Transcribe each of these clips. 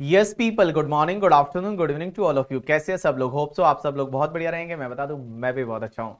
Yes people good morning good afternoon good evening to all of you कैसे है सब लोग होप सो आप सब लोग बहुत बढ़िया रहेंगे मैं बता दूं मैं भी बहुत अच्छा हूं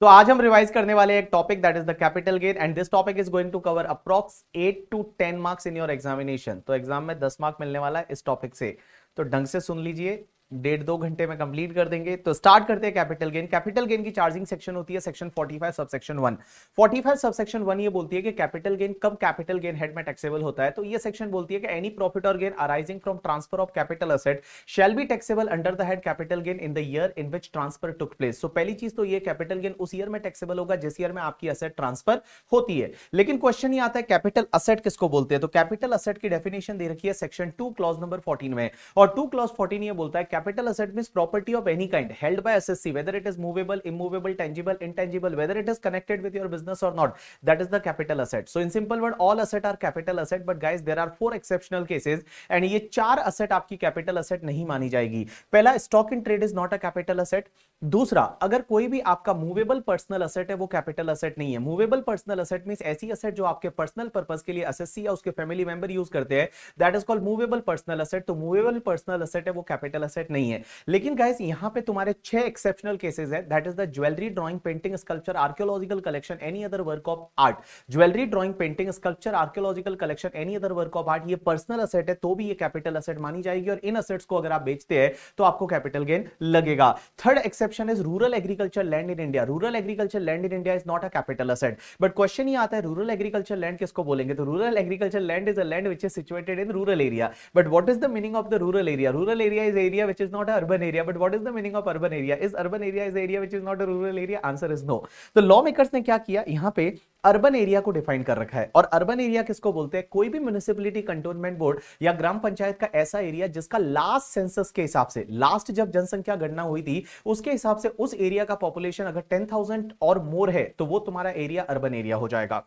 तो आज हम रिवाइज करने वाले एक topic that is the capital gain and this topic is going to cover approx eight to ten marks in your examination तो एग्जाम में दस मार्क मिलने वाला है इस टॉपिक से तो ढंग से सुन लीजिए डेढ़ दो घंटे में कंप्लीट कर देंगे तो स्टार्ट करते हैं कैपिटल गेन कैपिटल गेन की चार्जिंग सेक्शन होती है section 45 sub section 1 45 sub section 1 ये बोलती है कि कैपिटल गेन कब कैपिटल गेन हेड में टैक्सेबल होता है तो ये सेक्शन बोलती है कि एनी प्रॉफिट और gain arising from transfer of capital asset shall be taxable under the head capital gain in the year in which transfer took place so पहली चीज तो ये कैपिटल गेन उस ईयर में टैक्सेबल होगा जिस ईयर में आपकी असेट ट्रांसफर होती है लेकिन क्वेश्चन ये आता है कैपिटल असेट किसको बोलते हैं तो कैपिटल असेट की डेफिनेशन दे रखी है section two clause number fourteen में और टू क्लॉज फोर्टीन ये बोलता है capital asset mean property of any kind held by assessee whether it is movable immovable tangible intangible whether it is connected with your business or not that is the capital asset so in simple word all asset are capital asset but guys there are four exceptional cases and ये चार asset आपकी capital asset नहीं मानी जाएगी पहला stock in trade is not a capital asset दूसरा अगर कोई भी आपका मूवेबल पर्सनल असेट है वो कैपिटल असेट नहीं है मूवेबल पर्सनल असेट मीन ऐसी असेट जो आपके पर्सनल पर्पज के लिए एसएससी या उसके फैमिली मेंबर यूज करते हैं that is called movable personal asset तो मूवेबल पर्सनल असेट है वो कैपिटल असेट नहीं है लेकिन गाइस यहाँ पे तुम्हारे छह एक्सेप्शनल केसेज है that is the jewellery drawing painting sculpture archaeological collection any other work of art jewellery drawing painting sculpture archaeological collection any other work of art ये पर्सनल असेट है तो भी ये कैपिटल असेट मानी जाएगी और इन assets को अगर आप बेचते हैं तो आपको कैपिटल गेन लगेगा third except exception is rural agriculture land in India rural agriculture land in India is not a capital asset but question ही आता है रूरल एग्रीकल्चर लैंड किसको बोलेंगे तो rural agriculture land is a land which is situated in rural area but what is the meaning of the rural area rural area is area which is not urban area but what is the meaning of urban area is urban area is area which is not a rural area answer is no तो law makers ने क्या किया यहाँ पे urban area को define कर रखा है और अर्बन एरिया किसको बोलते हैं कोई भी म्यूनिसिपलिटी कंटोनमेंट बोर्ड या ग्राम पंचायत का ऐसा एरिया जिसका लास्ट सेंसस के हिसाब से लास्ट जब जनसंख्या गणना हुई थी उसके हिसाब से उस एरिया का पॉपुलेशन अगर टेन और मोर है तो वो तुम्हारा एरिया अर्बन एरिया हो जाएगा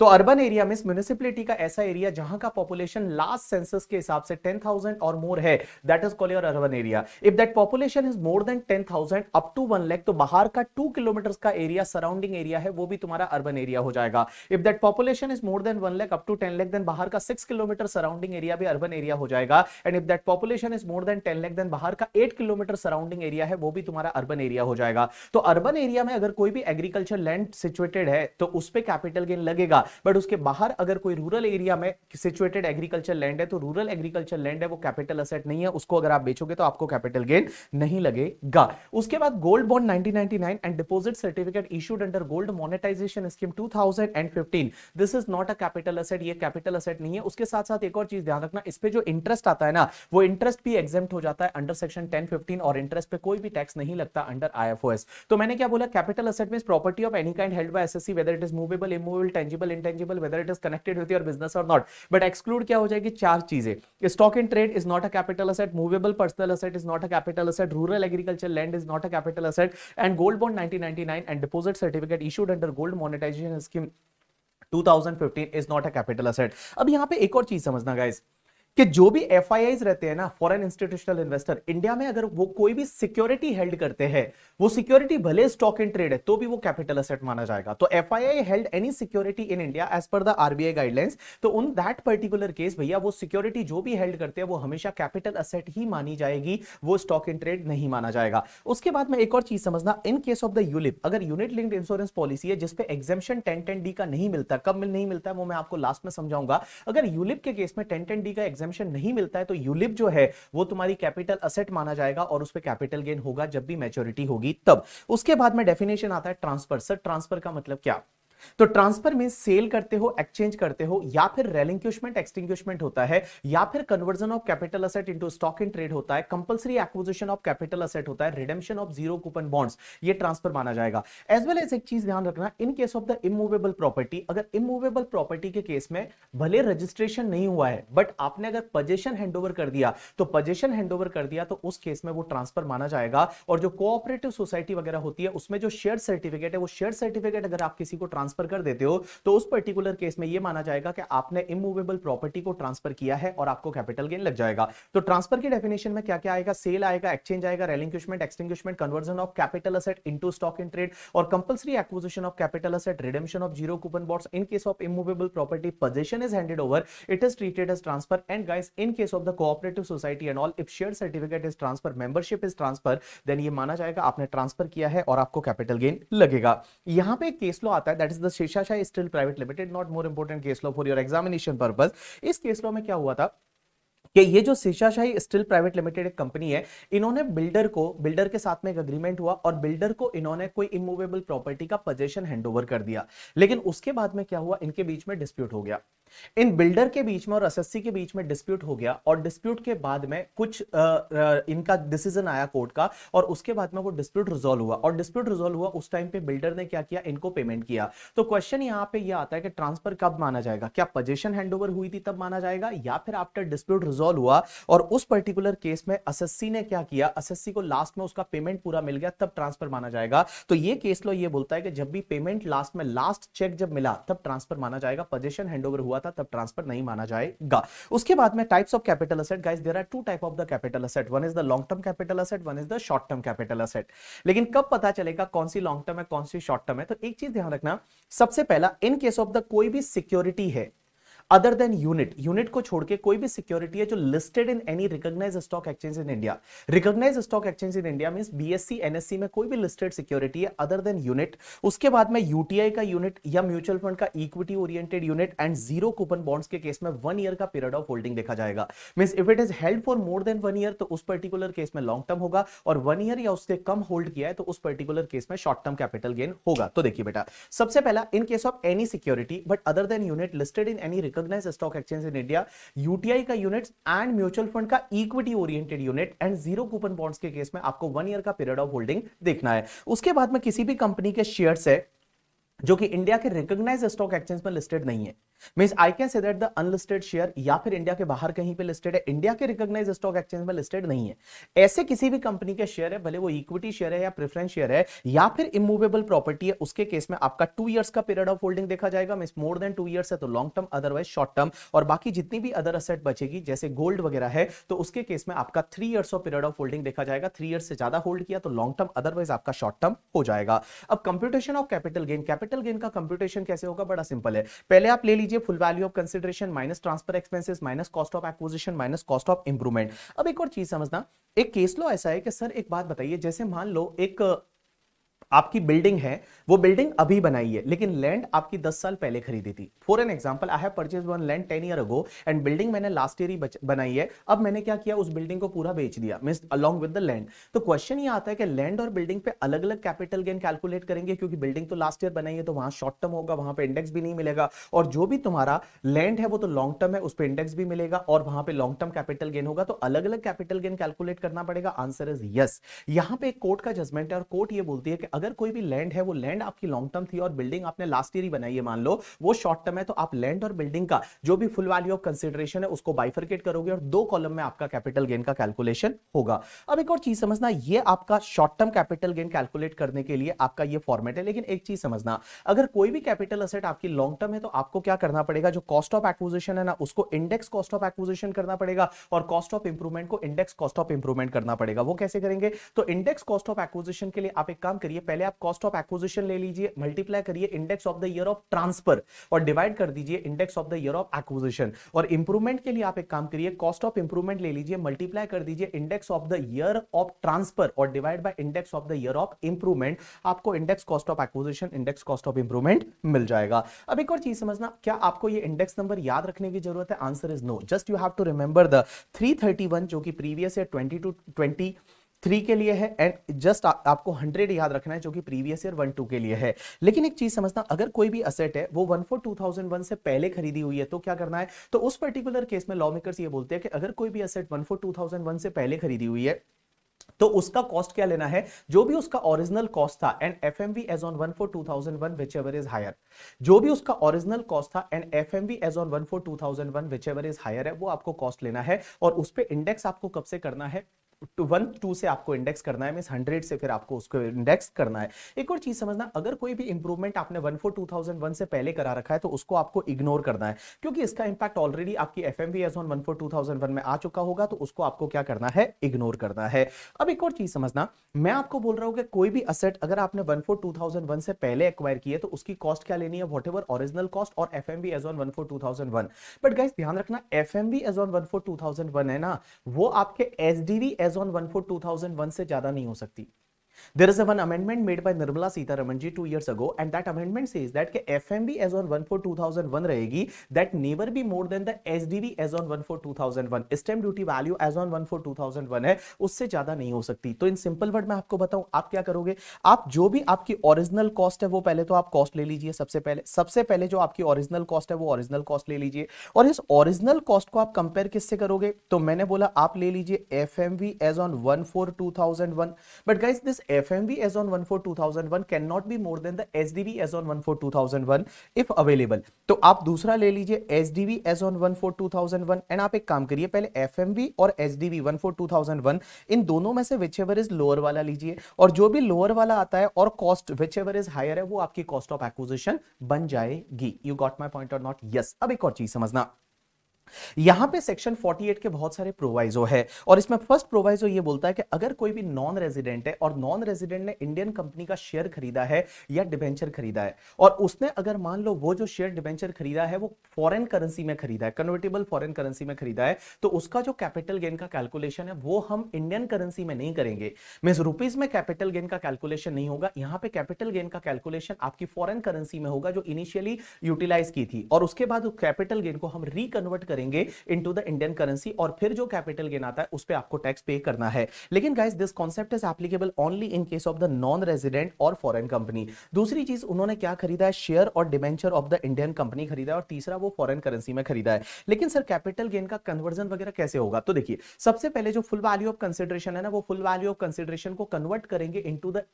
तो अर्बन एरिया मीन म्यूनिसिपलिटी का ऐसा एरिया जहां का पॉपुलेशन लास्ट सेंसस के हिसाब से टेन थाउजेंड और मोर है that is call your urban area if that population is more than ten thousand up to one lakh तो बाहर का टू किलोमीटर का एरिया सराउंडिंग एरिया है वो भी तुम्हारा अर्बन एरिया हो जाएगा if that population is more than one lakh up to ten lakh then बाहर का सिक्स किलोमीटर सराउंडिंग एरिया भी अर्बन एरिया हो जाएगा and if that population is more than ten lakh then बाहर का एट किलोमीटर सराउंडिंग एरिया है वो भी तुम्हारा अर्बन एरिया हो जाएगा तो अर्बन एरिया में अगर कोई भी एग्रीकल्चर लैंड सिचुएटेड है तो उस पर कैपिटल गेन लगेगा होगा बट उसके बाहर अगर कोई रूरल एरिया में सिचुएटेड एग्रीकल्चर लैंड है तो रूरल एग्रीकल्चर लैंड है वो कैपिटल असेट नहीं है उसको अगर आप बेचोगे तो आपको कैपिटल गेन नहीं लगेगा उसके बाद gold bond nineteen and deposit certificate issued under gold monetisation scheme two this is not a capital asset ये कैपिटल असेट नहीं है उसके साथ साथ एक और चीज ध्यान रखना इस पे जो इंटरेस्ट आता है ना वो इंटरेस्ट भी एग्जाम हो जाता है अंडर सेक्शन 1015 और इंटरेस्ट पे कोई भी टैक्स नहीं लगता अंडर आईएफओएस तो मैंने क्या बोला capital asset means property of any kind held by assessee whether it is movable immovable tangible tangible intangible whether it is connected with your business or not but exclude क्या हो जाएगी चार चीजें stock in trade is not a capital asset movable personal asset is not a capital asset rural agriculture land is not a capital asset and gold bond 1999 and deposit certificate issued under gold monetisation scheme 2015 is not a capital asset अब यहाँ पे एक और चीज समझना guys कि जो भी एफ रहते हैं ना फॉरेन इंस्टीट्यूशनल इन्वेस्टर इंडिया में अगर वो कोई भी सिक्योरिटी हेल्ड करते हैं वो सिक्योरिटी भले स्टॉक इन ट्रेड है तो भी वो कैपिटल असेट माना जाएगा तो if held any security in India as per the RBI guidelines तो उन दैट पर्टिकुलर केस भैया वो सिक्योरिटी जो भी हेल्ड करते हैं वो हमेशा कैपिटल असेट ही मानी जाएगी वो स्टॉक इन ट्रेड नहीं माना जाएगा उसके बाद में एक और चीज समझना in case of the ULIP अगर यूनिट लिंक्ड इंश्योरेंस पॉलिसी है जिसपे एग्जेम्पन टेन टेन डी का नहीं मिलता कब नहीं मिलता है वो मैं आपको लास्ट में समझाऊंगा अगर यूलिप के केस में टेन टेन डी का एग्जाम एग्जामेशन नहीं मिलता है तो यूलिप जो है वो तुम्हारी कैपिटल असेट माना जाएगा और उस पर कैपिटल गेन होगा जब भी मेच्योरिटी होगी तब उसके बाद में डेफिनेशन आता है ट्रांसफर सर ट्रांसफर का मतलब क्या तो ट्रांसफर में सेल करते हो एक्सचेंज करते हो या फिर रेलिंक्यूशमेंट एक्सटिंग्यूशमेंट होता है या फिर conversion of capital asset into stock in trade होता है compulsory acquisition of capital asset होता है redemption of zero coupon bonds ये ट्रांसफर माना जाएगा एज वेल एज एक चीज ध्यान रखना in case of the immovable property अगर इमूवेबल प्रॉपर्टी के केस में भले रजिस्ट्रेशन नहीं हुआ है बट आपने अगर पजेशन हैंड कर दिया तो पजेशन हैंड कर दिया तो उस केस में वो ट्रांसफर माना जाएगा और जो कोऑपरेटिव सोसाइटी वगैरह होती है उसमें जो शेयर सर्टिफिकेट है वो शेयर सर्टिफिकेट अगर आप किसी को ट्रांसफर ट्रांसफर कर देते हो तो उस पर्टिकुलर केस में यह माना जाएगा कि आपने इमूवेबल प्रॉपर्टी को ट्रांसफर किया है और आपको कैपिटल गेन लग जाएगा तो ट्रांसफर की डेफिनेशन में क्या क्या आएगा सेल आएगा एक्सचेंज आएगा relinquishment extinguishment conversion of capital asset into stock in trade or compulsory acquisition of capital asset redemption of zero coupon bonds in case of immovable property possession is handed over it is treated as transfer and guys in case of the cooperative society and all if share certificate is transfer membership is transfer then ये माना जाएगा आपने transfer किया है और आपको capital gain लगेगा यहां पे केस लॉ आता है that as the Sheshashai is still private limited, not more important case law for your examination purpose. इस case law में क्या हुआ था कि ये जो शीशाशाही स्टील प्राइवेट लिमिटेड एक कंपनी है इन्होंने बिल्डर को बिल्डर के साथ में एक अग्रीमेंट हुआ और बिल्डर को इन्होंने कोई इमूवेबल प्रॉपर्टी का पोजेशन हैंडओवर कर दिया लेकिन उसके बाद में क्या हुआ इनके बीच में डिस्प्यूट हो गया इन बिल्डर के बीच में और एसएससी के बीच में डिस्प्यूट हो गया और डिस्प्यूट के बाद में कुछ आ, आ, इनका डिसीजन आया कोर्ट का और उसके बाद में वो डिस्प्यूट रिजोल्व हुआ और डिस्प्यूट रिजोल्व हुआ उस टाइम पे बिल्डर ने क्या किया इनको पेमेंट किया तो क्वेश्चन यहाँ पे यह आता है कि ट्रांसफर कब माना जाएगा क्या पोजिशन हैंड हुई थी तब माना जाएगा या फिर आफ्टर डिस्प्यूट रिजोल्व हुआ और उस पर्टिकुलर केस में एस ने क्या किया एस को लास्ट में उसका पेमेंट पूरा मिल गया तब ट्रांसफर माना जाएगा तो ये केस लो ये बोलता है कि जब भी पेमेंट लास्ट में लास्ट चेक जब मिला तब ट्रांसफर माना जाएगा पोजिशन हैंड हुआ हुआ था तब ट्रांसफर नहीं माना जाएगा उसके बाद में types of capital asset guys there are two type of the capital asset one is the long term capital asset one is the short term capital asset लेकिन कब पता चलेगा कौन सी लॉन्ग टर्म है कौन सी शॉर्ट टर्म है तो एक चीज ध्यान रखना सबसे पहला इन केस ऑफ द कोई भी सिक्योरिटी है अदर देन यूनिट यूनिट को छोड़ के कोई भी सिक्योरिटी है जो listed in any recognise stock exchange in India recognise stock exchange in India mean BSE NSE में कोई भी लिस्टेड सिक्योरिटी है अदर देन यूनिट उसके बाद में यूटीआई का यूनिट या म्यूचुअल फंड का equity oriented unit and zero coupon bonds के केस में वन ईयर का पीरियड ऑफ होल्डिंग देखा जाएगा mean if it is held for more than one year तो उस पर्टिकुलर केस में लॉन्ग टर्म होगा और वन ईयर या उससे कम होल्ड किया है तो उस पर्टिकुलर केस में शॉर्ट टर्म कैपिटल गेन होगा तो देखिए बेटा सबसे पहला in case of any security but other than unit listed in any recognise stock exchange in India UTI का यूनिट्स एंड म्यूचुअल फंड का equity oriented unit and zero coupon bonds के case में आपको वन ईयर का period of holding देखना है उसके बाद में किसी भी कंपनी के शेयर्स है जो कि इंडिया के रिकॉग्नाइज स्टॉक एक्सचेंज में लिस्टेड नहीं है mean I can say that the unlisted share या फिर इंडिया के बाहर कहीं पे लिस्टेड है इंडिया के रिकॉग्नाइज स्टॉक एक्सचेंज में लिस्टेड नहीं है ऐसे किसी भी कंपनी के शेयर है भले वो इक्विटी शेयर है या प्रेफरेंस शेयर है या फिर इमूवेबल प्रॉपर्टी है उसके केस में आपका टू ईयर्स का पीरियड ऑफ होल्डिंग देखा जाएगा mean more than two years है तो long term otherwise short term और बाकी जितनी भी अदर असेट बचेगी जैसे गोल्ड वगैरह है तो उसके केस में आपका three years of period of holding देखा जाएगा थ्री ईयर से ज्यादा होल्ड किया तो लॉन्ग टर्म अदरवाइज आपका शॉर्ट टर्म हो जाएगा अब computation of capital gain capital gain का कंप्यूटेशन कैसे होगा बड़ा सिंपल है पहले आप ले लीजिए लीजिए full value of consideration minus transfer expenses minus cost of acquisition minus cost of improvement अब एक और चीज समझना एक केस लो ऐसा है कि सर एक बात बताइए जैसे मान लो एक आपकी बिल्डिंग है वो बिल्डिंग अभी बनाई है लेकिन लैंड आपकी 10 साल पहले खरीदी थी for an example I have purchase one land ten year ago and building मैंने लास्ट ईयर ही बनाई है अब मैंने क्या किया उस बिल्डिंग को पूरा बेच दिया mean along with the land तो क्वेश्चन ये आता है कि लैंड और बिल्डिंग पे अलग अलग कैपिटल गेन कैलकुलेट करेंगे क्योंकि बिल्डिंग तो लास्ट ईयर बनाई है तो वहां शॉर्ट टर्म होगा वहां पर इंडेक्स भी नहीं मिलेगा और जो भी तुम्हारा लैंड है वो तो लॉन्ग टर्म है उस पर इंडेक्स भी मिलेगा और वहां पर लॉन्ग टर्म कैपिटल गेन होगा तो अलग अलग कैपिटल गेन कैलकुलेट करना पड़ेगा आंसर इज यस यहां पे एक कोर्ट का जजमेंट है और कोर्ट ये बोलती है कि अगर कोई भी लैंड है वो लैंड आपकी लॉन्ग टर्म थी और बिल्डिंग आपने लास्ट ईयर ही बनाई है मान लो वो शॉर्ट टर्म है तो आप लैंड और बिल्डिंग का जो भी फुल वैल्यू ऑफ कंसिडरेशन है उसको बाइफर्केट करोगे और दो कॉलम में आपका कैपिटल गेन का कैलकुलेशन होगा अब एक और चीज समझना ये आपका short term capital gain calculate करने के लिए आपका ये फॉर्मेट है लेकिन एक चीज समझना अगर कोई भी कैपिटल असेट आपकी लॉन्ग टर्म है तो आपको क्या करना पड़ेगा जो कॉस्ट ऑफ एक्विजिशन है ना उसको इंडेक्स कॉस्ट ऑफ एक्विजिशन करना पड़ेगा और कॉस्ट ऑफ इंप्रूवमेंट को इंडेक्स कॉस्ट ऑफ इंप्रूवमेंट करना पड़ेगा वो कैसे करेंगे तो इंडेक्स कॉस्ट ऑफ एक्विजिशन के लिए आप एक काम करिए पहले आप कॉस्ट ऑफ एक्विजिशन ले लीजिए मल्टीप्लाई करिए index of the year of transfer और डिवाइड कर दीजिए index of the year of acquisition और इंप्रूवमेंट के लिए आप एक काम करिए कॉस्ट ऑफ इंप्रूवमेंट ले लीजिए मल्टीप्लाई कर दीजिए index of the year of transfer और divide by index of the year of improvement आपको index cost of acquisition index cost of improvement मिल जाएगा अब एक और चीज समझना क्या आपको ये इंडेक्स नंबर याद रखने की जरूरत है answer is no just you have to remember the 331 जो कि प्रीवियस ईयर 20 टू 20 थ्री के लिए है एंड जस्ट आपको हंड्रेड याद रखना है जो कि प्रीवियस ईयर वन टू के लिए है लेकिन एक चीज समझना अगर कोई भी असेट है वो one four two thousand one से पहले खरीदी हुई है तो क्या करना है तो उस पर्टिकुलर केस में लॉ मेकर्स ये बोलते हैं कि अगर कोई भी asset one four two thousand one से पहले खरीदी हुई है तो उसका कॉस्ट क्या लेना है जो भी उसका ओरिजिनल कॉस्ट था and F M V as on one four two thousand one whichever is higher जो भी उसका ओरिजिनल कॉस्ट था and F M V as on one four two thousand one whichever is higher है वो आपको cost लेना है और उस पर इंडेक्स आपको कब से करना है तो वन टू से आपको इंडेक्स करना है मीन हंड्रेड से फिर आपको उसको इंडेक्स करना है एक और चीज समझना अगर कोई भी इंप्रूवमेंट आपने one four two thousand one से पहले करा रखा है तो उसको आपको इग्नोर करना है क्योंकि इसका इंपैक्ट ऑलरेडी आपकी F M on one four two thousand one में आ चुका होगा तो उसको आपको क्या करना है इग्नोर करना है अब एक और चीज समझना मैं आपको बोल रहा हूँ कि कोई भी असेट अगर आपने one four two thousand one से पहले एक्वायर की है तो उसकी कॉस्ट क्या लेनी है वॉट एवर ऑरिजिनल कॉस्ट और F M B as on one four two thousand one but guys ध्यान रखना F M B as on one four two thousand one है ना वो आपके S D V as on one four two thousand one से ज़्यादा नहीं हो सकती There is a one amendment made by Nirmala Sitaramanji two years ago, and that amendment says that के FMB as on 1 for 2001 रहेगी, that never be more than the SDV as on 1 for 2001. Stamp duty value as on 1 for 2001 है, उससे ज्यादा नहीं हो सकती. तो इन simple word में आपको बताऊं, आप क्या करोगे? आप जो भी आपकी ओरिजिनल कॉस्ट है वो पहले तो आप कॉस्ट ले लीजिए सबसे पहले सबसे पहले जो आपकी ओरिजिनल कॉस्ट है वो ओरिजिनल कॉस्ट ले लीजिए और इस ओरिजिनल कॉस्ट को आप कंपेयर किससे करोगे तो मैंने बोला आप ले लीजिए F M V as on one four two thousand one but guys this FMV as on 142001 cannot be more than the SDV as on 142001 if available. तो आप दूसरा ले लीजिए SDV as on 142001 and आप एक काम करिए पहले FMV और SDV 142001 इन दोनों में से whichever is lower वाला लीजिए और जो भी lower वाला आता है और cost whichever is higher है वो आपकी cost of acquisition बन जाएगी. You got my point or not? Yes. अब एक और चीज समझना यहां पे सेक्शन 48 के बहुत सारे प्रोवाइजो है और इसमें फर्स्ट प्रोवाइजो ये बोलता है कि अगर कोई भी नॉन रेजिडेंट है और नॉन रेजिडेंट ने इंडियन कंपनी का शेयर खरीदा है या डिबेंचर खरीदा है और उसने अगर मान लो वो जो शेयर डिबेंचर खरीदा है वो फॉरेन करेंसी में खरीदा है कन्वर्टेबल फॉरेन करेंसी में खरीदा है तो उसका जो कैपिटल गेन का कैलकुलेशन है वो हम इंडियन करेंसी में नहीं करेंगे मीन रुपीज में कैपिटल गेन का कैलकुलेशन नहीं होगा यहां पर कैपिटल गेन का कैलकुलेशन आपकी फॉरन करेंसी में होगा जो इनिशियली यूटिलाइज की थी और उसके बाद कैपिटल गेन को हम रिकन्वर्ट करें करेंगे इनटू द इंडियन करेंसी और फिर जो कैपिटल गेन आता है उस पर आपको टैक्स पे करना है लेकिन guys this concept is applicable only in case of the non resident और फॉरन कंपनी दूसरी चीज उन्होंने क्या खरीदा है शेयर और debenture of the Indian company खरीदा है और तीसरा वो फॉरन करेंसी में खरीदा है लेकिन सर कैपिटल गेन का कन्वर्जन वगैरह कैसे होगा तो देखिए सबसे पहले जो फुल वैल्यू ऑफ कंसिडरेशन है ना वो फुल वैल्यू ऑफ कंसिडरेशन को कन्वर्ट करेंगे into the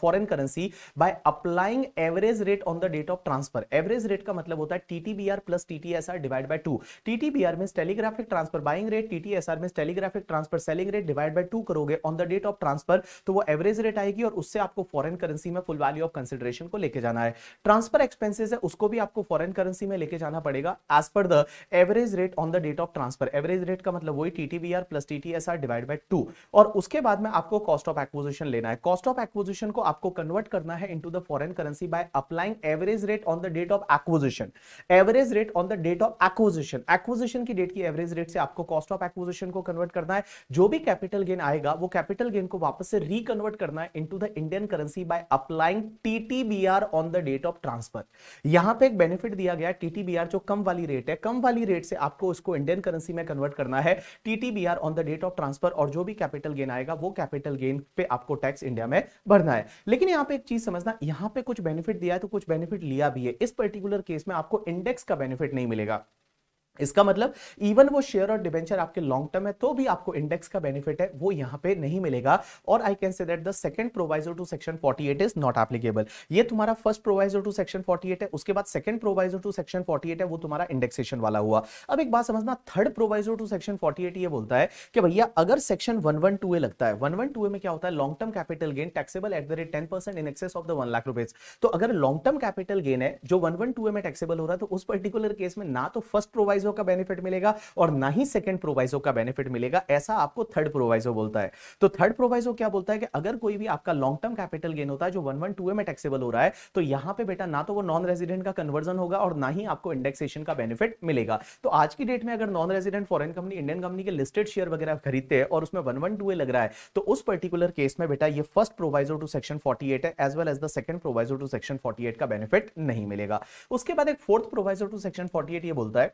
foreign currency by applying average rate on the date of transfer average rate का मतलब होता है TTBR plus TTSR divide by two TT TBR में telegraphic transfer buying rate TTSR में telegraphic transfer selling rate divide by two करोगे on the date of transfer तो वो average rate आएगी और उससे आपको फॉरेन करेंसी में फुल वैल्यू ऑफ कंसिडरेशन को लेके जाना है ट्रांसफर एक्सपेंसेस है उसको भी आपको फॉरन करेंसी में लेके जाना पड़ेगा as per the average rate on the date of transfer average rate का मतलब वही TTBR plus TTSR divide by two और उसके बाद में आपको कॉस्ट ऑफ एक्विजिशन लेना है कॉस्ट ऑफ एक्विजिशन को आपको कन्वर्ट करना है into the foreign currency by applying average rate on the date of acquisition average rate on the date of acquisition acquisition acquisition की डेट की एवरेज रेट से आपको कॉस्ट ऑफ एक्विजिशन को convert करना है जो भी कैपिटल गेन आएगा वो कैपिटल गेन को वापस से रिकन्वर्ट करना है into the Indian currency by applying TTBR on the date of transfer यहां पे एक बेनिफिट दिया गया टीटीबीआर जो कम वाली रेट है कम वाली रेट से आपको उसको इंडियन करेंसी में कन्वर्ट करना है TTBR on the date of transfer और जो भी कैपिटल गेन आएगा वो कैपिटल गेन पे आपको टैक्स इंडिया में भरना है लेकिन यहां पे एक चीज समझना यहां पे कुछ बेनिफिट दिया है तो कुछ बेनिफिट लिया भी है इस पर्टिकुलर केस में आपको इंडेक्स का बेनिफिट नहीं मिलेगा इसका मतलब इवन वो शेयर और डिबेंचर आपके लॉन्ग टर्म है तो भी आपको इंडेक्स का बेनिफिट है वो यहां पे नहीं मिलेगा और I can say that the second proviso to section 48 is not applicable ये तुम्हारा फर्स्ट प्रोवाइजर टू सेक्शन 48 है उसके बाद सेकंड प्रोवाइजर टू सेक्शन 48 है वो तुम्हारा इंडेक्सेशन वाला हुआ अब एक बात समझना third proviso to section forty ये बोलता है कि भैया अगर सेक्शन वन वन ए लगता है 112 ए में क्या होता है long term capital gain taxable at the rate ten percent in excess of the one lakh rupees तो अगर लॉन्ग टर्म कैपिटल गेन है जो वन वन टू ए में टैक्सेबल हो रहा है तो उस पर्टिकुलर केस में ना तो फर्स्ट प्रोवाइज प्रोवाइजो का बेनिफिट मिलेगा और ना ही सेकंड प्रोवाइजो का बेनिफिट मिलेगा ऐसा आपको थर्ड प्रोवाइजो बोलता है तो थर्ड प्रोवाइजो क्या बोलता है कि अगर कोई भी आपका लॉन्ग टर्म कैपिटल गेन होता है जो वन वन टू में टैक्सेबल हो रहा है तो यहां पर बेटा ना तो वो नॉन रेजिडेंट का कन्वर्जन होगा और ना ही आपको इंडेक्सेशन का बेनिफिट मिलेगा तो आज की डेट में अगर non resident foreign company Indian company के लिस्टेड शेयर वगैरह खरीदते हैं और उसमें वन वन टू लग रहा है तो उस पर्टिकुलर केस में बेटा ये first proviso to section forty eight है as well as the second proviso to section forty eight का बेनिफिट नहीं मिलेगा उसके बाद एक फोर्थ प्रोवाइजो टू सेक्शन 48 ये बोलता है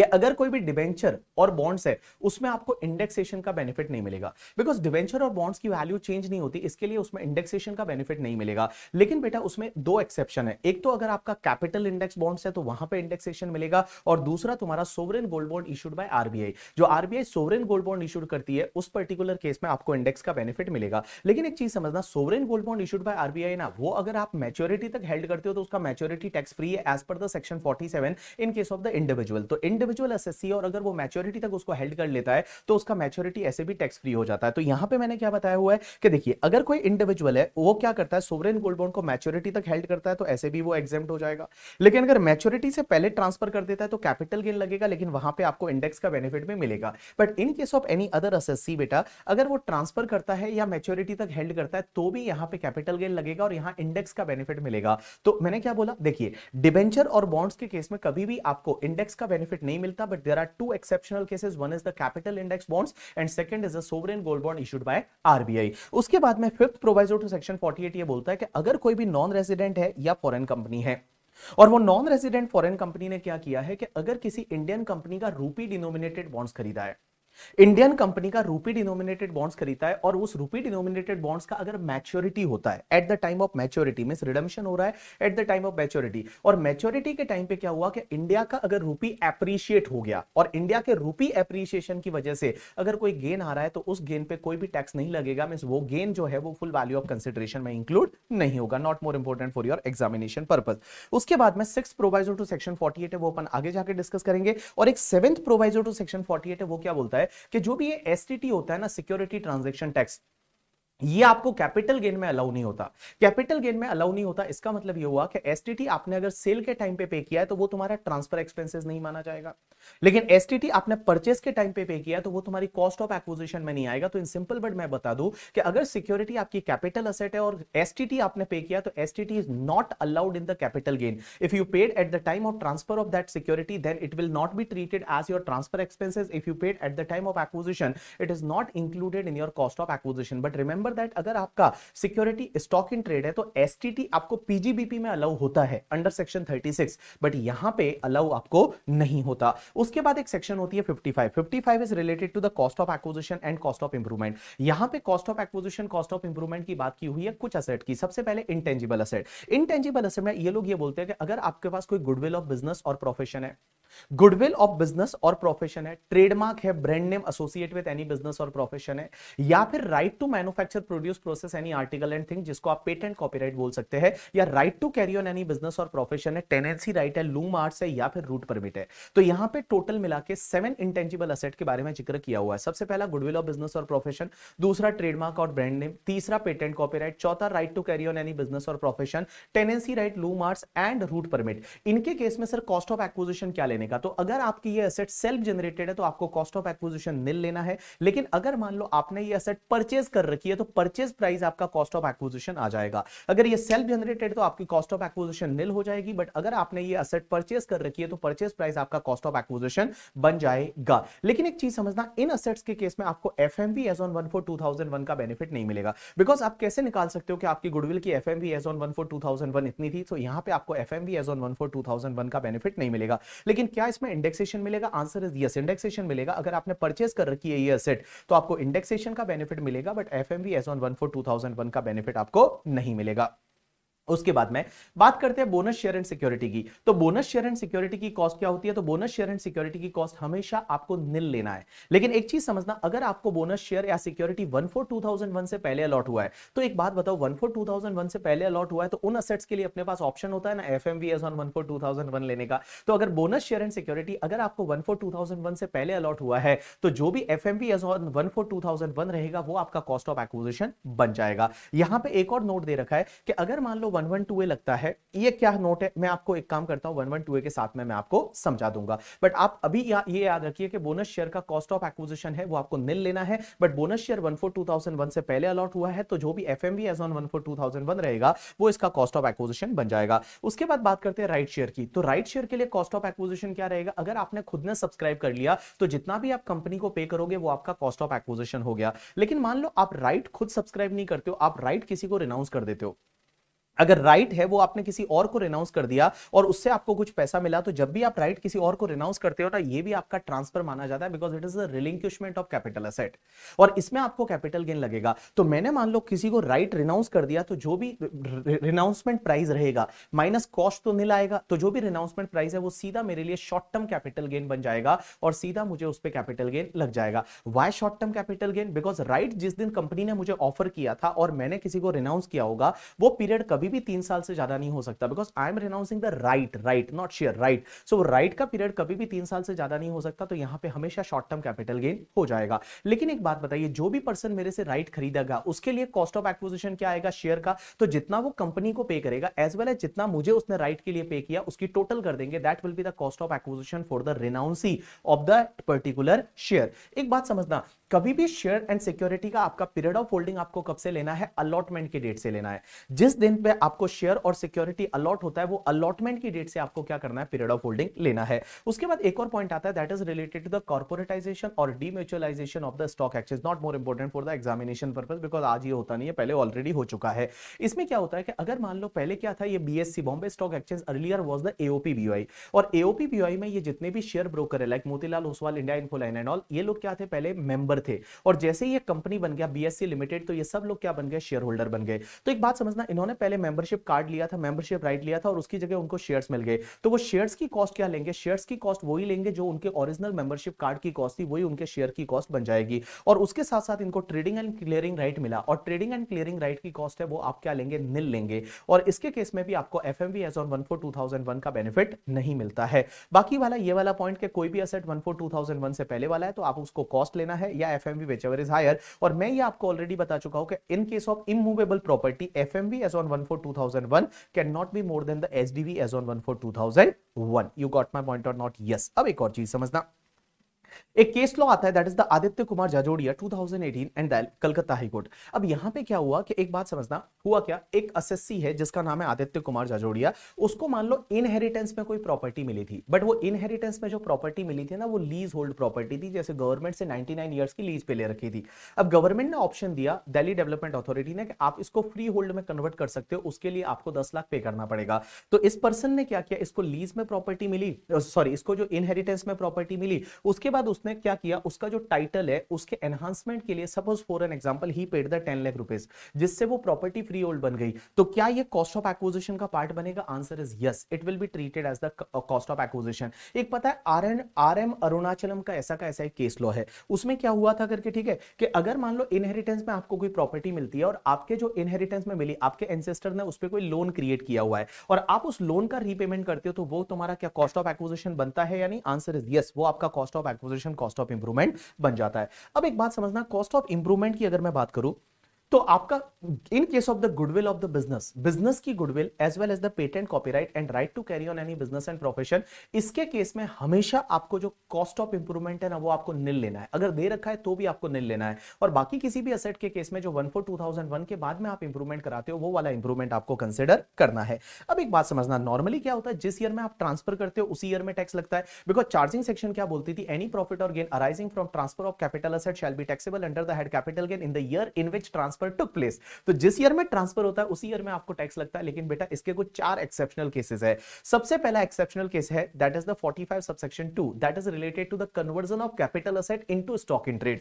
कि अगर कोई भी डिबेंचर और बॉन्ड्स है उसमें आपको इंडेक्सेशन का बेनिफिट नहीं मिलेगा बिकॉज डिबेंचर और बॉन्ड्स की वैल्यू चेंज नहीं होती इसके लिए उसमें इंडेक्सेशन का बेनिफिट नहीं मिलेगा लेकिन बेटा उसमें दो एक्सेप्शन है एक तो अगर आपका कैपिटल इंडेक्स बॉन्ड्स है तो वहां पर इंडेक्सेशन मिलेगा और दूसरा तुम्हारा sovereign gold bond issued by RBI जो RBI sovereign gold bond issued करती है उस पर्टिकुलर केस में आपको इंडेक्स का बेनिफिट मिलेगा लेकिन एक चीज समझना sovereign gold bond issued by RBI ना वो अगर आप मेच्योरिटी तक हेल्ड करते हो तो उसका मेच्योरिटी टैक्स फ्री है as per the section forty in case of the individual तो इंडिविजुअल इंडिविजुअल एसएससी और अगर वो मैच्योरिटी तक उसको हेल्ड कर लेता है तो उसका मैच्योरिटी ऐसे भी टैक्स फ्री हो जाता है तो यहां पे मैंने क्या बताया हुआ है कि देखिए अगर कोई इंडिविजुअल है वो क्या करता है सोवरेन गोल्ड बॉन्ड को मैच्योरिटी तक हेल्ड करता है तो ऐसे भी वो एग्जाम हो जाएगा लेकिन अगर मैच्योरिटी से पहले ट्रांसफर कर देता है तो कैपिटल गेन लगेगा लेकिन वहां पर आपको इंडेक्स का बेनिफिट भी मिलेगा but in case of any other SSC बेटा अगर वो ट्रांसफर करता है या मैच्योरिटी तक हेल्ड करता है तो भी यहाँ पे कैपिटल गेन लगेगा और यहाँ इंडेक्स का बेनिफिट मिलेगा तो मैंने क्या बोला देखिए डिबेंचर और बॉन्ड्स के केस में कभी भी आपको इंडेक्स का बेनिफिट नहीं नहीं मिलता but there are two exceptional cases one is the capital index bonds and second is a sovereign gold bond issued by RBI उसके बाद में फिफ्थ प्रोवाइजो टू सेक्शन 48 ये बोलता है कि अगर कोई भी नॉन रेजिडेंट है या फॉरेन कंपनी है और वो नॉन रेजिडेंट फॉरेन कंपनी ने क्या किया है कि अगर किसी इंडियन कंपनी का रूपी डिनोमिनेटेड बॉन्ड्स खरीदा है इंडियन कंपनी का रूपी डिनोमिनेटेड बॉन्ड्स खरीदता है और उस रूपी डिनोमिनेटेड बॉन्ड्स का अगर मैच्योरिटी होता है at the time of maturity mean redemption हो रहा है at the time of maturity और मैच्योरिटी के टाइम पे क्या हुआ कि इंडिया का अगर रूपी एप्रिशिएट हो गया और इंडिया के रूपी एप्रिशिएशन की वजह से अगर कोई गेन आ रहा है तो उस गेन पे कोई भी टैक्स नहीं लगेगा मीन वो गेन जो है वो फुल वैल्यू ऑफ कंसिडरेशन में इंक्लूड नहीं होगा not more important for your examination purpose उसके बाद में six proviso to section forty है वो अपन आगे जाकर डिस्कस करेंगे और एक seventh proviso to section forty है वो क्या बोलता है कि जो भी ये एस होता है ना सिक्योरिटी ट्रांजेक्शन टैक्स ये आपको कैपिटल गेन में अलाउ नहीं होता कैपिटल गेन में अलाउ नहीं होता इसका मतलब ये हुआ कि एस आपने अगर सेल के टाइम पे पे किया है तो वो तुम्हारा ट्रांसफर एक्सपेंसेस नहीं माना जाएगा लेकिन एस आपने परचेस के टाइम पे पे किया है तो वो तुम्हारी कॉस्ट ऑफ एक्विजिशन में नहीं आएगा तो इन सिंपल वर्ड मैं बता दूं कि अगर सिक्योरिटी आपकी कैपिटल असेट है और एस आपने पे किया तो S is not allowed in the capital gain if you paid at the time of transfer of that security then it will not be treated as your transfer expenses if you paid at the time of acquisition it is not included in your cost of acquisition but remember remember that अगर आपका security stock in trade है तो S आपको PGBP में allow होता है under section 36 but यहां पे अलाउ आपको नहीं होता उसके बाद एक सेक्शन होती है 55 55 is related to the cost of acquisition and cost of improvement यहां पे cost of acquisition cost of improvement की बात की हुई है कुछ असेट की सबसे पहले इंटेंजिबल असेट इंटेंजिबल असेट में ये लोग ये बोलते हैं कि अगर आपके पास कोई गुडविल ऑफ बिजनेस और प्रोफेशन है गुडविल ऑफ बिजनेस और प्रोफेशन है ट्रेडमार्क है brand name associate with any business और प्रोफेशन है या फिर right to manufacture produce process any article and thing जिसको आप पेटेंट कॉपीराइट बोल सकते हैं या right to carry on any business और प्रोफेशन है टेनेंसी राइट है लूम आर्ट्स है या फिर रूट परमिट है तो यहां पर टोटल मिला के सेवन इंटेंजिबल असेट के बारे में जिक्र किया हुआ है सबसे पहला गुडविल ऑफ बिजनेस और प्रोफेशन दूसरा ट्रेडमार्क और ब्रांड नेम तीसरा पेटेंट कॉपीराइट चौथा right to carry on any business और profession tenancy right loom hours and route permit इनके केस में सर कॉस्ट ऑफ एक्विजिशन क्या लेना लेने का तो अगर आपकी ये असेट सेल्फ जनरेटेड है तो आपको कॉस्ट ऑफ एक्विजिशन निल लेना है लेकिन अगर मान लो आपने ये असेट परचेज कर रखी है तो परचेज प्राइस आपका कॉस्ट ऑफ एक्विजिशन आ जाएगा अगर ये सेल्फ जनरेटेड तो आपकी कॉस्ट ऑफ एक्विजिशन निल हो जाएगी बट अगर आपने ये असेट परचेज कर रखी है तो परचेज प्राइस आपका कॉस्ट ऑफ एक्विजिशन बन जाएगा लेकिन एक चीज समझना इन असेट्स के केस में आपको F M B as on one four two thousand one का बेनिफिट नहीं मिलेगा बिकॉज आप कैसे निकाल सकते हो कि आपकी गुडविल की F M B as on one four two thousand one इतनी थी तो यहां पे आपको F M B as on one four two thousand one का बेनिफिट नहीं मिलेगा लेकिन क्या इसमें इंडेक्सेशन मिलेगा आंसर इज यस इंडेक्सेशन मिलेगा अगर आपने परचेस कर रखी है ये असेट तो आपको इंडेक्सेशन का बेनिफिट मिलेगा but F M V as on one four two thousand one का बेनिफिट आपको नहीं मिलेगा उसके बाद में बात करते हैं बोनस शेयर एंड सिक्योरिटी की तो बोनस शेयर एंड सिक्योरिटी की कॉस्ट क्या होती है तो बोनस शेयर एंड सिक्योरिटी की कॉस्ट हमेशा आपको निल लेना है लेकिन एक चीज समझना अगर आपको बोनस शेयर या security one four two thousand one से पहले अलॉट हुआ है तो एक बात बताओ one four two thousand one से पहले अलॉट हुआ है तो उन असेट्स के लिए अपने पास ऑप्शन होता है ना F M V as on one four two thousand one लेने का तो अगर बोनस शेयर एंड सिक्योरिटी अगर आपको one four two thousand one से पहले अलॉट हुआ है तो जो भी F M V as on one four two thousand one रहेगा वो आपका कॉस्ट ऑफ एक्विजिशन बन जाएगा यहां पर एक और नोट दे रखा है कि अगर मान लो वन वन टू ए लगता है ये क्या नोट है मैं आपको एक काम करता हूं वन वन टू ए के साथ में मैं आपको समझा दूंगा बट आप अभी या, ये याद रखिए कि बोनस शेयर का कॉस्ट ऑफ एक्विजिशन है वो आपको निल लेना है but bonus share one four two thousand one से पहले अलॉट हुआ है तो जो भी F M V as on one four two thousand one रहेगा वो इसका कॉस्ट ऑफ एक्विजिशन बन जाएगा उसके बाद बात करते हैं राइट शेयर की तो राइट शेयर के लिए कॉस्ट ऑफ एक्विजिशन क्या रहेगा अगर आपने खुद ने सब्सक्राइब कर लिया तो जितना भी आप कंपनी को पे करोगे वो आपका कॉस्ट ऑफ एक्विजिशन हो गया लेकिन मान लो आप राइट खुद सब्सक्राइब नहीं करते हो आप राइट किसी को रिनाउंस कर देते हो अगर राइट right है वो आपने किसी और को रिनाउंस कर दिया और उससे आपको कुछ पैसा मिला तो जब भी आप राइट right किसी और को रिनाउंस करते हो ना ये भी आपका ट्रांसफर माना जाता है because it is the of capital asset और इसमें आपको कैपिटल गेन लगेगा तो मैंने मान लो किसी को राइट right रिनाउंस कर दिया तो जो भी रिनाउंसमेंट प्राइस रहेगा माइनस कॉस्ट तो नहीं आएगा तो जो भी रिनाउंसमेंट प्राइस है वो सीधा मेरे लिए शॉर्ट टर्म कैपिटल गेन बन जाएगा और सीधा मुझे उस पर कैपिटल गेन लग जाएगा why short term capital gain because right जिस दिन कंपनी ने मुझे ऑफर किया था और मैंने किसी को रिनाउंस किया होगा वो पीरियड कभी कभी भी तीन साल से ज्यादा नहीं हो सकता because I am renouncing the right right not share right so right का पीरियड कभी भी तीन साल से ज्यादा नहीं हो सकता तो यहां पे हमेशा शॉर्ट टर्म कैपिटल गेन हो जाएगा लेकिन एक बात बताइए जो भी पर्सन मेरे से राइट खरीदेगा उसके लिए कॉस्ट ऑफ एक्विजिशन क्या आएगा शेयर का तो जितना वो कंपनी को पे करेगा एज वेल एज जितना मुझे उसने राइट के लिए पे किया उसकी टोटल कर देंगे that will be the cost of acquisition for the renouncee of the particular share एक बात समझना कभी भी शेयर एंड सिक्योरिटी का आपका पीरियड ऑफ होल्डिंग आपको कब से लेना है अलॉटमेंट की डेट से लेना है जिस दिन पे आपको शेयर और सिक्योरिटी अलॉट होता है वो अलॉटमेंट की डेट से आपको क्या करना है पीरियड ऑफ होल्डिंग लेना है उसके बाद एक और पॉइंट आता है that is related to the corporatization और demutualization of the stock exchange not more important for the examination purpose because आज ये होता नहीं है पहले ऑलरेडी हो चुका है इसमें क्या होता है कि अगर मान लो पहले क्या था ये BSC Bombay stock exchange earlier was the AOP BI और एओपी बीआई में ये जितने भी शेयर ब्रोकर है like Motilal Oswal India Infoline and all ये लोग क्या थे पहले मेंबर होल्डर थे और जैसे ही ये कंपनी बन गया बीएससी लिमिटेड तो ये सब लोग क्या बन गए शेयर होल्डर बन गए तो एक बात समझना इन्होंने पहले मेंबरशिप कार्ड लिया था मेंबरशिप राइट लिया था और उसकी जगह उनको शेयर्स मिल गए तो वो शेयर्स की कॉस्ट क्या लेंगे शेयर्स की कॉस्ट वही लेंगे जो उनके ओरिजिनल मेंबरशिप कार्ड की कॉस्ट थी वही उनके शेयर की कॉस्ट बन जाएगी और उसके साथ साथ इनको ट्रेडिंग एंड क्लियरिंग राइट मिला और ट्रेडिंग एंड क्लियरिंग राइट की कॉस्ट है वो आप क्या लेंगे निल लेंगे और इसके केस में भी आपको F M V as on one four two thousand one का बेनिफिट नहीं मिलता है बाकी वाला ये वाला पॉइंट के कोई भी asset one four two thousand one से पहले वाला है तो आप उसको कॉस्ट लेना है या या F M V whichever is higher और मैं ये आपको ऑलरेडी बता चुका हूं कि in case of immovable property F M V as on one four two thousand one can not be more than the H D V as on one four two thousand one you got my point और not yes अब एक और चीज समझना एक case law आता है that is the Aditya Kumar Jajodia 2018 and Calcutta high court अब यहां पे क्या हुआ कि एक बात समझना हुआ क्या एक एसएससी है जिसका नाम है आदित्य कुमार जाजोड़िया उसको मान लो इनहेरिटेंस में कोई प्रॉपर्टी मिली थी बट वो इनहेरिटेंस में जो प्रॉपर्टी मिली थी ना वो लीज होल्ड प्रॉपर्टी थी जैसे गवर्नमेंट से नाइनटी नाइन की लीज पे ले रखी थी अब गवर्नमेंट ने ऑप्शन दिया दिल्ली डेवलपमेंट अथॉरिटी ने कि आप इसको फ्री होल्ड में कन्वर्ट कर सकते हो उसके लिए आपको दस लाख पे करना पड़ेगा तो इस पर्सन ने क्या किया इसको लीज में प्रॉपर्टी मिली सॉरी इसको जो इनहेरिटेंस में प्रॉपर्टी मिली उसके बाद उसने क्या किया उसका जो टाइटल है उसके एनहांसमेंट के लिए suppose for an example he paid the ten lakh rupees जिससे वो प्रॉपर्टी फ्री होल्ड बन गई तो क्या ये कॉस्ट ऑफ एक्विजिशन का पार्ट बनेगा answer is yes it will be treated as the cost of acquisition एक पता है R and R M Arunachalam का ऐसा का ऐसा एक केस लॉ है उसमें क्या हुआ था करके ठीक है कि अगर मान लो इनहेरिटेंस में आपको कोई प्रॉपर्टी मिलती है और आपके जो इनहेरिटेंस में मिली आपके एंसेस्टर ने उस पर कोई लोन क्रिएट किया हुआ है और आप उस लोन का रीपेमेंट करते हो तो वो तुम्हारा क्या कॉस्ट ऑफ एक्विजिशन बनता है यानी आंसर इज यस वो आपका cost of acquisition cost of improvement बन जाता है अब एक बात समझना कॉस्ट ऑफ इंप्रूवमेंट की अगर मैं बात करूं तो आपका in case of the goodwill of the business business की goodwill as well as the patent copyright and right to carry on any business and profession इसके केस में हमेशा आपको जो कॉस्ट ऑफ इंप्रूवमेंट है ना वो आपको निल लेना है अगर दे रखा है तो भी आपको निल लेना है और बाकी किसी भी असेट के केस में जो one four two thousand one के बाद में आप इंप्रूवमेंट कराते हो वो वाला इंप्रूवमेंट आपको कंसिडर करना है अब एक बात समझना नॉर्मली क्या होता है जिस ईयर में आप ट्रांसफर करते हो उसी ईयर में टैक्स लगता है बिकॉज चार्जिंग सेक्शन क्या बोलती थी एनी प्रॉफिट और gain arising from transfer of capital asset shall be taxable under the head capital gain in the year in which transfer transfer took place तो जिस year में transfer होता है उसी ईयर में आपको टैक्स लगता है लेकिन बेटा इसके कुछ चार एक्सेप्शनल केसेस है सबसे पहला एक्सेप्शनल केस है that is the 45 subsection 2 that is related to the conversion of capital asset into stock in trade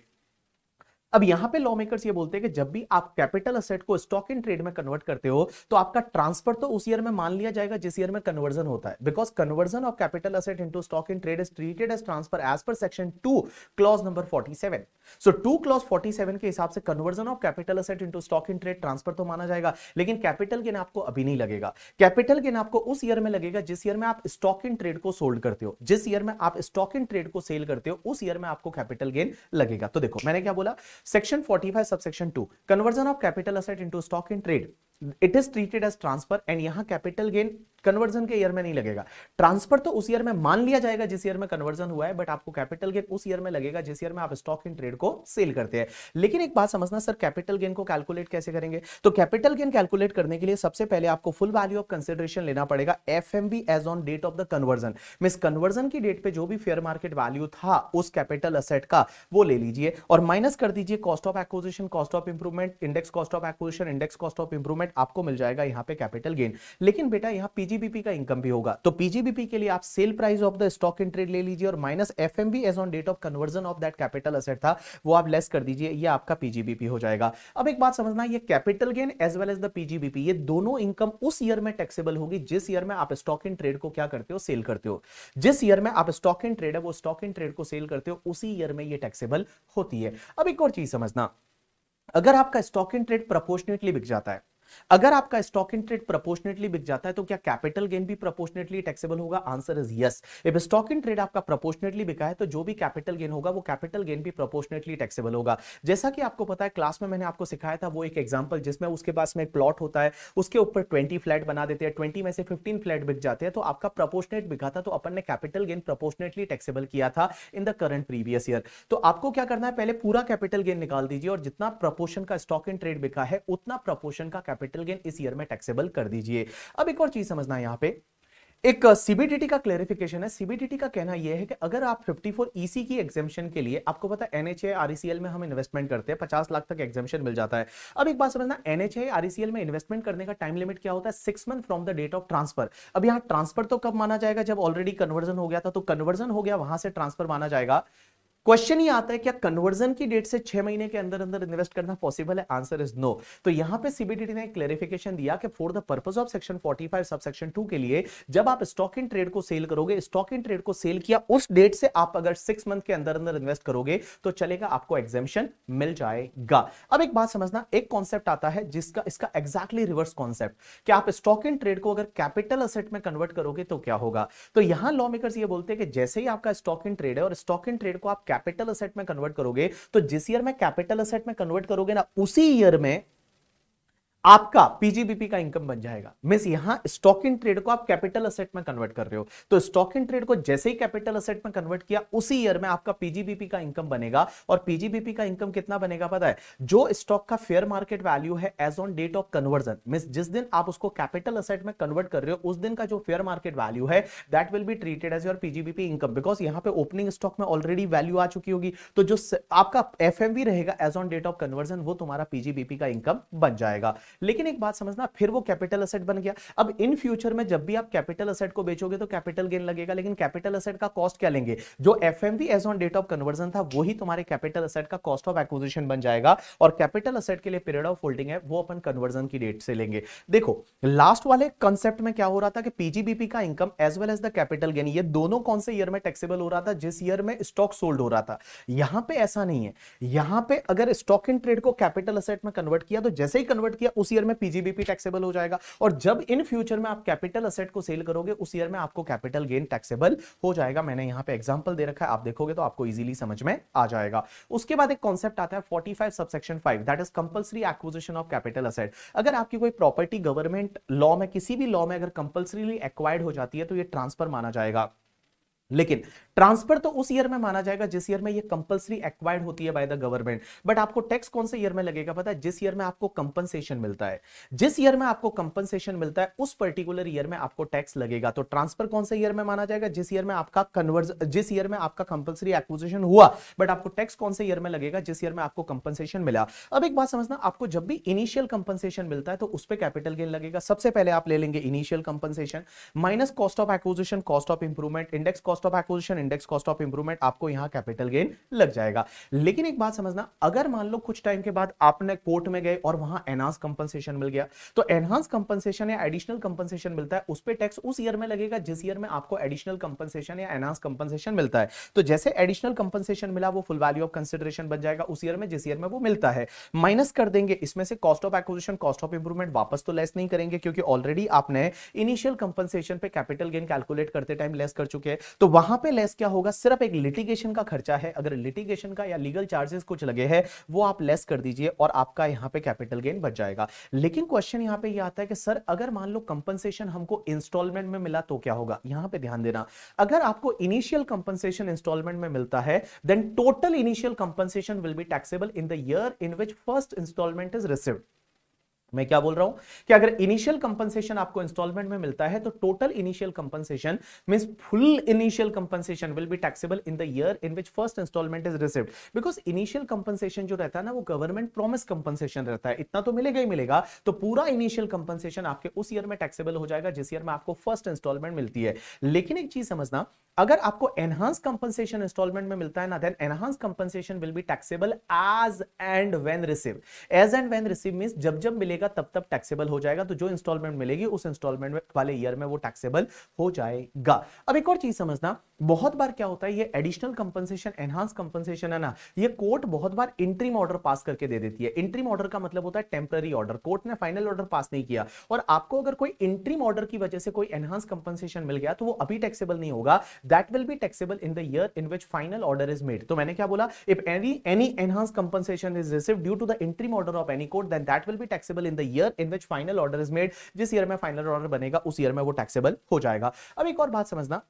अब यहां पे लॉ मेकर्स ये बोलते हैं कि जब भी आप कैपिटल असेट को स्टॉक इन ट्रेड में कन्वर्ट करते हो तो आपका ट्रांसफर तो उस ईयर में मान लिया जाएगा जिस ईयर में कन्वर्जन होता है because conversion of capital asset into stock in trade is treated as transfer as per section two clause number forty seven so two clause forty seven के हिसाब से conversion of capital asset into stock in trade transfer तो माना जाएगा लेकिन capital gain आपको अभी नहीं लगेगा कैपिटल गेन आपको उस ईयर में लगेगा जिस ईयर में आप स्टॉक इन ट्रेड को सोल्ड करते हो जिस ईयर में आप स्टॉक इन ट्रेड को सेल करते हो उस ईयर में आपको कैपिटल गेन लगेगा तो देखो मैंने क्या बोला Section 45 subsection two conversion of capital asset into stock in trade it is treated as transfer and यहां कैपिटल गेन कन्वर्जन के ईयर में नहीं लगेगा ट्रांसफर तो उस ईयर में मान लिया जाएगा जिस ईयर में कन्वर्जन हुआ है बट आपको कैपिटल गेन उस ईयर में लगेगा जिस ईयर में आप स्टॉक इन ट्रेड को सेल करते हैं लेकिन एक बात समझना सर कैपिटल गेन को कैलकुलेट कैसे करेंगे तो कैपिटल गेन कैलकुलेट करने के लिए सबसे पहले आपको फुल वैल्यू ऑफ कंसिडरेशन लेना पड़ेगा F as on date of the conversion mean conversion की डेट पे जो भी फेयर मार्केट वैल्यू था उस कैपिटल असेट का वो ले लीजिए और माइनस कर दीजिए लीजिए cost of acquisition cost of improvement index cost of acquisition index cost of improvement आपको मिल जाएगा यहाँ पे कैपिटल गेन लेकिन बेटा यहाँ पीजीबीपी का इनकम भी होगा तो पीजीबीपी के लिए आप sell price of the stock in trade ले लीजिए और minus F as on date of conversion of that capital asset था वो आप लेस कर दीजिए ये आपका पीजीबीपी हो जाएगा अब एक बात समझना ये capital gain as well as the PGBP ये दोनों इनकम उस ईयर में टैक्सेबल होगी जिस ईयर में आप स्टॉक इन ट्रेड को क्या करते हो सेल करते हो जिस ईयर में आप स्टॉक इन ट्रेड है वो स्टॉक इन ट्रेड को सेल करते हो उसी ईयर में ये टैक्सेबल होती है अब एक और चीज समझना अगर आपका स्टॉक इन ट्रेड प्रपोर्शनेटली बिक जाता है अगर आपका स्टॉक इन ट्रेड प्रपोर्शनेटली बिक जाता है तो क्या कैपिटल गेन भी प्रपोर्शनेटली टैक्सेबल होगा answer is yes if stock in trade आपका प्रपोर्शनेटली बिका है तो जो भी कैपिटल गेन होगा वो कैपिटल गेन भी प्रपोर्शनेटली टैक्सेबल होगा जैसा कि आपको पता है क्लास में मैंने आपको सिखाया था वो एक एग्जाम्पल जिसमें उसके पास में एक प्लॉट होता है उसके ऊपर ट्वेंटी फ्लैट बना देते हैं ट्वेंटी में से फिफ्टीन फ्लैट बिक जाते हैं तो आपका प्रपोर्शनेट बिका था तो अपन ने कैपिटल गेन प्रपोर्शनेटली टैक्सेबल किया था in the current previous year तो आपको क्या करना है पहले पूरा कैपिटल गेन निकाल दीजिए और जितना प्रपोर्शन का स्टॉक इन ट्रेड बिका है उतना प्रपोर्शन का कैपिटल गेन इस ईयर में टैक्सेबल कर दीजिए अब एक और चीज समझना है यहाँ पे एक सीबीडीटी uh, का क्लेरिफिकेशन है सीबीडीटी का कहना यह है कि अगर आप 54 फोर ईसी की एग्जामेशन के लिए आपको पता है एनएचए आरसीएल e में हम इन्वेस्टमेंट करते हैं पचास लाख तक एग्जामेशन मिल जाता है अब एक बात समझना एनएचए आरसीएल e में इन्वेस्टमेंट करने का टाइम लिमिट क्या होता है six month from the date of transfer अब यहाँ ट्रांसफर तो कब माना जाएगा जब ऑलरेडी कन्वर्जन हो गया था तो कन्वर्जन हो गया वहां से ट्रांसफर माना जाएगा क्वेश्चन ही आता है क्या कन्वर्जन की डेट से छह महीने के अंदर अंदर इन्वेस्ट करना पॉसिबल है आंसर इज नो तो यहां पे सीबीडीटी ने क्लेरिफिकेशन दिया कि for the purpose of section 45 subsection 2 के लिए जब आप स्टॉक इन ट्रेड को सेल करोगे स्टॉक इन ट्रेड को सेल किया उस डेट से आप अगर सिक्स मंथ के अंदर अंदर इन्वेस्ट करोगे तो चलेगा आपको एग्जेम्पन मिल जाएगा अब एक बात समझना एक कॉन्सेप्ट आता है जिसका इसका एग्जैक्टली रिवर्स कॉन्सेप्ट कि आप स्टॉक इन ट्रेड को अगर कैपिटल असेट में कन्वर्ट करोगे तो क्या होगा तो यहां लॉ मेकर्स ये बोलते हैं कि जैसे ही आपका स्टॉक इन ट्रेड है और स्टॉक इन ट्रेड को आप कैपिटल असेट में कन्वर्ट करोगे तो जिस ईयर में कैपिटल असेट में कन्वर्ट करोगे ना उसी ईयर में आपका पीजीबीपी का इनकम बन जाएगा मीन्स यहां स्टॉक इन ट्रेड को आप कैपिटल असेट में कन्वर्ट कर रहे हो तो स्टॉक इन ट्रेड को जैसे ही कैपिटल असेट में कन्वर्ट किया उसी ईयर में आपका पीजीबीपी का इनकम बनेगा और पीजीबीपी का इनकम कितना बनेगा पता है जो स्टॉक का फेयर मार्केट वैल्यू है as on date of conversion mean जिस दिन आप उसको कैपिटल असेट में कन्वर्ट कर रहे हो उस दिन का जो फेयर मार्केट वैल्यू है that will be treated as your PGBP income because यहां पर ओपनिंग स्टॉक में ऑलरेडी वैल्यू आ चुकी होगी तो जो आपका एफ रहेगा as on date of conversion वो तुम्हारा पीजीबीपी का इनकम बन जाएगा लेकिन एक बात समझना फिर वो कैपिटल असेट बन गया अब इन फ्यूचर में जब भी आप कैपिटल असेट को बेचोगे तो कैपिटल गेन लगेगा लेकिन कैपिटल असेट का कॉस्ट क्या लेंगे जो F M as on date of conversion था वही तुम्हारे कैपिटल असेट का कॉस्ट ऑफ एक्विजिशन बन जाएगा और कैपिटल असेट के लिए पीरियड ऑफ होल्डिंग है वो अपन कन्वर्जन की डेट से लेंगे देखो लास्ट वाले कंसेप्ट में क्या हो रहा था कि पीजीबीपी का income as well as the capital gain ये दोनों कौन से ईयर में टैक्सेबल हो रहा था जिस ईयर में स्टॉक सोल्ड हो रहा था यहां पे ऐसा नहीं है यहां पे अगर स्टॉक इन ट्रेड को कैपिटल असेट में कन्वर्ट किया तो जैसे ही कन्वर्ट किया उस ईयर में पीजीबीपी टैक्सेबल हो जाएगा और जब इन फ्यूचर में आप कैपिटल असेट को सेल करोगे उस ईयर में आपको कैपिटल गेन टैक्सेबल हो जाएगा मैंने यहां पे एग्जाम्पल दे रखा है आप देखोगे तो आपको इजिली समझ में आ जाएगा उसके बाद एक कॉन्सेप्ट आता है forty five subsection five that is compulsory acquisition of capital asset अगर आपकी कोई प्रॉपर्टी गवर्नमेंट लॉ में किसी भी लॉ में अगर कंपल्सरीली एक्वायर्ड हो जाती है तो ये ट्रांसफर माना जाएगा लेकिन ट्रांसफर तो उस ईयर में माना जाएगा जिस ईयर में ये कंपलसरी एक्वायर्ड होती है बाय द गवर्नमेंट बट आपको टैक्स कौन से ईयर में लगेगा पता है जिस ईयर में आपको कंपनसेशन मिलता है जिस ईयर में आपको कंपनसेशन मिलता है उस पर्टिकुलर ईयर में आपको टैक्स लगेगा तो ट्रांसफर कौन से ईयर में माना जाएगा जिस ईयर में आपका कन्वर्ज जिस ईयर में आपका कंपलसरी एक्विजिशन हुआ बट आपको टैक्स कौन से ईयर में लगेगा जिस ईयर में आपको कंपनसेशन मिला अब एक बात समझना आपको जब भी इनिशियल कंपनसेशन मिलता है तो उस पर कैपिटल गेन लगेगा सबसे पहले आप ले लेंगे initial compensation minus cost of acquisition cost of improvement index cost cost of acquisition index cost of improvement आपको यहां कैपिटल गेन लग जाएगा लेकिन एक बात समझना अगर मान लो कुछ टाइम के बाद आपने कोर्ट में गए और वहां एनहांस कंपनसेशन मिल गया तो एनहांस कंपनसेशन या एडिशनल कंपनसेशन मिलता है उस पर टैक्स उस ईयर में लगेगा जिस ईयर में आपको एडिशनल कंपनसेशन या एनहांस कंपनसेशन मिलता है तो जैसे एडिशनल कंपनसेशन मिला वो फुल वैल्यू ऑफ कंसिडरेशन बन जाएगा उस ईयर में जिस ईयर में वो मिलता है माइनस कर देंगे इसमें से cost of acquisition cost of improvement वापस तो लेस नहीं करेंगे क्योंकि ऑलरेडी आपने इनिशियल कंपनसेशन पे कैपिटल गेन कैलकुलेट करते टाइम लेस कर चुके हैं तो वहां पे लेस क्या होगा सिर्फ एक लिटिगेशन का खर्चा है अगर लिटिगेशन का या लीगल चार्जेस कुछ लगे हैं वो आप लेस कर दीजिए और आपका यहाँ पे कैपिटल गेन बच जाएगा लेकिन क्वेश्चन यहाँ पे ये यह आता है कि सर अगर मान लो कंपनसेशन हमको इंस्टॉलमेंट में मिला तो क्या होगा यहाँ पे ध्यान देना अगर आपको इनिशियल कंपनसेशन इंस्टॉलमेंट में मिलता है then total initial compensation will be taxable in the year in which first instalment is received मैं क्या बोल रहा हूं कि अगर इनिशियल कंपनसेशन आपको इंस्टॉलमेंट में मिलता है तो total initial compensation mean full initial compensation will be taxable in the year in which first instalment is receive because initial compensation जो रहता है ना वो गवर्नमेंट प्रॉमिस कंपनसेशन रहता है इतना तो मिलेगा ही मिलेगा तो पूरा इनिशियल कंपनसेशन आपके उस ईयर में टैक्सेबल हो जाएगा जिस ईयर में आपको फर्स्ट इंस्टॉलमेंट मिलती है लेकिन एक चीज समझना अगर आपको एनहांस कंपनसेशन इंस्टॉलमेंट में मिलता है ना then enhance compensation will be taxable as and when receive as and when receive mean जब जब मिलेगा मिलेगा तब तब टैक्सेबल हो जाएगा तो जो इंस्टॉलमेंट मिलेगी उस इंस्टॉलमेंट वाले ईयर में वो टैक्सेबल हो जाएगा अब एक और चीज समझना बहुत बार क्या होता है ये एडिशनल कंपनसेशन एनहांस कंपनसेशन है ना ये कोर्ट बहुत बार इंट्रीम ऑर्डर पास करके दे देती है इंट्रीम ऑर्डर का मतलब होता है टेम्पररी ऑर्डर कोर्ट ने फाइनल ऑर्डर पास नहीं किया और आपको अगर कोई इंट्रीम ऑर्डर की वजह से कोई एनहांस कंपनसेशन मिल गया तो वो अभी टैक्सेबल नहीं होगा that will be taxable in the year in which final order is made तो मैंने क्या बोला if any any enhance compensation is receive due to the interim order of any court then that will be taxable in the year in which final order is made जिस year में final order बनेगा उस year में वो taxable हो जाएगा अब एक और बात समझना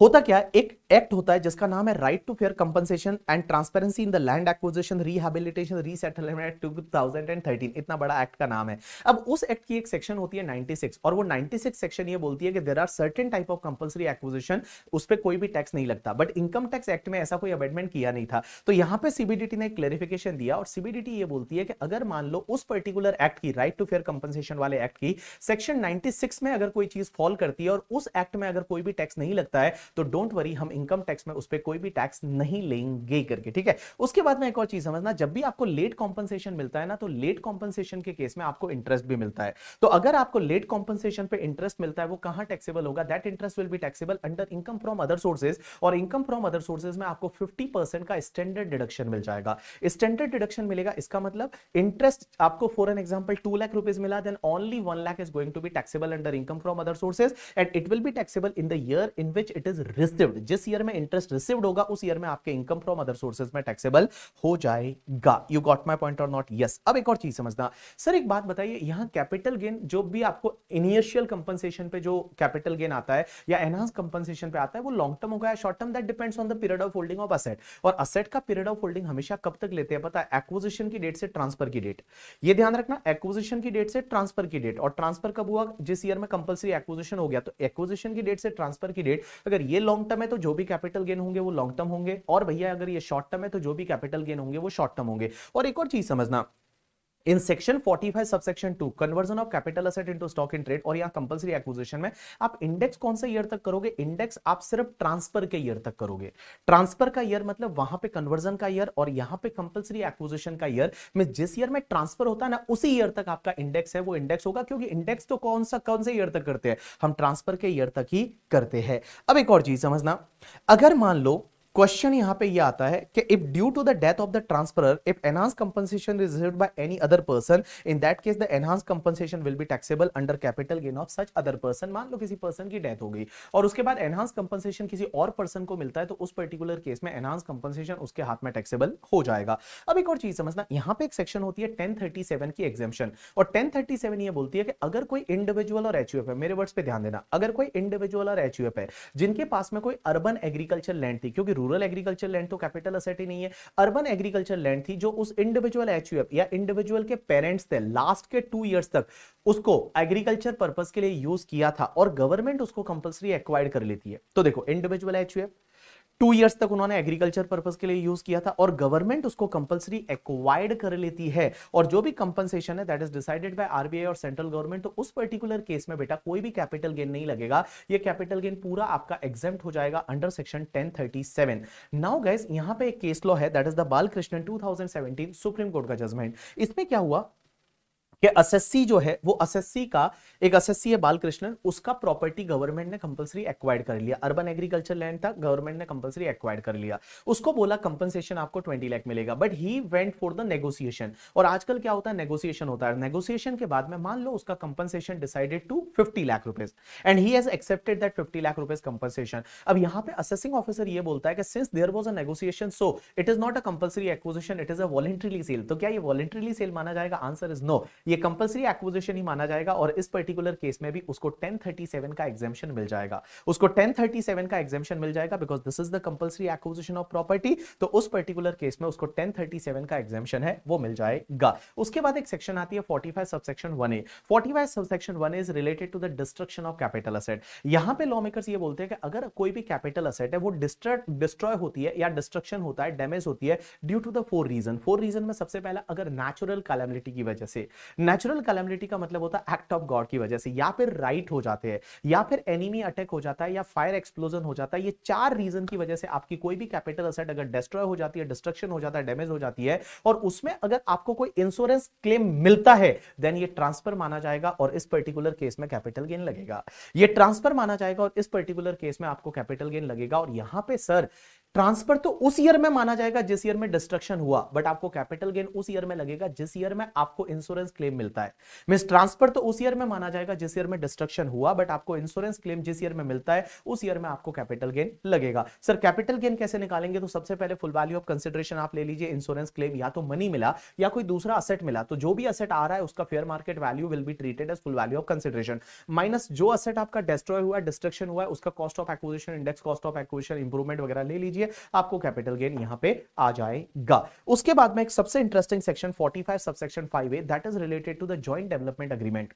होता क्या एक एक्ट होता है जिसका नाम है right to fair compensation and transparency in the land acquisition rehabilitation resettlement 2013 इतना बड़ा एक्ट का नाम है अब उस एक्ट की एक सेक्शन होती है 96 और वो 96 सेक्शन ये बोलती है कि there are certain type of compulsory acquisition उस पर कोई भी टैक्स नहीं लगता बट इनकम टैक्स एक्ट में ऐसा कोई अमेंडमेंट किया नहीं था तो यहाँ पे सीबीडीटी ने क्लेरिफिकेशन दिया और सीबीडीटी ये बोलती है कि अगर मान लो उस पर्टिकुलर एक्ट की राइट टू फेयर कंपनसेशन वाले एक्ट की सेक्शन नाइनटी में अगर कोई चीज फॉल करती है और उस एक्ट में अगर कोई भी टैक्स नहीं लगता है तो डोंट वरी हम इनकम टैक्स में उस पर कोई भी टैक्स नहीं लेंगे करके ठीक है उसके बाद में एक और चीज समझना जब भी आपको लेट कॉम्पनसेशन मिलता है ना तो लेट कॉम्पनसेशन के केस में आपको इंटरेस्ट भी मिलता है तो अगर आपको लेट कॉम्पनसेशन पे इंटरेस्ट मिलता है वो कहां टैक्सेबल होगा that interest will be taxable under income from other sources और इनकम फ्रॉम अदर सोर्सेज में आपको फिफ्टी परसेंट का स्टैंडर्ड डिडक्शन मिल जाएगा स्टैंडर्ड डिडक्शन मिलेगा इसका मतलब इंटरेस्ट आपको for an example two lakh rupees मिला then only one lakh is going to be taxable under income from other sources and it will be taxable in the year in which it is is received जिस year में interest received होगा उस year में आपके income from other sources में taxable हो जाएगा you got my point और नॉट यस अब एक और चीज समझना सर एक बात बताइए यहां कैपिटल गेन जो भी आपको इनिशियल कंपनसेशन पे जो कैपिटल गेन आता है या एनहांस कंपनसेशन पे आता है वो लॉन्ग टर्म होगा या short term that depends on the period of holding of asset और असेट का पीरियड ऑफ होल्डिंग हमेशा कब तक लेते हैं पता है एक्विजिशन की डेट से ट्रांसफर की डेट ये ध्यान रखना एक्विजिशन की डेट से ट्रांसफर की डेट और ट्रांसफर कब हुआ जिस ईयर में कंपलसरी एक्विजिशन हो गया तो एक्विजिशन की डेट से ट्रांसफर की डेट अगर ये लॉन्ग टर्म है तो जो भी कैपिटल गेन होंगे वो लॉन्ग टर्म होंगे और भैया अगर ये शॉर्ट टर्म है तो जो भी कैपिटल गेन होंगे वो शॉर्ट टर्म होंगे और एक और चीज समझना in section 45 subsection 2 conversion of capital asset into stock in trade और यहाँ कंपलसरी एक्विजिशन में आप इंडेक्स कौन सा ईयर तक करोगे इंडेक्स आप सिर्फ ट्रांसफर के ईयर तक करोगे ट्रांसफर का ईयर मतलब वहां पे कन्वर्जन का ईयर और यहाँ पे कंपलसरी एक्विजिशन का ईयर में जिस ईयर में ट्रांसफर होता है ना उसी ईयर तक आपका इंडेक्स है वो इंडेक्स होगा क्योंकि इंडेक्स तो कौन सा कौन से ईयर तक करते हैं हम ट्रांसफर के ईयर तक ही करते हैं अब एक और चीज समझना अगर मान लो क्वेश्चन यहां पे ये यह आता है कि if due to the death of the transferor if enhance compensation is reserve by any other person in that case the enhance compensation will be taxable under capital gain of such other person मान लो किसी person की death हो गई और उसके बाद enhance compensation किसी और पर्सन को मिलता है तो उस पर्टिकुलर केस में एनहांस कंपनसेशन उसके हाथ में टैक्सेबल हो जाएगा अब एक और चीज समझना यहां पे एक सेक्शन होती है 1037 की एग्जामेशन और 1037 ये बोलती है कि अगर कोई इंडिविजुअल और एचयूएफ है मेरे वर्ड्स पे ध्यान देना अगर कोई इंडिविजुअल और एचयूएफ है जिनके पास में कोई अर्बन एग्रीकल्चर लैंड थी क्योंकि रूरल एग्रीकल्चर लैंड तो कैपिटल असेट ही नहीं है अर्बन एग्रीकल्चर लैंड थी जो उस इंडिविजुअल एच या इंडिविजुअल के पेरेंट्स थे लास्ट के टू ईयर्स तक उसको एग्रीकल्चर पर्पज के लिए यूज किया था और गवर्नमेंट उसको कंपल्सरी एक्वायर कर लेती है तो देखो इंडिविजुअल एच टू इयर्स तक उन्होंने एग्रीकल्चर पर्पज के लिए यूज किया था और गवर्नमेंट उसको कंपलसरी एक्वायर्ड कर लेती है और जो भी कंपनसेशन है that is decided by RBI और सेंट्रल गवर्नमेंट तो उस पर्टिकुलर केस में बेटा कोई भी कैपिटल गेन नहीं लगेगा ये कैपिटल गेन पूरा आपका एग्जाम हो जाएगा under section ten thirty seven now guys यहाँ पे एक केस लॉ है that is the Balakrishnan two thousand seventeen supreme court का जजमेंट इसमें क्या हुआ कि एसएससी जो है वो एसएससी का एक एसएससी है बालकृष्णन उसका प्रॉपर्टी गवर्नमेंट ने कंपलसरी एक्वायर कर लिया अर्बन एग्रीकल्चर लैंड था गवर्नमेंट ने कंपलसरी एक्वायर कर लिया उसको बोला कंपनसेशन आपको ट्वेंटी लैख मिलेगा but he went for the negotiation और आजकल क्या होता है नेगोसिएशन होता है नेगोसिएशन के बाद में मान लो उसका compensation decided to fifty lakh rupees and he has accepted that fifty lakh rupees compensation अब यहाँ पे असेसिंग ऑफिसर ये बोलता है कि since there was a negotiation so it is not a compulsory acquisition it is a voluntarily sale तो क्या ये वॉलेंट्रीली सेल माना जाएगा आंसर इज नो ये ये कंपलसरी एक्विजिशन ही माना जाएगा और इस पर्टिकुलर केस में भी उसको 1037 का एग्जामेशन मिल जाएगा उसको 1037 का एग्जामेशन मिल जाएगा because this is the compulsory acquisition of property तो उस पर्टिकुलर केस में उसको 1037 का एग्जामेशन है वो मिल जाएगा उसके बाद एक सेक्शन आती है 45 subsection one A forty five subsection one is related to the destruction of capital asset यहां पे लॉ मेकर्स ये बोलते हैं कि अगर कोई भी कैपिटल असेट है वो डिस्ट्रॉय होती है या डिस्ट्रक्शन होता है डैमेज होती है due to the four reason four reason में सबसे पहला अगर नेचुरल कैलेमिलिटी की वजह से नेचुरल कैलेमिलिटी का मतलब होता है एक्ट ऑफ गॉड की वजह से या फिर राइट हो जाते हैं या फिर एनिमी अटैक हो जाता है या फायर एक्सप्लोजन हो जाता है ये चार रीजन की वजह से आपकी कोई भी कैपिटल असेट अगर डिस्ट्रॉय हो जाती है डिस्ट्रक्शन हो जाता है डैमेज हो जाती है और उसमें अगर आपको कोई इंश्योरेंस क्लेम मिलता है देन ये ट्रांसफर माना जाएगा और इस पर्टिकुलर केस में कैपिटल गेन लगेगा ये ट्रांसफर माना जाएगा और इस पर्टिकुलर केस में आपको कैपिटल गेन लगेगा और यहां पे सर ट्रांसफर तो उस ईयर में माना जाएगा जिस ईयर में डिस्ट्रक्शन हुआ बट आपको कैपिटल गेन उस ईयर में लगेगा जिस ईयर में आपको इंश्योरेंस क्लेम मिलता है मिस ट्रांसफर तो उस ईयर में माना जाएगा जिस ईयर में डिस्ट्रक्शन हुआ बट आपको इंश्योरेंस क्लेम जिस ईयर में मिलता है उस ईयर में आपको कैपिटल गेन लगेगा सर कैपिटल गेन कैसे निकालेंगे तो सबसे पहले फुल वैल्यू ऑफ कंसिडरेशन आप ले लीजिए इंश्योरेंस क्लेम या तो मनी मिला या कोई दूसरा असेट मिला तो जो भी असेट आ रहा है उसका fair market value will be treated as full value of consideration minus जो असेट आपका डिस्ट्रॉय हुआ डिस्ट्रक्शन हुआ है उसका cost of acquisition index cost of acquisition improvement वगैरह ले लीजिए है आपको कैपिटल गेन यहां पे आ जाएगा उसके बाद में एक सबसे interesting section 45 subsection 5 A that is related to the joint development agreement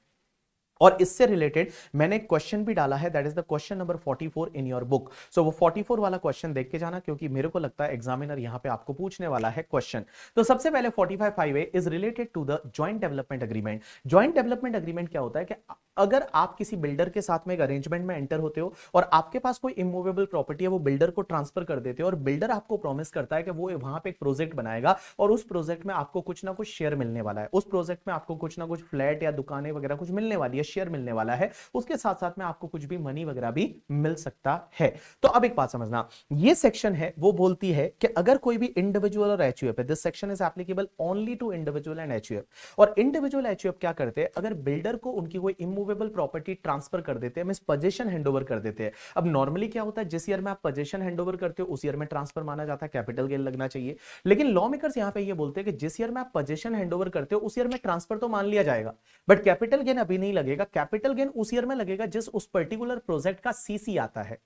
और इससे रिलेटेड मैंने एक क्वेश्चन भी डाला है that is the question number 44 in your book so वो 44 वाला क्वेश्चन देख के जाना क्योंकि मेरे को लगता है एग्जामिनर यहां पे आपको पूछने वाला है क्वेश्चन तो सबसे पहले 45 A is related to the joint development agreement joint development agreement क्या होता है कि अगर आप किसी बिल्डर के साथ में एक अरेंजमेंट में एंटर होते हो और आपके पास कोई इमूवेबल प्रॉपर्टी है वो बिल्डर को ट्रांसफर कर देते हो और बिल्डर आपको प्रॉमिस करता है कि वो वहां पे एक प्रोजेक्ट बनाएगा और उस प्रोजेक्ट में आपको कुछ ना कुछ शेयर मिलने वाला है उस प्रोजेक्ट में आपको कुछ ना कुछ फ्लैट या दुकानें वगैरह कुछ मिलने वाली है शेयर मिलने वाला है उसके साथ साथ में आपको कुछ भी मनी वगैरह भी मिल सकता है तो अब एक बात समझना ये सेक्शन है वो बोलती है कि अगर कोई भी इंडिविजुअल और एच है this section is applicable only to individual and H और इंडिविजुअल एच क्या करते हैं अगर बिल्डर को उनकी कोई इमूवेबल प्रॉपर्टी ट्रांसफर कर देते हैं मीन पोजेशन हैंड कर देते हैं अब नॉर्मली क्या होता है जिस ईयर में आप पोजेशन हैंड करते हो उस ईयर में ट्रांसफर माना जाता है कैपिटल गेन लगना चाहिए लेकिन लॉ मेकर्स यहाँ पे ये बोलते हैं कि जिस ईयर में आप पोजेशन हैंड करते हो उस ईयर में ट्रांसफर तो मान लिया जाएगा बट कैपिटल गेन अभी नहीं लगेगा लगेगा कैपिटल गेन उस ईयर में लगेगा जिस उस पर्टिकुलर प्रोजेक्ट का सीसी आता है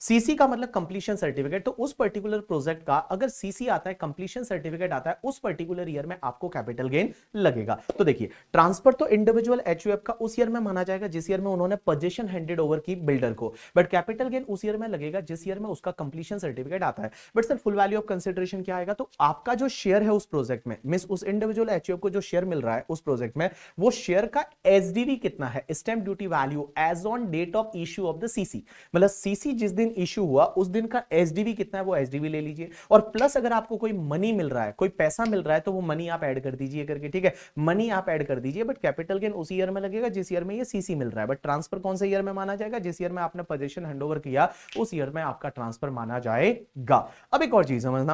सीसी का मतलब कंप्लीशन सर्टिफिकेट तो उस पर्टिकुलर प्रोजेक्ट का अगर सीसी आता है कंप्लीशन सर्टिफिकेट आता है उस पर्टिकुलर ईयर में आपको कैपिटल गेन लगेगा तो देखिए ट्रांसफर तो इंडिविजुअल एच का उस ईयर में माना जाएगा जिस ईयर में उन्होंने पोजिशन हैंडेड ओवर की बिल्डर को बट कैपिटल गेन उस ईयर में लगेगा जिस ईयर में उसका कंप्लीशन सर्टिफिकेट आता है but sir full value of consideration क्या आएगा तो आपका जो शेयर है उस प्रोजेक्ट में मीन उस इंडिविजुअल एच को जो शेयर मिल रहा है उस प्रोजेक्ट में वो शेयर का एसडीवी कितना है stamp duty value as on date of issue of the CC मतलब सीसी जिस दिन इश्यू हुआ उस दिन का एसडीवी कितना है वो एसडीवी ले लीजिए और प्लस अगर आपको कोई मनी मिल रहा है कोई पैसा मिल रहा है तो वो मनी आप ऐड कर दीजिए करके ठीक है मनी आप ऐड कर दीजिए बट कैपिटल गेन उसी ईयर में लगेगा जिस ईयर में ये सीसी मिल रहा है बट ट्रांसफर कौन से ईयर में माना जाएगा जिस ईयर में आपने पोजिशन हैंड किया उस ईयर में आपका ट्रांसफर माना जाएगा अब एक और चीज समझना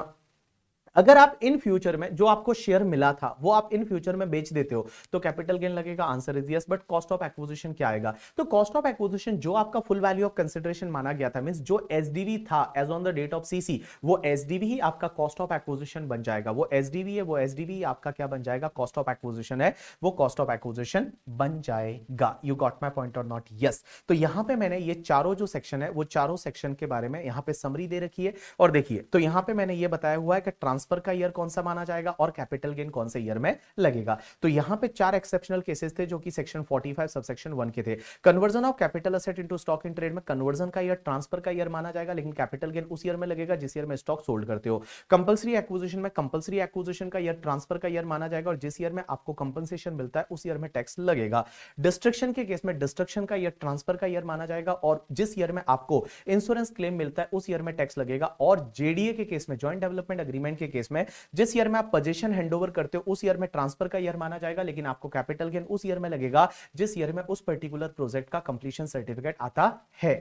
अगर आप इन फ्यूचर में जो आपको शेयर मिला था वो आप इन फ्यूचर में बेच देते हो तो कैपिटल गेन लगेगा answer is yes but cost of acquisition क्या आएगा तो कॉस्ट ऑफ एक्विजिशन जो आपका फुल वैल्यू ऑफ कंसिडरेशन माना गया था मीन जो एस था as on the date of CC वो एस ही आपका कॉस्ट ऑफ एक्विजिशन बन जाएगा वो एस है वो एस आपका क्या बन जाएगा कॉस्ट ऑफ एक्विजिशन है वो कॉस्ट ऑफ एक्विजिशन बन जाएगा यू गॉट माई पॉइंट और नॉट यस तो यहां पे मैंने ये चारों जो सेक्शन है वो चारों सेक्शन के बारे में यहां पर समरी दे रखी है और देखिए तो यहां पे मैंने ये बताया हुआ है कि ट्रांस ट्रांसफर का ईयर कौन सा माना जाएगा और कैपिटल गेन कौन से ईयर में लगेगा तो यहां पे चार एक्सेप्शनल केसेस थे जो कि सेक्शन 45 सबसेक्शन 1 के थे conversion of capital asset into stock in trade में कन्वर्जन का ईयर ट्रांसफर का ईयर माना जाएगा लेकिन कैपिटल गेन उस ईयर में लगेगा जिस ईयर में स्टॉक सोल्ड करते हो कंपलसरी एक्विजिशन में कंपलसरी एक्विजिशन का ईयर ट्रांसफर का ईयर माना जाएगा और जिस ईयर में आपको कंपनसेशन मिलता है उस ईयर में टैक्स लगेगा डिस्ट्रक्शन के केस में डिस्ट्रक्शन का ईयर ट्रांसफर का ईयर माना जाएगा और जिस ईयर में आपको इंश्योरेंस क्लेम मिलता है उस ईयर में टैक्स लगेगा और जेडीए के केस में ज्वाइंट डेवलपमेंट अग्रीमेंट के केस में जिस ईयर में आप पोजीशन हैंड करते हो उस ईयर में ट्रांसफर का ईयर माना जाएगा लेकिन आपको कैपिटल गेन उस ईयर में लगेगा जिस ईयर में उस पर्टिकुलर प्रोजेक्ट का कंप्लीशन सर्टिफिकेट आता है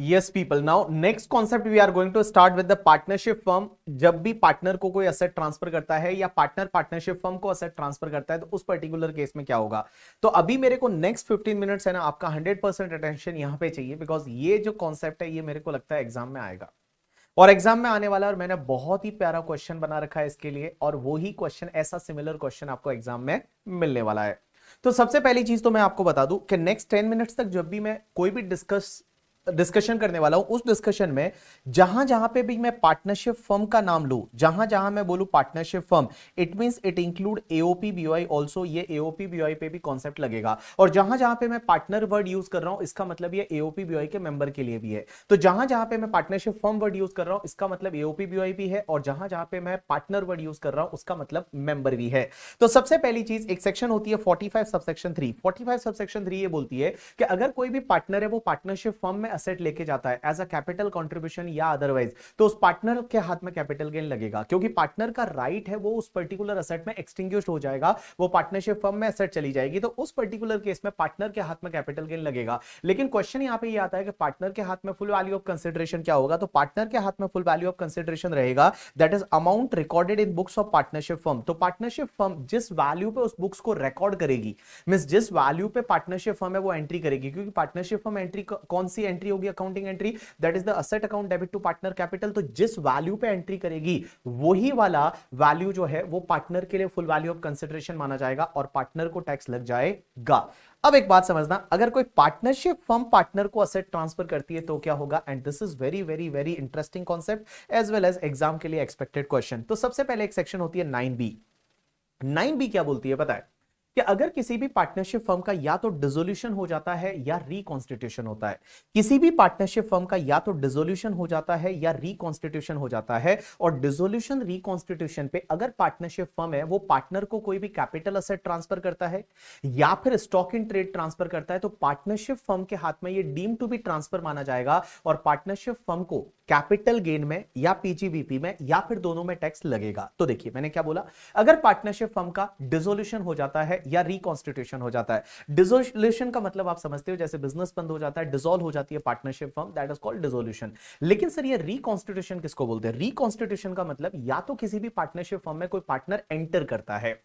yes people now next concept we are going to start with the partnership firm जब भी पार्टनर को कोई असेट ट्रांसफर करता है या पार्टनर पार्टनरशिप फर्म को असेट ट्रांसफर करता है तो उस पर्टिकुलर केस में क्या होगा तो अभी मेरे को नेक्स्ट 15 मिनट्स है ना आपका 100 परसेंट अटेंशन यहां पे चाहिए बिकॉज ये जो कॉन्सेप्ट है ये मेरे को लगता है एग्जाम में आएगा और एग्जाम में आने वाला और मैंने बहुत ही प्यारा क्वेश्चन बना रखा है इसके लिए और वो ही क्वेश्चन ऐसा सिमिलर क्वेश्चन आपको एग्जाम में मिलने वाला है तो सबसे पहली चीज तो मैं आपको बता दूं कि नेक्स्ट टेन मिनट्स तक जब भी मैं कोई भी डिस्कस डिस्कशन करने वाला हूं उस डिस्कशन में जहां जहां पे भी मैं पार्टनरशिप फर्म का नाम लू जहां जहां मैं बोलू partnership firm it means it include AOP BOI also ये एओपी बीओआई पे भी कॉन्सेप्ट लगेगा और जहां जहां पे मैं पार्टनर वर्ड यूज कर रहा हूं इसका मतलब ये एओपी बीओआई के मेंबर के लिए भी है तो जहां जहां पे मैं पार्टनरशिप फर्म वर्ड यूज कर रहा हूं इसका मतलब एओपी बीओआई भी है और जहां जहां पे मैं पार्टनर वर्ड यूज कर रहा हूं उसका मतलब मेंबर भी है तो सबसे पहली चीज एक सेक्शन होती है forty five subsection three forty five subsection three ये बोलती है कि अगर कोई भी पार्टनर है वो पार्टनरशिप फर्म में असेट लेके जाता है एज अ कैपिटल कॉन्ट्रीब्यूशन या अदरवाइज तो उस पार्टनर के हाथ में कैपिटल गेन लगेगा क्योंकि पार्टनर का राइट right है वो उस पर्टिकुलर असेट में एक्सटिंग हो जाएगा वो पार्टनरशिप फर्म में असेट चली जाएगी तो उस पर्टिकुलर केस में पार्टनर के हाथ में कैपिटल गेन लगेगा लेकिन क्वेश्चन यहाँ पे ये आता है कि पार्टनर के हाथ में फुल वैल्यू ऑफ कंसिडरेशन क्या होगा तो पार्टनर के हाथ में फुल वैल्यू ऑफ कंसिडरेशन रहेगा that is amount recorded in books of partnership firm तो पार्टनरशिप फर्म जिस वैल्यू पे उस बुक्स को रिकॉर्ड करेगी मीन जिस वैल्यू पे पार्टनरशिप फर्म है वो एंट्री करेगी क्योंकि पार्टनरशिप फर्म एंट्री कौन सी एंट्री एंट्री होगी accounting entry that is the asset account debit to partner capital तो जिस वैल्यू पे एंट्री करेगी वही वाला वैल्यू जो है वो पार्टनर के लिए फुल वैल्यू ऑफ कंसिडरेशन माना जाएगा और पार्टनर को टैक्स लग जाएगा अब एक बात समझना अगर कोई पार्टनरशिप फर्म पार्टनर को असेट ट्रांसफर करती है तो क्या होगा and this is very very very interesting concept as well as exam के लिए एक्सपेक्टेड क्वेश्चन तो सबसे पहले एक सेक्शन होती है नाइन बी नाइन बी क्या बोलती है पता है कि अगर किसी भी पार्टनरशिप फर्म का या तो डिजोल्यूशन हो जाता है या रिकॉन्स्टिट्यूशन होता है किसी भी पार्टनरशिप फर्म का या तो डिजोल्यूशन हो जाता है या रिकॉन्स्टिट्यूशन हो जाता है और डिजोल्यूशन रिकॉन्स्टिट्यूशन पे अगर पार्टनरशिप फर्म है वो पार्टनर को कोई भी कैपिटल असेट ट्रांसफर करता है या फिर स्टॉक इन ट्रेड ट्रांसफर करता है तो पार्टनरशिप फर्म के हाथ में ये डीम टू बी ट्रांसफर माना जाएगा और पार्टनरशिप फर्म को कैपिटल गेन में या पीजीबीपी में या फिर दोनों में टैक्स लगेगा तो देखिए मैंने क्या बोला अगर पार्टनरशिप फर्म का डिजोल्यूशन हो जाता है या रिकॉन्स्टिट्यूशन हो जाता है डिजोल्यूशन का मतलब आप समझते हो जैसे बिजनेस बंद हो जाता है डिजोल्व हो जाती है partnership firm that is called dissolution लेकिन सर ये रिकॉन्स्टिट्यूशन किसको बोलते हैं रिकॉन्स्टिट्यूशन का मतलब या तो किसी भी पार्टनरशिप फर्म में कोई पार्टनर एंटर करता है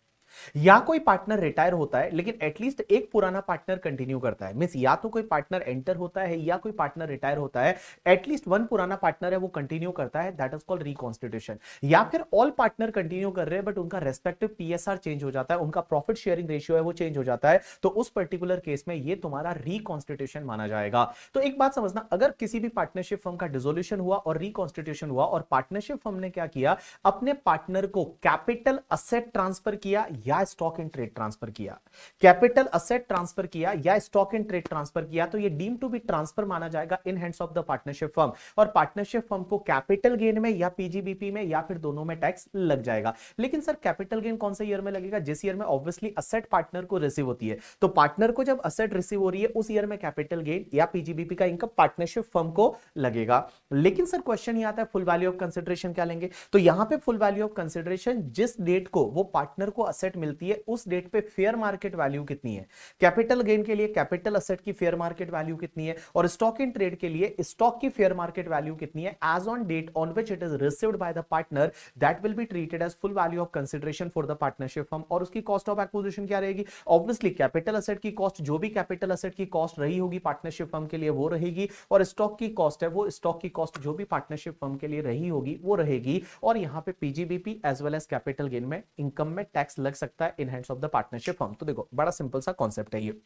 या कोई पार्टनर रिटायर होता है लेकिन एटलीस्ट एक पुराना पार्टनर कंटिन्यू करता है मीन या तो कोई पार्टनर एंटर होता है या कोई पार्टनर रिटायर होता है एटलीस्ट वन पुराना पार्टनर है वो कंटिन्यू करता है दैट इज कॉल्ड रिकॉन्स्टिट्यूशन या फिर ऑल पार्टनर कंटिन्यू कर रहे हैं बट उनका रेस्पेक्टिव पीएसआर चेंज हो जाता है उनका प्रॉफिट शेयरिंग रेशियो है वो चेंज हो जाता है तो उस पर्टिकुलर केस में ये तुम्हारा रिकॉन्स्टिट्यूशन माना जाएगा तो एक बात समझना अगर किसी भी पार्टनरशिप फर्म का डिजोल्यूशन हुआ और रिकॉन्स्टिट्यूशन हुआ और पार्टनरशिप फर्म ने क्या किया अपने पार्टनर को कैपिटल असेट ट्रांसफर किया या स्टॉक इन ट्रेड ट्रांसफर किया कैपिटल असेट ट्रांसफर किया या स्टॉक इन ट्रेड ट्रांसफर किया तो ये डीम टू बी ट्रांसफर माना जाएगा in hands of the partnership firm और पार्टनरशिप फर्म को कैपिटल गेन में या पीजीबीपी में या फिर दोनों में टैक्स लग जाएगा लेकिन सर कैपिटल गेन कौन से ईयर में लगेगा जिस ईयर में ऑब्वियसली असेट पार्टनर को रिसीव होती है तो पार्टनर को जब असेट रिसीव हो रही है उस ईयर में कैपिटल गेन या पीजीबीपी का इनकम पार्टनरशिप फर्म को लगेगा लेकिन सर क्वेश्चन ये आता है फुल वैल्यू ऑफ कंसिडरेशन क्या लेंगे तो यहां पे फुल वैल्यू ऑफ कंसिडरेशन जिस डेट को वो पार्टनर को असेट असेट मिलती है उस डेट पे फेयर मार्केट वैल्यू कितनी है कैपिटल गेन के लिए कैपिटल असेट की फेयर मार्केट वैल्यू कितनी है और स्टॉक इन ट्रेड के लिए स्टॉक की फेयर मार्केट वैल्यू कितनी है as on date on which it is received by the partner that will be treated as full value of consideration for the partnership firm और उसकी cost of acquisition क्या रहेगी obviously capital asset की cost जो भी capital asset की cost रही होगी पार्टनरशिप फॉर्म के लिए वो रहेगी और स्टॉक की कॉस्ट है वो स्टॉक की कॉस्ट जो भी पार्टनरशिप फॉर्म के लिए रही होगी वो रहेगी और यहाँ पे PGBP as well as capital gain में इनकम में टैक्स लग सकता है in hands of the partnership firm तो देखो बड़ा सिंपल सा कॉन्सेप्ट है ये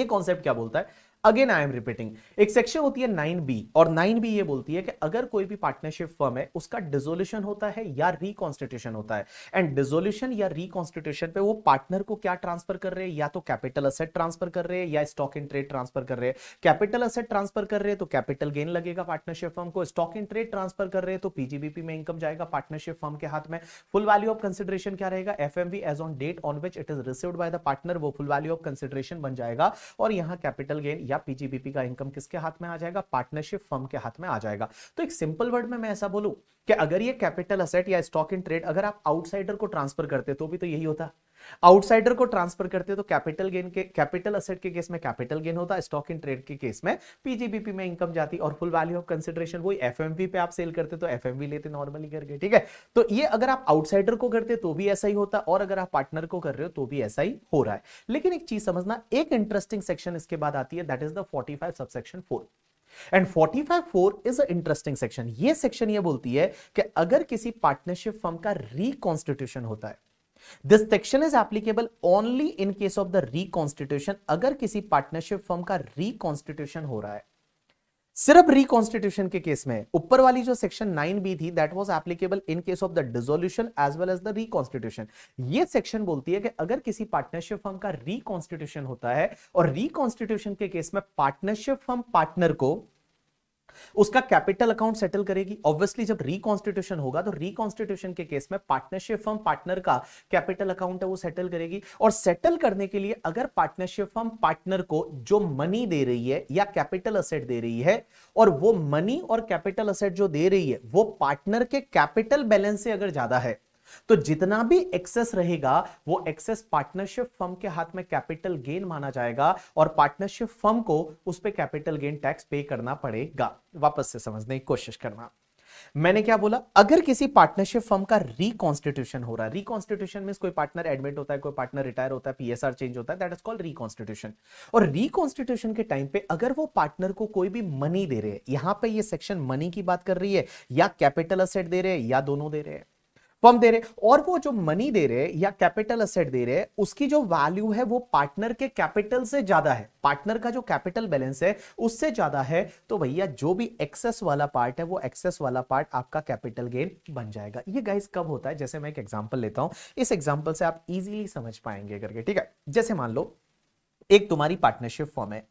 ये कॉन्सेप्ट क्या बोलता है अगेन आई एम रिपीटिंग एक सेक्शन होती है नाइन बी और नाइन बी ये बोलती है कि अगर कोई भी पार्टनरशिप फर्म है उसका डिजोल्यूशन होता है या रिकॉन्स्टिट्यूशन होता है एंड डिजोल्यूशन या रिकॉन्स्टिट्यूशन पे वो पार्टनर को क्या ट्रांसफर कर रहे हैं या तो कैपिटल असेट ट्रांसफर कर रहे हैं या स्टॉक इन ट्रेड ट्रांसफर कर रहे हैं कैपिटल असेट ट्रांसफर कर रहे हैं तो कैपिटल गेन लगेगा पार्टनरशिप फर्म को स्टॉक इन ट्रेड ट्रांसफर कर रहे हैं तो पीजीबीपी में इनकम जाएगा पार्टनरशिप फर्म के हाथ में फुल वैल्यू ऑफ कंसिडरेशन क्या रहेगा F as on date on which it is received by the partner वो फुल वैल्यू ऑफ कंसिडरेशन बन जाएगा और यहाँ कैपिटल गेन या पीजीबीपी का इनकम किसके हाथ में आ जाएगा पार्टनरशिप फर्म के हाथ में आ जाएगा तो एक सिंपल वर्ड में मैं ऐसा बोलूं कि अगर ये कैपिटल असेट या स्टॉक इन ट्रेड अगर आप आउटसाइडर को ट्रांसफर करते तो भी तो यही होता है आउटसाइडर को ट्रांसफर करते हो तो कैपिटल गेन के कैपिटल असेट के केस में कैपिटल गेन होता है स्टॉक इन ट्रेड के केस में पीजीबीपी में इनकम जाती और फुल वैल्यू ऑफ कंसिडरेशन वही एफ पे आप सेल करते तो एफ लेते नॉर्मली करके ठीक है तो ये अगर आप आउटसाइडर को करते तो भी ऐसा ही होता और अगर आप पार्टनर को कर रहे हो तो भी ऐसा ही हो रहा है लेकिन एक चीज समझना एक इंटरेस्टिंग सेक्शन इसके बाद आती है that is the five subsection four and 454 is a interesting section ये सेक्शन ये बोलती है कि अगर किसी पार्टनरशिप फर्म का रिकॉन्स्टिट्यूशन होता है this section is applicable only in case of the reconstitution अगर किसी पार्टनरशिप फर्म का रिकॉन्स्टिट्यूशन हो रहा है सिर्फ रिकॉन्स्टिट्यूशन के केस में ऊपर वाली जो सेक्शन नाइन बी थी that was applicable in case of the dissolution as well as the reconstitution ये सेक्शन बोलती है कि अगर किसी पार्टनरशिप फर्म का रिकॉन्स्टिट्यूशन होता है और रिकॉन्स्टिट्यूशन के केस में पार्टनरशिप फर्म पार्टनर को उसका कैपिटल अकाउंट सेटल करेगी ऑब्वियसली जब रिकॉन्स्टिट्यूशन होगा तो रिकॉन्स्टिट्यूशन के केस में पार्टनरशिप फर्म पार्टनर का कैपिटल अकाउंट है वो सेटल करेगी और सेटल करने के लिए अगर पार्टनरशिप फर्म पार्टनर को जो मनी दे रही है या कैपिटल असेट दे रही है और वो मनी और कैपिटल असेट जो दे रही है वो पार्टनर के कैपिटल बैलेंस से अगर ज्यादा है तो जितना भी एक्सेस रहेगा वो एक्सेस पार्टनरशिप फर्म के हाथ में कैपिटल गेन माना जाएगा और पार्टनरशिप फर्म को उस पर कैपिटल गेन टैक्स पे करना पड़ेगा वापस से समझने की कोशिश करना मैंने क्या बोला अगर किसी पार्टनरशिप फर्म का रिकॉन्स्टिट्यूशन हो रहा है रिकॉन्स्टिट्यूशन में कोई पार्टनर एडमिट होता है कोई पार्टनर रिटायर होता है पीएसआर चेंज होता है दैट इज कॉल्ड रिकॉन्स्टिट्यूशन और रिकॉन्स्टिट्यूशन के टाइम पे अगर वो पार्टनर को कोई भी मनी दे रहे हैं यहां पे ये सेक्शन मनी की बात कर रही है या कैपिटल असेट दे रहे हैं या दोनों दे रहे हैं वो हम दे रहे और वो जो मनी दे रहे या कैपिटल असेट दे रहे उसकी जो वैल्यू है वो पार्टनर के कैपिटल से ज्यादा है पार्टनर का जो कैपिटल बैलेंस है उससे ज्यादा है तो भैया जो भी एक्सेस वाला पार्ट है वो एक्सेस वाला पार्ट आपका कैपिटल गेन बन जाएगा ये गाइस कब होता है जैसे मैं एक एग्जाम्पल लेता हूं इस एग्जाम्पल से आप इजिली समझ पाएंगे करके ठीक है जैसे मान लो एक तुम्हारी पार्टनरशिप फॉर्म है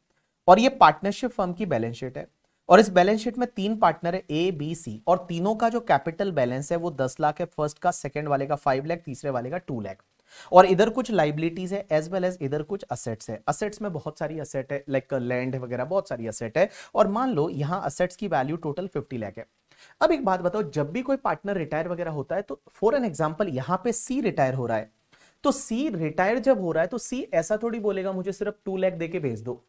और ये पार्टनरशिप फॉर्म की बैलेंस शीट है और इस बैलेंस शीट में तीन पार्टनर है ए बी सी और तीनों का जो कैपिटल बैलेंस है वो दस लाख है फर्स्ट का सेकंड वाले का फाइव लाख तीसरे वाले का टू लाख और इधर कुछ लाइबिलिटीज है एज वेल एज इधर कुछ असेट्स है असेट्स में बहुत सारी असेट है लाइक लैंड वगैरह बहुत सारी असेट है और मान लो यहाँ असेट्स की वैल्यू टोटल फिफ्टी लैख है अब एक बात बताओ जब भी कोई पार्टनर रिटायर वगैरह होता है तो फॉर एन एग्जाम्पल यहाँ पे सी रिटायर हो रहा है तो सी रिटायर जब हो रहा है तो सी ऐसा थोड़ी बोलेगा मुझे सिर्फ टू लैख दे के भेज दो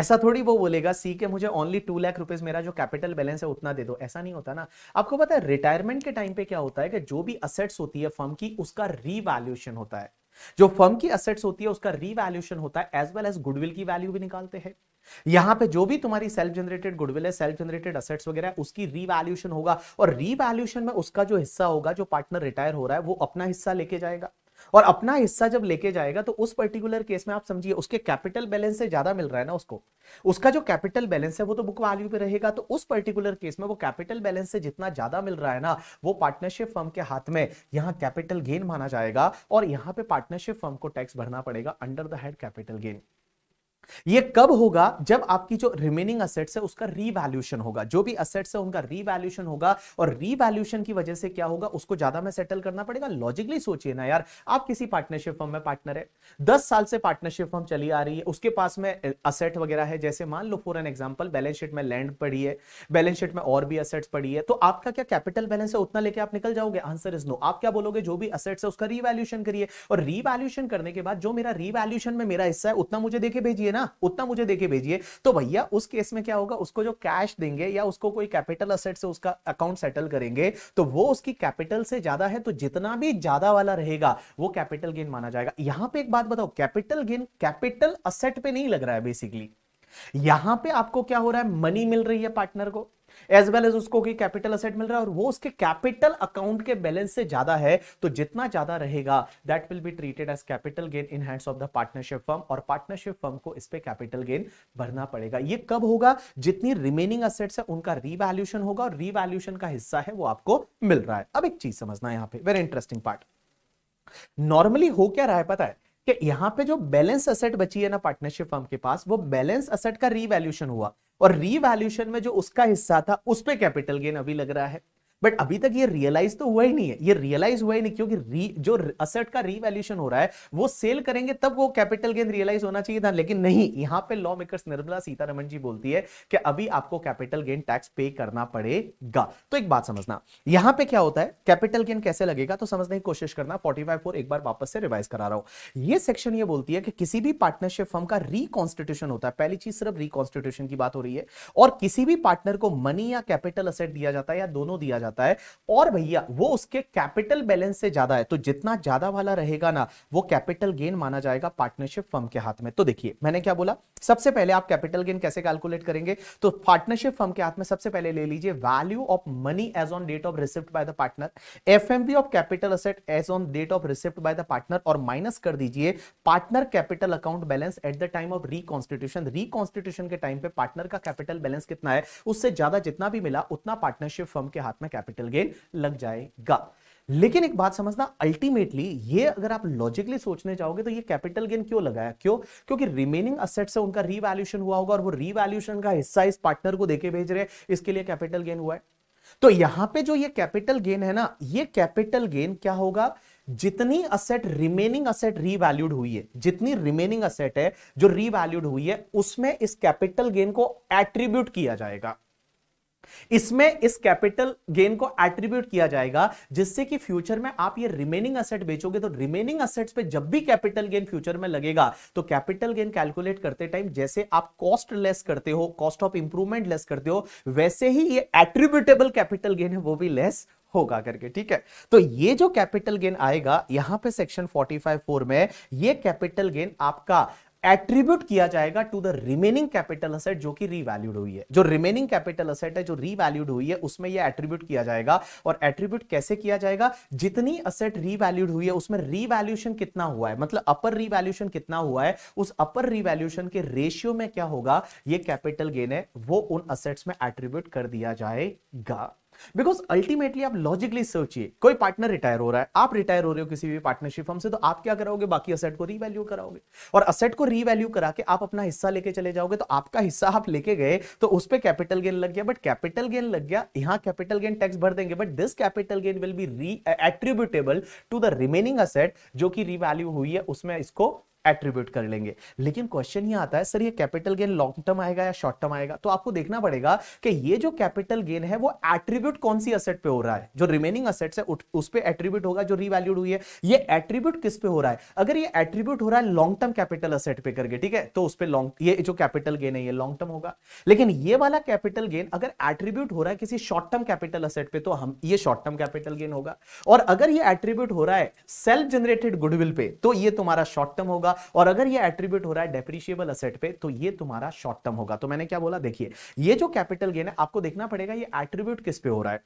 ऐसा थोड़ी वो बोलेगा सी के मुझे ओनली टू लाख रुपीज मेरा जो कैपिटल बैलेंस है उतना दे दो ऐसा नहीं होता ना आपको पता है रिटायरमेंट के टाइम पे क्या होता है कि जो भी असेट्स होती है फर्म की उसका रीवैल्यूएशन होता है जो फर्म की असेट्स होती है उसका रीवैल्यूएशन होता है एज वेल एज गुडविल की वैल्यू भी निकालते हैं यहां पे जो भी तुम्हारी सेल्फ जनरेटेड गुडविल है सेल्फ जनरेटेड असेट्स वगैरह उसकी रीवैल्यूएशन होगा और रीवैल्यूएशन में उसका जो हिस्सा होगा जो पार्टनर रिटायर हो रहा है वो अपना हिस्सा लेके जाएगा और अपना हिस्सा जब लेके जाएगा तो उस पर्टिकुलर केस में आप समझिए उसके कैपिटल बैलेंस से ज्यादा मिल रहा है ना उसको उसका जो कैपिटल बैलेंस है वो तो बुक वैल्यू पे रहेगा तो उस पर्टिकुलर केस में वो कैपिटल बैलेंस से जितना ज्यादा मिल रहा है ना वो पार्टनरशिप फर्म के हाथ में यहाँ कैपिटल गेन माना जाएगा और यहाँ पे पार्टनरशिप फर्म को टैक्स भरना पड़ेगा under the head capital gain ये कब होगा जब आपकी जो रिमेनिंग असेट्स है उसका रीवैल्यूशन होगा जो भी असेट्स है उनका रीवैल्यूशन होगा और रीवैल्यूशन की वजह से क्या होगा उसको ज्यादा में सेटल करना पड़ेगा लॉजिकली सोचिए ना यार आप किसी पार्टनरशिप फर्म में पार्टनर है दस साल से पार्टनरशिप फर्म चली आ रही है उसके पास में असेट वगैरह है जैसे मान लो for an example balance sheet में लैंड पड़ी है बैलेंस शीट में और भी असेट्स पड़ी है तो आपका क्या कैपिटल बैलेंस है उतना लेके आप निकल जाओगे आंसर इज नो आप क्या बोलोगे जो भी असेट्स है उसका रीवैल्यूशन करिए और रीवैल्यूशन करने के बाद जो मेरा रीवैल्यूशन में मेरा हिस्सा है उतना मुझे देखे भेजिए ना उतना मुझे देके भेजिए तो भैया उस केस में क्या होगा उसको जो कैश देंगे या उसको कोई कैपिटल असेट से उसका अकाउंट सेटल करेंगे तो वो उसकी कैपिटल से ज्यादा है तो जितना भी ज्यादा वाला रहेगा वो कैपिटल गेन माना जाएगा यहां पर एक बात बताओ कैपिटल गेन कैपिटल असेट पे नहीं लग रहा है बेसिकली यहां पे आपको क्या हो रहा है मनी मिल रही है पार्टनर को एज वेल एज उसको कैपिटल असेट मिल रहा है और वो उसके कैपिटल अकाउंट के बैलेंस से ज्यादा है तो जितना ज्यादा रहेगा that will be treated as capital gain in hands of the partnership firm और पार्टनरशिप फर्म को इस पर कैपिटल गेन भरना पड़ेगा ये कब होगा जितनी रिमेनिंग असेट्स है उनका रिवैल्यूशन होगा और रिवैल्यूशन का हिस्सा है वो आपको मिल रहा है अब एक चीज समझना है यहाँ पे वेरी इंटरेस्टिंग पार्ट नॉर्मली हो क्या रहा है पता है कि यहाँ पे जो बैलेंस असेट बची है ना पार्टनरशिप फर्म के पास वो बैलेंस असेट का रीवैल्यूशन हुआ और रीवैल्यूशन में जो उसका हिस्सा था उस पर कैपिटल गेन अभी लग रहा है बट अभी तक ये रियलाइज तो हुआ ही नहीं है ये रियलाइज हुआ ही नहीं क्योंकि री, जो असेट का रीवैल्यूशन हो रहा है वो सेल करेंगे तब वो कैपिटल गेन रियलाइज होना चाहिए था लेकिन नहीं यहां पे लॉ मेकर्स निर्मला सीतारमन जी बोलती है कि अभी आपको कैपिटल गेन टैक्स पे करना पड़ेगा तो एक बात समझना यहां पर क्या होता है कैपिटल गेन कैसे लगेगा तो समझने की कोशिश करना 454 एक बार वापस से रिवाइज करा रहा हूं ये सेक्शन ये बोलती है कि किसी भी पार्टनरशिप फर्म का रिकॉन्स्टिट्यूशन होता है पहली चीज सिर्फ रिकॉन्स्टिट्यूशन की बात हो रही है और किसी भी पार्टनर को मनी या कैपिटल असेट दिया जाता है या दोनों दिया जाता है जाता है और भैया वो उसके कैपिटल बैलेंस से ज्यादा है तो जितना ज्यादा वाला रहेगा ना वो कैपिटल गेन माना जाएगा पार्टनरशिप फर्म के हाथ में तो देखिए मैंने क्या बोला सबसे पहले आप कैपिटल गेन कैसे कैलकुलेट करेंगे तो पार्टनरशिप फर्म के हाथ में सबसे पहले ले लीजिए value of money as on date of receipt by the partner F of capital asset as on date of receipt by the partner और माइनस कर दीजिए partner capital account balance at the time of reconstitution reconstitution के time पे partner का capital balance कितना है उससे ज्यादा जितना भी मिला उतना पार्टनरशिप फर्म के हाथ में कैपिटल गेन लग जाएगा लेकिन एक बात समझना अल्टीमेटली ये अगर आप लॉजिकली सोचने जाओगे तो ये कैपिटल गेन क्यों लगाया क्यों क्योंकि रिमेनिंग असेट से उनका रिवैल्यूशन हुआ होगा और वो रिवैल्यूशन का हिस्सा इस पार्टनर को देके भेज रहे हैं इसके लिए कैपिटल गेन हुआ है तो यहां पे जो ये कैपिटल गेन है ना ये कैपिटल गेन क्या होगा जितनी असेट रिमेनिंग असेट रिवैल्यूड हुई है जितनी रिमेनिंग असेट है जो रिवैल्यूड हुई है उसमें इस कैपिटल गेन को एट्रीब्यूट किया जाएगा इसमें इस कैपिटल गेन को एट्रीब्यूट किया जाएगा जिससे कि फ्यूचर में आप ये रिमेनिंग असेट बेचोगे तो रिमेनिंग असेट्स पे जब भी कैपिटल गेन फ्यूचर में लगेगा तो कैपिटल गेन कैलकुलेट करते टाइम जैसे आप कॉस्ट लेस करते हो कॉस्ट ऑफ इंप्रूवमेंट लेस करते हो वैसे ही ये एट्रीब्यूटेबल कैपिटल गेन है वो भी लेस होगा करके ठीक है तो ये जो कैपिटल गेन आएगा यहां पे सेक्शन 45 फोर में ये कैपिटल गेन आपका एट्रीब्यूट किया जाएगा to the remaining capital asset जो कि रीवैल्यूड हुई है जो रिमेनिंग कैपिटल असेट है जो रीवैल्यूड हुई है उसमें यह एट्रीब्यूट किया जाएगा और एट्रीब्यूट कैसे किया जाएगा जितनी असेट रीवैल्यूड हुई है उसमें रीवैल्यूशन कितना हुआ है मतलब अपर रीवैल्यूशन कितना हुआ है उस अपर रीवैल्यूशन के रेशियो में क्या होगा ये कैपिटल गेन है वो उन असेट्स में एट्रीब्यूट कर दिया जाएगा बिकॉज अल्टीमेटली आप लॉजिकली सोचिए कोई पार्टनर रिटायर हो रहा है आप रिटायर हो रहे हो किसी भी पार्टनरशिप फर्म से तो आप क्या कराओगे बाकी असेट को रीवैल्यू कराओगे और असेट को रीवैल्यू करा के आप अपना हिस्सा लेके चले जाओगे तो आपका हिस्सा आप लेके गए तो उस पर कैपिटल गेन लग गया बट कैपिटल गेन लग गया यहाँ कैपिटल गेन टैक्स भर देंगे but this capital gain will be re attributable to the remaining asset जो कि रीवैल्यू हुई है उसमें इसको एट्रीब्यूट कर लेंगे लेकिन क्वेश्चन ये आता है सर ये कैपिटल गेन लॉन्ग टर्म आएगा या शॉर्ट टर्म आएगा तो आपको देखना पड़ेगा कि ये जो कैपिटल गेन है वो एट्रीब्यूट कौन सी असेट पे हो रहा है जो रिमेनिंग असेट्स है उस पर एट्रीब्यूट होगा जो रीवैल्यूड हुई है ये एट्रीब्यूट किस पे हो रहा है अगर ये एट्रीब्यूट हो रहा है लॉन्ग टर्म कैपिटल असेट पे करके ठीक है तो उस पर लॉन्ग ये जो कैपिटल गेन है ये लॉन्ग टर्म होगा लेकिन ये वाला कैपिटल गेन अगर एट्रीब्यूट हो रहा है किसी शॉर्ट टर्म कैपिटल असेट पे तो हम ये शॉर्ट टर्म कैपिटल गेन होगा और अगर ये एट्रीब्यूट हो रहा है सेल्फ जनरेटेड गुडविल पे तो ये तुम्हारा शॉर्ट टर्म होगा होगा और अगर ये एट्रीब्यूट हो रहा है डेप्रिशिएबल असेट पे तो ये तुम्हारा शॉर्ट टर्म होगा तो मैंने क्या बोला देखिए ये जो कैपिटल गेन है आपको देखना पड़ेगा ये एट्रीब्यूट किस पे हो रहा है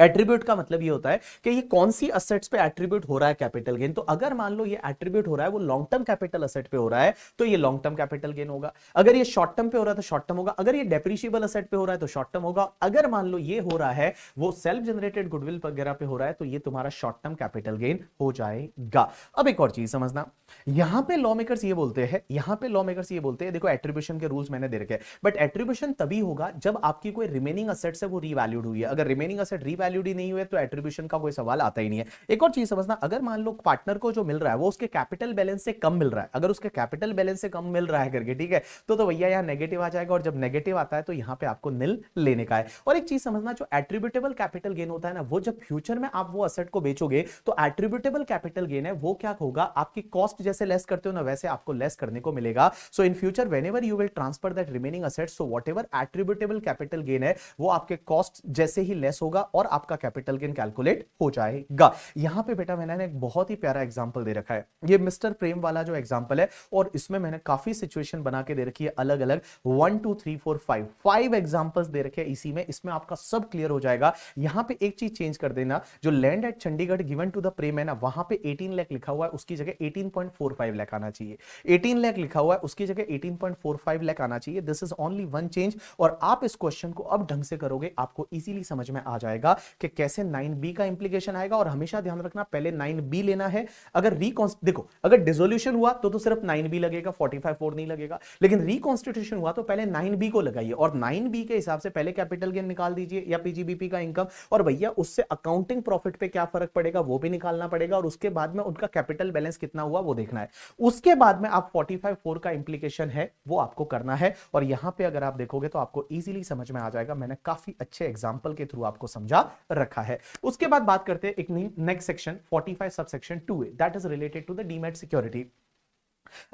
एट्रीब्यूट का मतलब ये होता है कि ये कौन सी असेट्स पे एट्रीब्यूट हो रहा है कैपिटल गेन तो अगर मान लो ये एट्रीब्यूट हो रहा है वो लॉन्ग टर्म कैपिटल असेट पे हो रहा है तो ये लॉन्ग टर्म कैपिटल गेन होगा अगर ये शॉर्ट टर्म पे हो रहा है तो शॉर्ट टर्म होगा अगर ये डेप्रिशिएबल असेट पे हो रहा है तो शॉर्ट टर्म होगा अगर मान लो ये हो रहा है वो सेल्फ जनरेटेड गुडविल वगैरह पे हो रहा है तो ये तुम्हारा शॉर्ट टर्म कैपिटल गेन हो जाएगा अब एक और चीज समझना यहां पे लॉ मेकर्स ये बोलते हैं यहां पे लॉ मेकर्स ये बोलते हैं देखो एट्रीब्यूशन के रूल्स मैंने दे रखे बट एट्रीब्यूशन तभी होगा जब आपकी कोई रिमेनिंग असेट्स है वो रिवैल्यूड हुई है अगर रिमेनिंग असेट रीवैल्यू वैल्यूड ही नहीं हुए तो एट्रीब्यूशन का कोई सवाल आता ही नहीं है एक और चीज समझना अगर मान लो पार्टनर को जो मिल रहा है वो उसके कैपिटल बैलेंस से कम मिल रहा है अगर उसके कैपिटल बैलेंस से कम मिल रहा है करके ठीक है तो, तो भैया यहाँ नेगेटिव आ जाएगा और जब नेगेटिव आता है तो यहाँ पे आपको निल लेने का है और एक चीज समझना जो एट्रीब्यूटेबल कैपिटल गेन होता है ना वो जब फ्यूचर में आप वो असेट को बेचोगे तो एट्रीब्यूटेबल कैपिटल गेन है वो क्या होगा आपकी कॉस्ट जैसे लेस करते हो ना वैसे आपको लेस करने को मिलेगा so in future whenever you will transfer that remaining asset so whatever attributable capital gain है वो आपके कॉस्ट जैसे ही लेस होगा और आपका कैपिटल गेन कैलकुलेट हो जाएगा यहां पे बेटा मैंने एक बहुत ही प्यारा एग्जांपल दे रखा है ये मिस्टर प्रेम वाला जो एग्जांपल है और इसमें मैंने काफी सिचुएशन बना के दे रखी है अलग अलग one two three four five five examples दे रखे हैं इसी में इसमें आपका सब क्लियर हो जाएगा यहां पर एक चीज चेंज कर देना जो land at Chandigarh given to the firm है ना वहां पे एटीन लैख लिखा हुआ है उसकी जगह eighteen point four five lakh आना चाहिए एटीन लैख लिखा हुआ है उसकी जगह eighteen point four five lakh आना चाहिए this is only one change और आप इस क्वेश्चन को अब ढंग से करोगे आपको इजीली समझ में आ जाएगा कि कैसे 9b का इंप्लीकेशन आएगा और हमेशा ध्यान रखना पहले 9b लेना है अगर रिकॉन्स देखो अगर डिजोल्यूशन हुआ तो तो सिर्फ 9b लगेगा 45 फोर नहीं लगेगा लेकिन रिकॉन्स्टिट्यूशन हुआ तो पहले 9b को लगाइए और 9b के हिसाब से पहले कैपिटल गेन निकाल दीजिए या पीजीबीपी का इनकम और भैया उससे अकाउंटिंग प्रॉफिट पे क्या फर्क पड़ेगा वो भी निकालना पड़ेगा और उसके बाद में उनका कैपिटल बैलेंस कितना हुआ वो देखना है उसके बाद में आप 45 फोर का इंप्लीकेशन है वो आपको करना है और यहां पर अगर आप देखोगे तो आपको इजीली समझ में आ जाएगा मैंने काफी अच्छे एग्जाम्पल के थ्रू आपको समझा रखा है उसके बाद बात करते हैं एक next section 45 subsection two A that is related to the demat security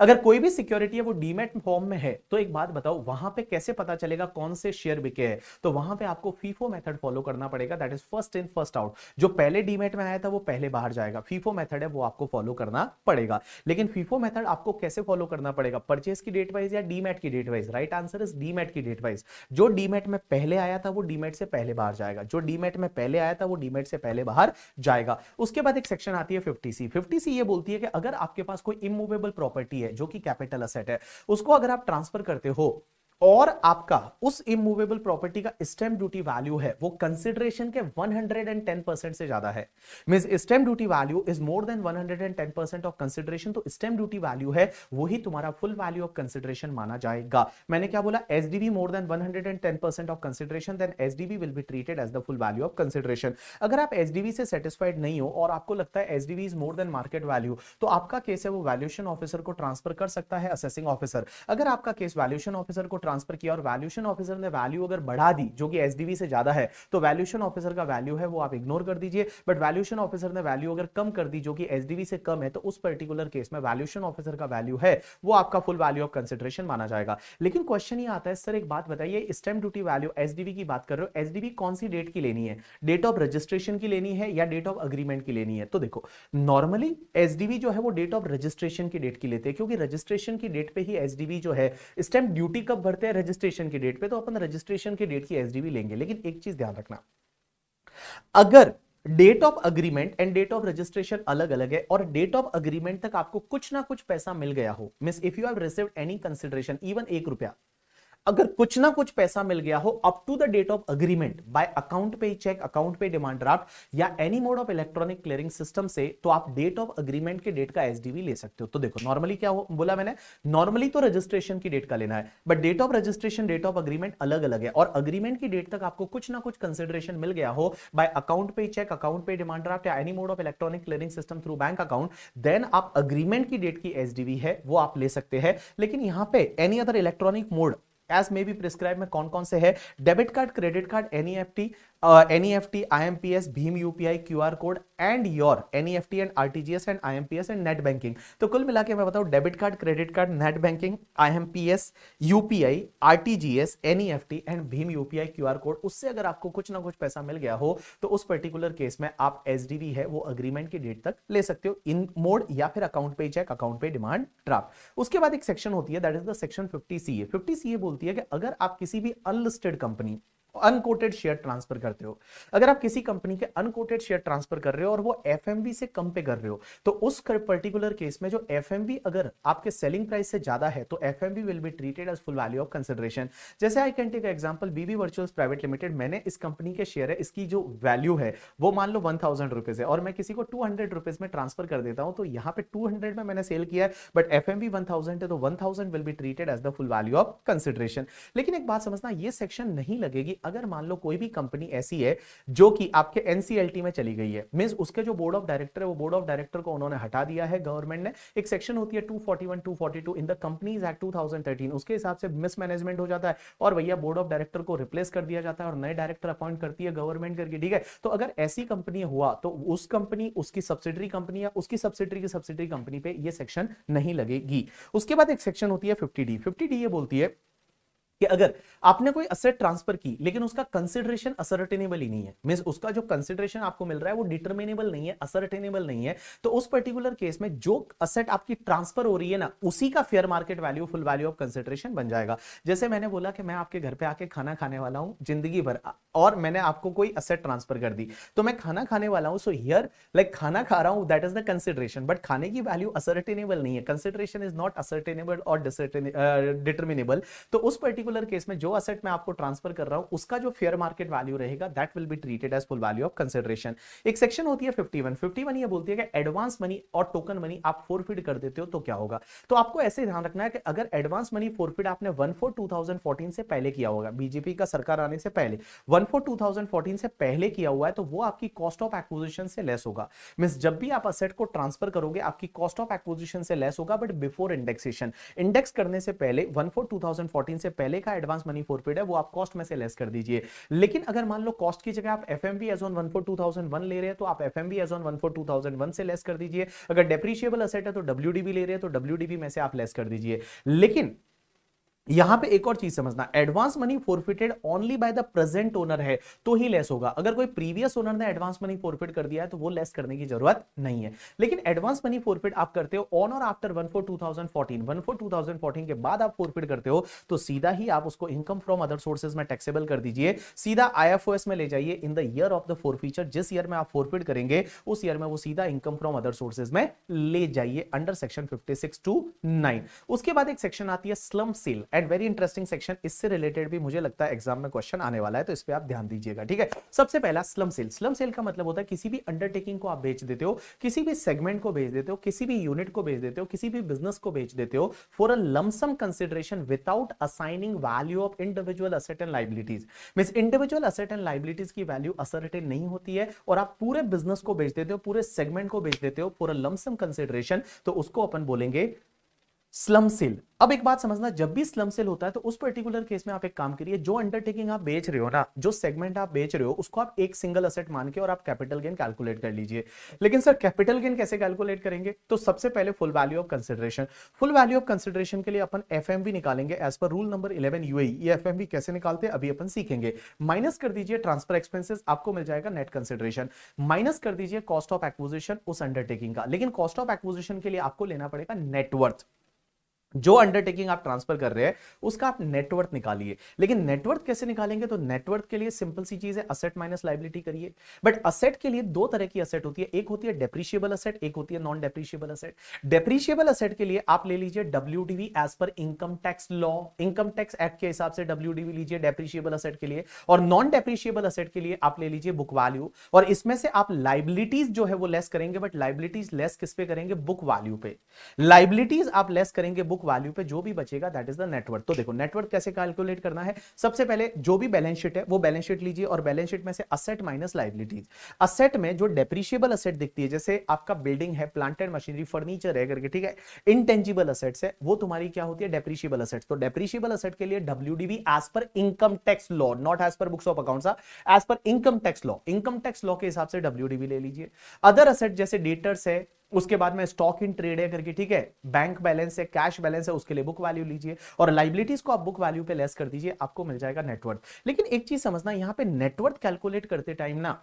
अगर कोई भी सिक्योरिटी है वो डीमेट फॉर्म में है तो एक बात बताओ वहां पे कैसे पता चलेगा कौन से शेयर बिके हैं तो वहां पे आपको फीफो मेथड फॉलो करना पड़ेगा that is first in first out जो पहले डीमेट में आया था वो पहले बाहर जाएगा फीफो मेथड है वो आपको फॉलो करना पड़ेगा लेकिन फीफो मेथड आपको कैसे फॉलो करना पड़ेगा परचेज की डेट वाइज या डीमेट की date wise right answer is demat की डेट वाइज जो डीमेट में पहले आया था वो डीमेट से पहले बाहर जाएगा जो डीमेट में पहले आया था वो डीमेट से पहले बाहर जाएगा उसके बाद एक सेक्शन आती है फिफ्टी सी फिफ्टी सी ये बोलती है कि अगर आपके पास कोई इमूवेबल प्रॉपर्टी प्रॉपर्टी है जो कि कैपिटल असेट है उसको अगर आप ट्रांसफर करते हो और आपका उस इमूवेबल प्रॉपर्टी का स्टेम ड्यूटी वैल्यू है वो कंसिडरेशन के 110 परसेंट से ज्यादा है mean stamp duty value is more than 110 percent of consideration तो स्टेम ड्यूटी वैल्यू है वही तुम्हारा फुल वैल्यू ऑफ कंसिडरेशन माना जाएगा मैंने क्या बोला S D more than one percent of consideration then S D will be treated as the full value of consideration अगर आप एस से सेटिस्फाइड नहीं हो और आपको लगता है S is more than market value तो आपका केस है वो वैल्यूशन ऑफिसर को ट्रांसफर कर सकता है असेसिंग ऑफिसर अगर आपका केस वैल्यूशन ऑफिसर को ट्रांसफर किया और वैल्यूशन ऑफिसर ने वैल्यू अगर बढ़ा दी जो कि एस से ज्यादा है तो वैल्यूशन ऑफिसर का वैल्यू है वो आप इग्नोर कर दीजिए बट वैल्यूशन ऑफिसर ने वैल्यू अगर कम कर दी जो कि एस से कम है तो उस पर्टिकुलर केस में वैल्यूशन ऑफिसर का वैल्यू है वो आपका फुल वैल्यू ऑफ कंसिडरेशन माना जाएगा लेकिन क्वेश्चन ये आता है सर एक बात बताइए स्टेम ड्यूटी वैल्यू एस की बात कर रहे हो एस कौन सी डेट की लेनी है डेट ऑफ रजिस्ट्रेशन की लेनी है या डेट ऑफ अग्रीमेंट की लेनी है तो देखो नॉर्मली एस जो है वो डेट ऑफ रजिस्ट्रेशन की डेट की लेते हैं क्योंकि रजिस्ट्रेशन की डेट पे ही एस जो है स्टेम ड्यूटी कब भरते करते हैं रजिस्ट्रेशन की डेट पे तो अपन रजिस्ट्रेशन की डेट की एसडीबी लेंगे लेकिन एक चीज ध्यान रखना अगर date of agreement and date of registration अलग अलग है और डेट ऑफ अग्रीमेंट तक आपको कुछ ना कुछ पैसा मिल गया हो mean if you have received any consideration even एक रुपया अगर कुछ ना कुछ पैसा मिल गया हो up to the date of agreement by account payee cheque account payee demand draft या any mode of electronic clearing system से तो आप डेट ऑफ अग्रीमेंट के डेट का एसडीवी ले सकते हो तो देखो नॉर्मली क्या हो, बोला मैंने नॉर्मली तो रजिस्ट्रेशन की डेट का लेना है but date of registration date of agreement अलग अलग है और अग्रीमेंट की डेट तक आपको कुछ ना कुछ कंसिडरेशन मिल गया हो by account payee cheque account payee demand draft या any mode of electronic clearing system through bank account then आप अग्रीमेंट की डेट की एसडीवी है वो आप ले सकते हैं लेकिन यहां पे any other electronic mode as may be prescribe में कौन कौन से है debit card credit card NEFT P S भीम UPI R code and your T and S and S and net banking तो कुल मिला के मैं बताऊं debit card credit card net banking I M P N UPI F T and भीम UPI R code उससे अगर आपको कुछ ना कुछ पैसा मिल गया हो तो उस पर्टिकुलर केस में आप एस डी वी है वो अग्रीमेंट की डेट तक ले सकते हो इन मोड या फिर account payee cheque account payee demand draft उसके बाद एक सेक्शन होती है that is the section fifty C A fifty C A बोलती है कि अगर आप किसी भी unlisted company unquoted share transfer करते हो अगर आप किसी कंपनी के अनकोटेड शेयर ट्रांसफर कर रहे हो और वो एफ से कम पे कर रहे हो तो उस पर्टिकुलर केस में जो एफ अगर आपके सेलिंग प्राइस से ज्यादा है तो F will be treated as full value of consideration जैसे I can take example BB virtual private limited मैंने इस कंपनी के शेयर है इसकी जो वैल्यू है वो मान लो वन थाउजेंड रुपीज है और मैं किसी को टू हंड्रेड रुपीज में ट्रांसफर कर देता हूं तो यहाँ पे टू हंड्रेड में मैंने सेल किया है but F M B one thousand है तो one thousand will be treated as the full value of consideration लेकिन एक बात समझना ये सेक्शन नहीं लगेगी अगर मान लो कोई भी कंपनी ऐसी है जो कि आपके एनसीएलटी में चली गई है मीन उसके जो बोर्ड ऑफ डायरेक्टर है वो बोर्ड ऑफ डायरेक्टर को उन्होंने हटा दिया है गवर्नमेंट ने एक सेक्शन होती है two two forty one forty two in the companies act two thousand thirteen उसके हिसाब से मिसमैनेजमेंट हो जाता है और भैया बोर्ड ऑफ डायरेक्टर को रिप्लेस कर दिया जाता है और नए डायरेक्टर अपॉइंट करती है गवर्नमेंट करके ठीक है तो अगर ऐसी कंपनी हुआ तो उस कंपनी उसकी सब्सिडरी कंपनी या उसकी सब्सिडरी की सब्सिडरी कंपनी पे ये सेक्शन नहीं लगेगी उसके बाद एक सेक्शन होती है फिफ्टी डी फिफ्टी डी ये बोलती है कि अगर आपने कोई असेट ट्रांसफर की लेकिन उसका कंसिडरेशन असरटेनेबल ही नहीं है मीन उसका जो कंसिडरेशन आपको मिल रहा है वो डिटर्मिनेबल नहीं है असरटेनेबल नहीं है तो उस पर्टिकुलर केस में जो असेट आपकी ट्रांसफर हो रही है ना उसी का fair market value full value of consideration बन जाएगा जैसे मैंने बोला कि मैं आपके घर पर आके खाना खाने वाला हूँ जिंदगी भर और मैंने आपको कोई असेट ट्रांसफर कर दी तो मैं खाना खाने वाला हूँ सो हियर लाइक खाना खा रहा हूँ that is the consideration but खाने की वैल्यू असरटेनेबल नहीं है कंसिडरेशन इज नॉट असरटेनेबल और डिटर्मिनेबल तो उस पर्टिकुलर पर्टिकुलर केस में जो असेट मैं आपको ट्रांसफर कर रहा हूं उसका जो फेयर मार्केट वैल्यू रहेगा that will be treated as full value of consideration एक सेक्शन होती है फिफ्टी वन फिफ्टी वन ये बोलती है कि एडवांस मनी और टोकन मनी आप फोर फोरफिट कर देते हो तो क्या होगा तो आपको ऐसे ध्यान रखना है कि अगर एडवांस मनी फोर फोरफिट आपने one four two thousand fourteen से पहले किया होगा बीजेपी का सरकार आने से पहले one four two thousand fourteen से पहले किया हुआ है तो वो आपकी कॉस्ट ऑफ एक्विजिशन से लेस होगा मीन जब भी आप असेट को ट्रांसफर करोगे आपकी कॉस्ट ऑफ एक्विजिशन से लेस होगा बट बिफोर इंडेक्सेशन इंडेक्स करने से पहले one four two thousand fourteen से पहले पहले का एडवांस मनी फोरफिट है वो आप कॉस्ट में से लेस कर दीजिए लेकिन अगर मान लो कॉस्ट की जगह आप F M B as on one four two thousand one ले रहे हैं तो आप F M B as on one four two thousand one से लेस कर दीजिए अगर डेप्रिशिएबल असेट है तो डब्ल्यू डी बी ले रहे हैं तो डब्ल्यू डी बी में से आप लेस कर दीजिए लेकिन यहां पे एक और चीज समझना advance money forfeited only by the present owner है तो ही लेस होगा अगर कोई प्रीवियस ओनर ने एडवांस मनी फोरफिट कर दिया है तो वो लेस करने की जरूरत नहीं है लेकिन एडवांस मनी फोरफिट आप करते हो ऑन और after one four two thousand fourteen one four two thousand fourteen के बाद आप फोरफिट करते हो तो सीधा ही आप उसको इनकम फ्रॉम अदर सोर्सेज में टैक्सेबल कर दीजिए सीधा आईएफओएस में ले जाइए in the year of the forfeiture जिस ईयर में आप फोरफिट करेंगे उस ईयर में वो सीधा इनकम फ्रॉम अदर सोर्सेज में ले जाइए under section fifty six two nine उसके बाद एक सेक्शन आती है slump sale and very interesting section इससे रिलेटेड भी मुझे लगता है एग्जाम में क्वेश्चन आने वाला है तो इस पर आप ध्यान दीजिएगा ठीक है सबसे पहला स्लम सेल स्लम सेल का मतलब होता है किसी भी अंडरटेकिंग को आप बेच देते हो किसी भी सेगमेंट को बेच देते हो किसी भी यूनिट को बेच देते हो किसी भी बिजनेस को बेच देते हो for a lump sum consideration without assigning value of individual asset and liabilities mean individual asset and liabilities की वैल्यू असरटेन नहीं होती है और आप पूरे बिजनेस को बेच देते हो पूरे सेगमेंट को बेच देते हो फॉर अ लमसम कंसिडरेशन तो उसको अपन बोलेंगे स्लम सेल अब एक बात समझना जब भी स्लम सेल होता है तो उस पर्टिकुलर केस में आप एक काम करिए जो अंडरटेकिंग आप बेच रहे हो ना जो सेगमेंट आप बेच रहे हो उसको आप एक सिंगल असेट मान के और आप कैपिटल गेन कैलकुलेट कर लीजिए लेकिन सर कैपिटल गेन कैसे कैलकुलेट करेंगे तो सबसे पहले full value of consideration full value of consideration के लिए अपन एफ निकालेंगे as per rule number eleven U ये एफ कैसे निकालते हैं अभी अपन सीखेंगे माइनस कर दीजिए ट्रांसफर एक्सपेंसिस आपको मिल जाएगा नेट कंसिडरेशन माइनस कर दीजिए कॉस्ट ऑफ एक्विजिशन उस अंडरटेकिंग का लेकिन कॉस्ट ऑफ एक्विजिशन के लिए आपको लेना पड़ेगा नेटवर्थ जो अंडरटेकिंग आप ट्रांसफर कर रहे हैं उसका आप नेटवर्थ निकालिए लेकिन नेटवर्थ कैसे निकालेंगे तो नेटवर्थ के लिए सिंपल सी चीज है असेट माइनस लाइबिलिटी करिए बट असेट के लिए दो तरह की असेट होती है एक होती है डेप्रिशिएबल असेट एक होती है non depreciable asset depreciable asset के लिए आप ले लीजिए W as per income tax law income tax act के हिसाब से डब्ल्यू लीजिए डेप्रिशिएबल असेट के लिए और नॉन डेप्रिशिएबल असेट के लिए आप ले लीजिए बुक वैल्यू और इसमें से आप लाइबिलिटीज जो है वो लेस करेंगे बट लाइबिलिटीज लेस किस पे करेंगे बुक वैल्यू पे लाइबिलिटीज आप लेस करेंगे बुक बुक वैल्यू पे जो भी बचेगा दैट इज द नेटवर्क तो देखो नेटवर्क कैसे कैलकुलेट करना है सबसे पहले जो भी बैलेंस शीट है वो बैलेंस शीट लीजिए और बैलेंस शीट में से असेट माइनस लाइबिलिटीज असेट में जो डेप्रिशिएबल असेट दिखती है जैसे आपका बिल्डिंग है प्लांटेड मशीनरी फर्नीचर है करके ठीक है इनटेंजिबल असेट्स है वो तुम्हारी क्या होती है डेप्रिशिएबल असेट तो डेप्रिशिएबल असेट के लिए WDV as per income tax law not as per books of accounts as per income tax law income tax law के हिसाब से डब्ल्यूडीबी ले लीजिए अदर असेट जैसे डेटर्स है उसके बाद में स्टॉक इन ट्रेड है करके ठीक है बैंक बैलेंस है कैश बैलेंस है उसके लिए बुक वैल्यू लीजिए और लाइबिलिटीज को आप बुक वैल्यू पे लेस कर दीजिए आपको मिल जाएगा नेटवर्थ लेकिन एक चीज समझना यहाँ पे नेटवर्थ कैलकुलेट करते टाइम ना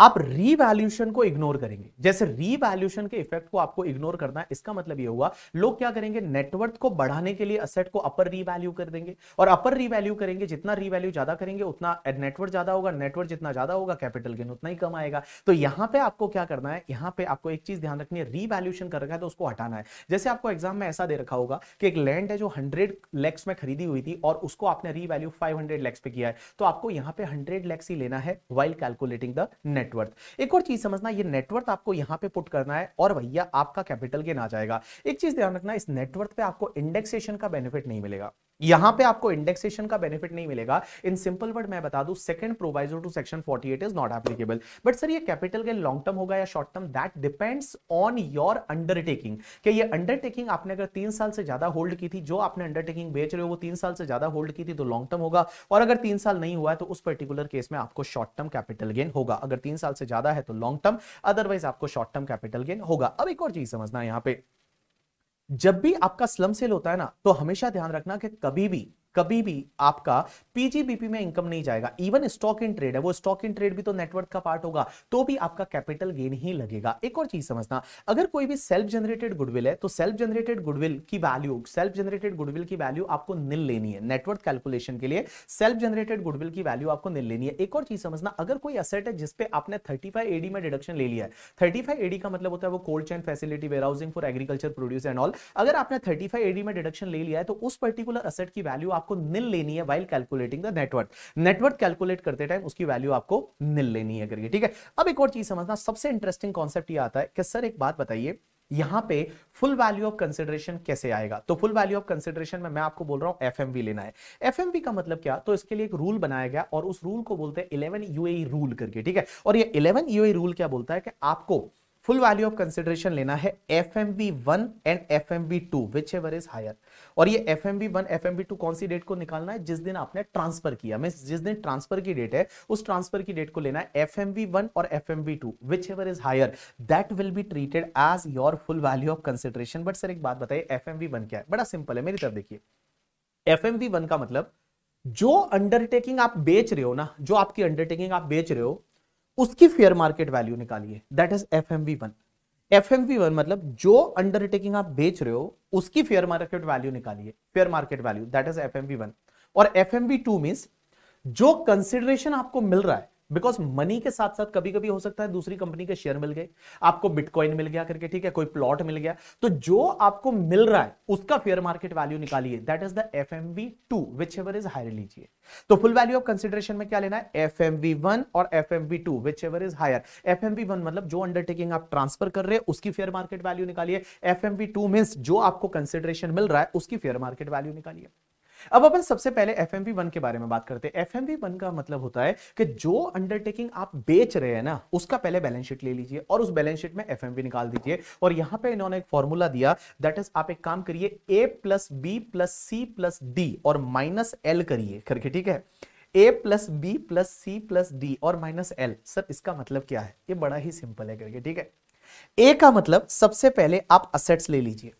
आप रीवैल्यूशन को इग्नोर करेंगे जैसे रीवैल्यूशन के इफेक्ट को आपको इग्नोर करना है इसका मतलब यह हुआ लोग क्या करेंगे नेटवर्थ को बढ़ाने के लिए असेट को अपर रीवैल्यू कर देंगे और अपर रीवैल्यू करेंगे जितना रीवैल्यू ज्यादा करेंगे उतना नेटवर्थ ज्यादा होगा नेटवर्थ जितना ज्यादा होगा कैपिटल गेन उतना ही कम आएगा तो यहां पर आपको क्या करना है यहां पर आपको एक चीज ध्यान रखनी है रीवैल्यूशन कर रखा है तो उसको हटाना है जैसे आपको एग्जाम में ऐसा दे रखा होगा कि एक लैंड है जो हंड्रेड लैक्स में खरीदी हुई थी और उसको आपने रीवैल्यू फाइव हंड्रेड लैक्स पे किया है तो आपको यहां पर हंड्रेड लैक्स ही लेना है while calculating the net net worth एक और चीज समझना ये नेटवर्थ आपको यहां पे पुट करना है और भैया आपका कैपिटल गेन आ जाएगा एक चीज ध्यान रखना इस नेटवर्थ पे आपको इंडेक्सेशन का बेनिफिट नहीं मिलेगा यहां पे आपको इंडेक्सेशन का बेनिफिट नहीं मिलेगा इन सिंपल वर्ड मैं बता दू second proviso to section 48 is not applicable but sir ये कैपिटल गेन लॉन्ग टर्म होगा या short term that depends on your undertaking कि ये अंडरटेकिंग आपने अगर तीन साल से ज्यादा होल्ड की थी जो आपने अंडरटेकिंग बेच रहे हो वो तीन साल से ज्यादा होल्ड की थी तो लॉन्ग टर्म होगा और अगर तीन साल नहीं हुआ है तो उस पर्टिकुलर केस में आपको शॉर्ट टर्म कैपिटल गेन होगा अगर तीन साल से ज्यादा है तो लॉन्ग टर्म अदरवाइज आपको शॉर्ट टर्म कैपिटल गेन होगा अब एक और चीज समझना यहाँ पे जब भी आपका स्लम सेल होता है ना तो हमेशा ध्यान रखना कि कभी भी कभी भी आपका पीजीबीपी में इनकम नहीं जाएगा इवन स्टॉक इन ट्रेड है वो स्टॉक इन ट्रेड भी तो नेटवर्क का पार्ट होगा तो भी आपका कैपिटल गेन ही लगेगा एक और चीज समझना अगर कोई भी सेल्फ जनरेटेड गुडविल है तो सेल्फ जनरेटेड गुडविल की वैल्यू सेल्फ जनरेटेड गुडविल की वैल्यू आपको निल लेनी है नेटवर्क कैलकुलेशन के लिए सेल्फ जनरेटेड गुडविल की वैल्यू आपको निल लेनी है एक और चीज समझना अगर कोई असेट है जिसपे आपने थर्टी फाइव एडी में डिडक्शन ले लिया है थर्टी फाइव एडी का मतलब होता है वो cold chain facility warehousing for agriculture produce and all अगर आपने थर्टी फाइव एडी में डिडक्शन ले लिया है तो उस पर्टिकुलर असेट की वैल्यू आपको निल लेनी है while calculating the net worth net worth calculate करते टाइम उसकी वैल्यू आपको निल लेनी है करके ठीक है अब एक और चीज समझना सबसे इंटरेस्टिंग कॉन्सेप्ट ये आता है कि सर एक बात बताइए यहां पे फुल वैल्यू ऑफ कंसिडरेशन कैसे आएगा तो फुल वैल्यू ऑफ कंसिडरेशन में मैं आपको बोल रहा हूं एफ लेना है एफ का मतलब क्या तो इसके लिए एक रूल बनाया गया और उस रूल को बोलते हैं इलेवन यूए रूल करके ठीक है और ये इलेवन यूए रूल क्या बोलता है कि आपको फुल वैल्यू ऑफ कंसिडरेशन लेना है F M B one and F M B two whichever is higher और ये F M B one F M B two कौन सी डेट को निकालना है जिस दिन आपने ट्रांसफर किया मीन जिस दिन ट्रांसफर की डेट है उस ट्रांसफर की डेट को लेना है एफ एम बी वन और F M B two whichever is higher that will be treated as your full value of consideration but sir एक बात बताइए एफ एम बी वन क्या है बड़ा सिंपल है मेरी तरफ देखिए एफ एम बी वन का मतलब जो अंडरटेकिंग आप बेच रहे हो ना जो आपकी अंडरटेकिंग आप बेच रहे हो उसकी फेयर मार्केट वैल्यू निकालिए that is F M V one F M V one मतलब जो अंडरटेकिंग आप बेच रहे हो उसकी फेयर मार्केट वैल्यू निकालिए fair market value that is F M V one और F M V two mean जो कंसिडरेशन आपको मिल रहा है बिकॉज मनी के साथ साथ कभी कभी हो सकता है दूसरी कंपनी के शेयर मिल गए आपको बिटकॉइन मिल गया करके ठीक है कोई प्लॉट मिल गया तो जो आपको मिल रहा है उसका फेयर मार्केट वैल्यू निकालिए that is the F M V two whichever is higher लीजिए तो फुल वैल्यू ऑफ कंसिडरेशन में क्या लेना है एफ एम वी वन और F M V two whichever is higher F M V one मतलब जो undertaking आप ट्रांसफर कर रहे हैं उसकी फेयर मार्केट वैल्यू निकालिए F M V two mean जो आपको कंसिडरेशन मिल रहा है उसकी फेयर मार्केट वैल्यू निकालिए अब अपन सबसे पहले एफ एम वन के बारे में बात करते हैं एफ एम वन का मतलब होता है कि जो अंडरटेकिंग आप बेच रहे हैं ना उसका पहले बैलेंस शीट ले लीजिए और उस बैलेंस शीट में एफ निकाल दीजिए और यहां पे इन्होंने एक फॉर्मूला दिया दैट इज आप एक काम करिए A plus B plus C plus D और माइनस एल करिए करके ठीक है A plus B plus C plus D और माइनस एल सर इसका मतलब क्या है ये बड़ा ही सिंपल है करके ठीक है ए का मतलब सबसे पहले आप असेट्स ले लीजिए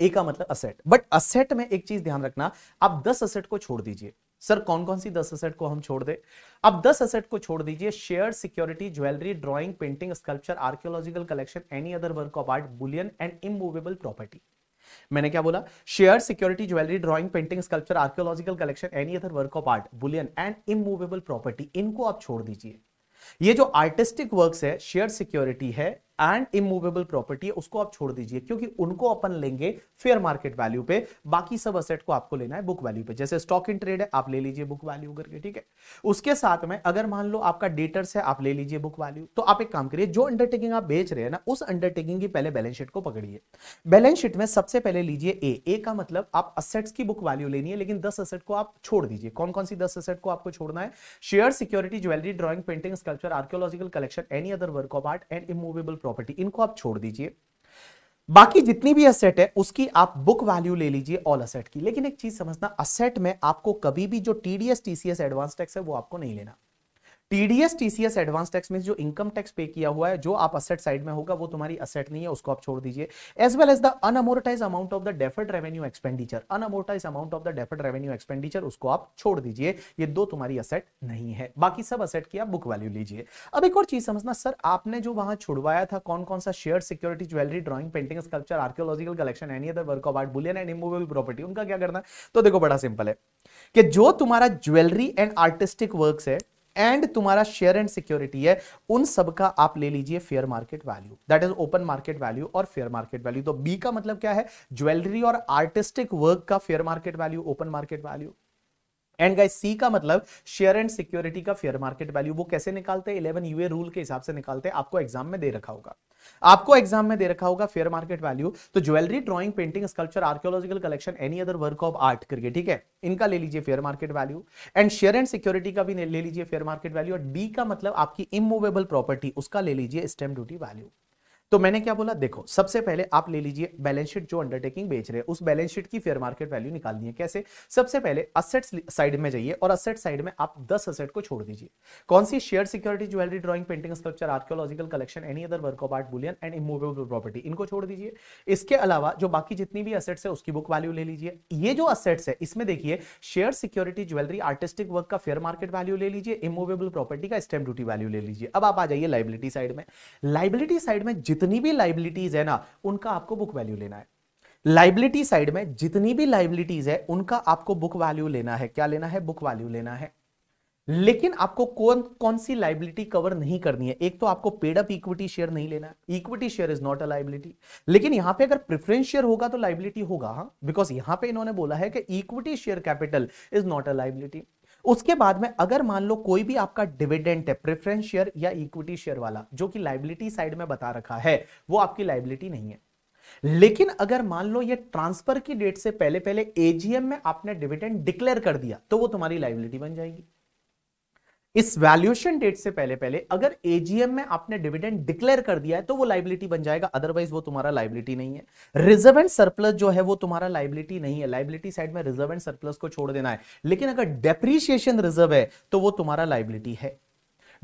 ए का मतलब असेट बट असेट में एक चीज ध्यान रखना आप दस असेट को छोड़ दीजिए सर कौन कौन सी दस असेट को हम छोड़ दे अब दस असेट को छोड़ दीजिए share security jewellery drawing painting sculpture archaeological collection any other work of art bullion and immovable property मैंने क्या बोला share security jewellery drawing painting sculpture archaeological collection any other work of art bullion and immovable property इनको आप छोड़ दीजिए ये जो artistic works है शेयर सिक्योरिटी है एंड इमूवेबल प्रॉपर्टी है उसको आप छोड़ दीजिए क्योंकि उनको अपन लेंगे फेयर मार्केट वैल्यू पे बाकी सब असेट को आपको लेना है बुक वैल्यू पे जैसे स्टॉक इन ट्रेड है आप ले लीजिए बुक वैल्यू करके ठीक है उसके साथ में अगर मान लो आपका डेटर्स है आप ले लीजिए बुक वैल्यू तो आप एक काम करिए जो अंडरटेकिंग आप बेच रहे हैं ना उस अंडरटेकिंग की पहले बैलेंस शीट को पकड़िए बैलेंस शीट में सबसे पहले लीजिए ए ए का मतलब आप असेट्स की बुक वैल्यू लेनी है लेकिन दस असेट को आप छोड़ दीजिए कौन कौन सी दस असेट को आपको छोड़ना है share security jewellery drawing painting sculpture archaeological collection any other work of art and immovable property property इनको आप छोड़ दीजिए बाकी जितनी भी असेट है उसकी आप बुक वैल्यू ले लीजिए ऑल असेट की लेकिन एक चीज समझना असेट में आपको कभी भी जो टीडीएस टीसीएस एडवांस टैक्स है वो आपको नहीं लेना टीडीएस टीसीएस एडवांस टैक्स में जो इनकम टैक्स पे किया हुआ है जो आप असेट साइड में होगा वो तुम्हारी असेट नहीं है उसको आप छोड़ दीजिए as well as the unamortised amount of the deferred revenue expenditure unamortised amount of the deferred revenue expenditure उसको आप छोड़ दीजिए ये दो तुम्हारी असेट नहीं है बाकी सब असेट की आप बुक वैल्यू लीजिए अब एक और चीज समझना सर आपने जो वहां छुड़वाया था कौन कौन सा share security jewellery drawing painting sculpture archaeological collection any other work of art bullion and immovable property उनका क्या करना है तो देखो बड़ा सिंपल है कि जो तुम्हारा ज्वेलरी एंड आर्टिस्टिक वर्क है एंड तुम्हारा शेयर एंड सिक्योरिटी है उन सब का आप ले लीजिए fair market value that is open market value और फेयर मार्केट वैल्यू तो बी का मतलब क्या है ज्वेलरी और आर्टिस्टिक वर्क का fair market value open market value and guys C का मतलब शेयर एंड सिक्योरिटी का फेयर मार्केट वैल्यू वो कैसे निकालते हैं इलेवन यूए रूल के हिसाब से निकालते हैं आपको एग्जाम में दे रखा होगा आपको एग्जाम में दे रखा होगा फेयर मार्केट वैल्यू तो jewellery drawing painting sculpture archaeological collection any other work of art करके ठीक है इनका ले लीजिए fair market value and share and security का भी ले लीजिए फेयर मार्केट वैल्यू और डी का मतलब आपकी इमूवेबल प्रॉपर्टी उसका ले लीजिए स्टेम ड्यूटी वैल्यू तो मैंने क्या बोला देखो सबसे पहले आप ले लीजिए बैलेंस शीट जो अंडरटेकिंग बेच रहे हैं उस बैलेंस शीट की फेयर मार्केट वैल्यू निकालनी है कैसे सबसे पहले असेट साइड में जाइए और असेट साइड में आप 10 असेट को छोड़ दीजिए कौन सी share security jewellery drawing painting structure archaeological collection any other work of art bullion and immovable property इनको छोड़ दीजिए इसके अलावा जो बाकी जितनी भी असेट्स है उसकी बुक वैल्यू ले लीजिए ये जो असेट्स है इसमें देखिए share security jewellery artistic work का फेयर मार्केट वैल्यू ले लीजिए इमूवेबल प्रॉपर्टी का स्टेम ड्यूटी वैल्यू ले लीजिए अब आप आ जाइए लाइबिलिटी साइड में लाइबिलिटी साइड में जितनी जितनी भी लाइबिलिटीज है ना उनका आपको बुक वैल्यू लेना है लाइबिलिटी साइड में जितनी भी लाइबिलिटीज है उनका आपको बुक वैल्यू लेना है क्या लेना है बुक वैल्यू लेना है लेकिन आपको कौन कौन सी लाइबिलिटी कवर नहीं करनी है एक तो आपको पेड अप इक्विटी शेयर नहीं लेना है equity share is not a liability लेकिन यहां पे अगर प्रेफरेंस शेयर होगा तो लाइबिलिटी होगा बिकॉज हाँ। यहां पे इन्होंने बोला है कि equity share capital is not a liability उसके बाद में अगर मान लो कोई भी आपका डिविडेंट है प्रेफरेंस शेयर या इक्विटी शेयर वाला जो कि लाइबिलिटी साइड में बता रखा है वो आपकी लाइबिलिटी नहीं है लेकिन अगर मान लो ये ट्रांसफर की डेट से पहले पहले एजीएम में आपने डिविडेंड डिक्लेयर कर दिया तो वो तुम्हारी लाइबिलिटी बन जाएगी इस वैल्यूएशन डेट से पहले पहले अगर एजीएम में आपने डिविडेंड डिक्लेयर कर दिया है तो वो लाइबिलिटी बन जाएगा अदरवाइज वो तुम्हारा लाइबिलिटी नहीं है रिजर्व एंड सरप्लस जो है वो तुम्हारा लाइबिलिटी नहीं है लाइबिलिटी साइड में रिजर्व एंड सरप्लस को छोड़ देना है लेकिन अगर डेप्रीशिएशन रिजर्व है तो वो तुम्हारा लाइबिलिटी है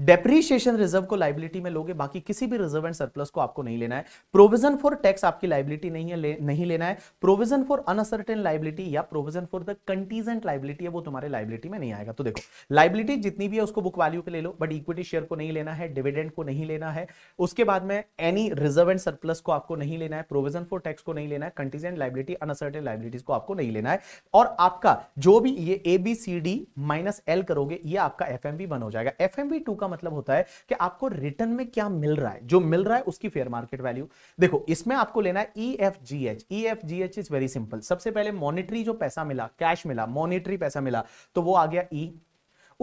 डेप्रीशिएशन रिजर्व को लाइबिलिटी में लोगे बाकी किसी भी रिजर्व एंड सरप्लस को आपको नहीं लेना है प्रोविजन फॉर टैक्स आपकी लाइबिलिटी नहीं है ले, नहीं लेना है प्रोविजन फॉर अनसर्टेन लाइबिलिटी या provision for the contingent liability है वो तुम्हारे लाइबिलिटी में नहीं आएगा तो देखो लाइबिलिटी जितनी भी है उसको बुक वैल्यू पे ले लो बट इक्विटी शेयर को नहीं लेना है डिविडेंड को नहीं लेना है उसके बाद में एनी रिजर्व एंड सरप्लस को आपको नहीं लेना है प्रोविजन फॉर टैक्स को नहीं लेना है कंटीजेंट लाइबिलिटी अनसर्टेन लाइबिलिटीज को आपको नहीं लेना है और आपका जो भी ये A B C D minus L करोगे ये आपका एफ एम बी बन हो जाएगा एफ एम बी टू का का मतलब होता है कि आपको रिटर्न में क्या मिल रहा है जो मिल रहा है उसकी फेयर मार्केट वैल्यू देखो इसमें आपको लेना है E F G H E F G H is very simple सबसे पहले मॉनिटरी जो पैसा मिला कैश मिला मॉनिटरी पैसा मिला तो वो आ गया ई e,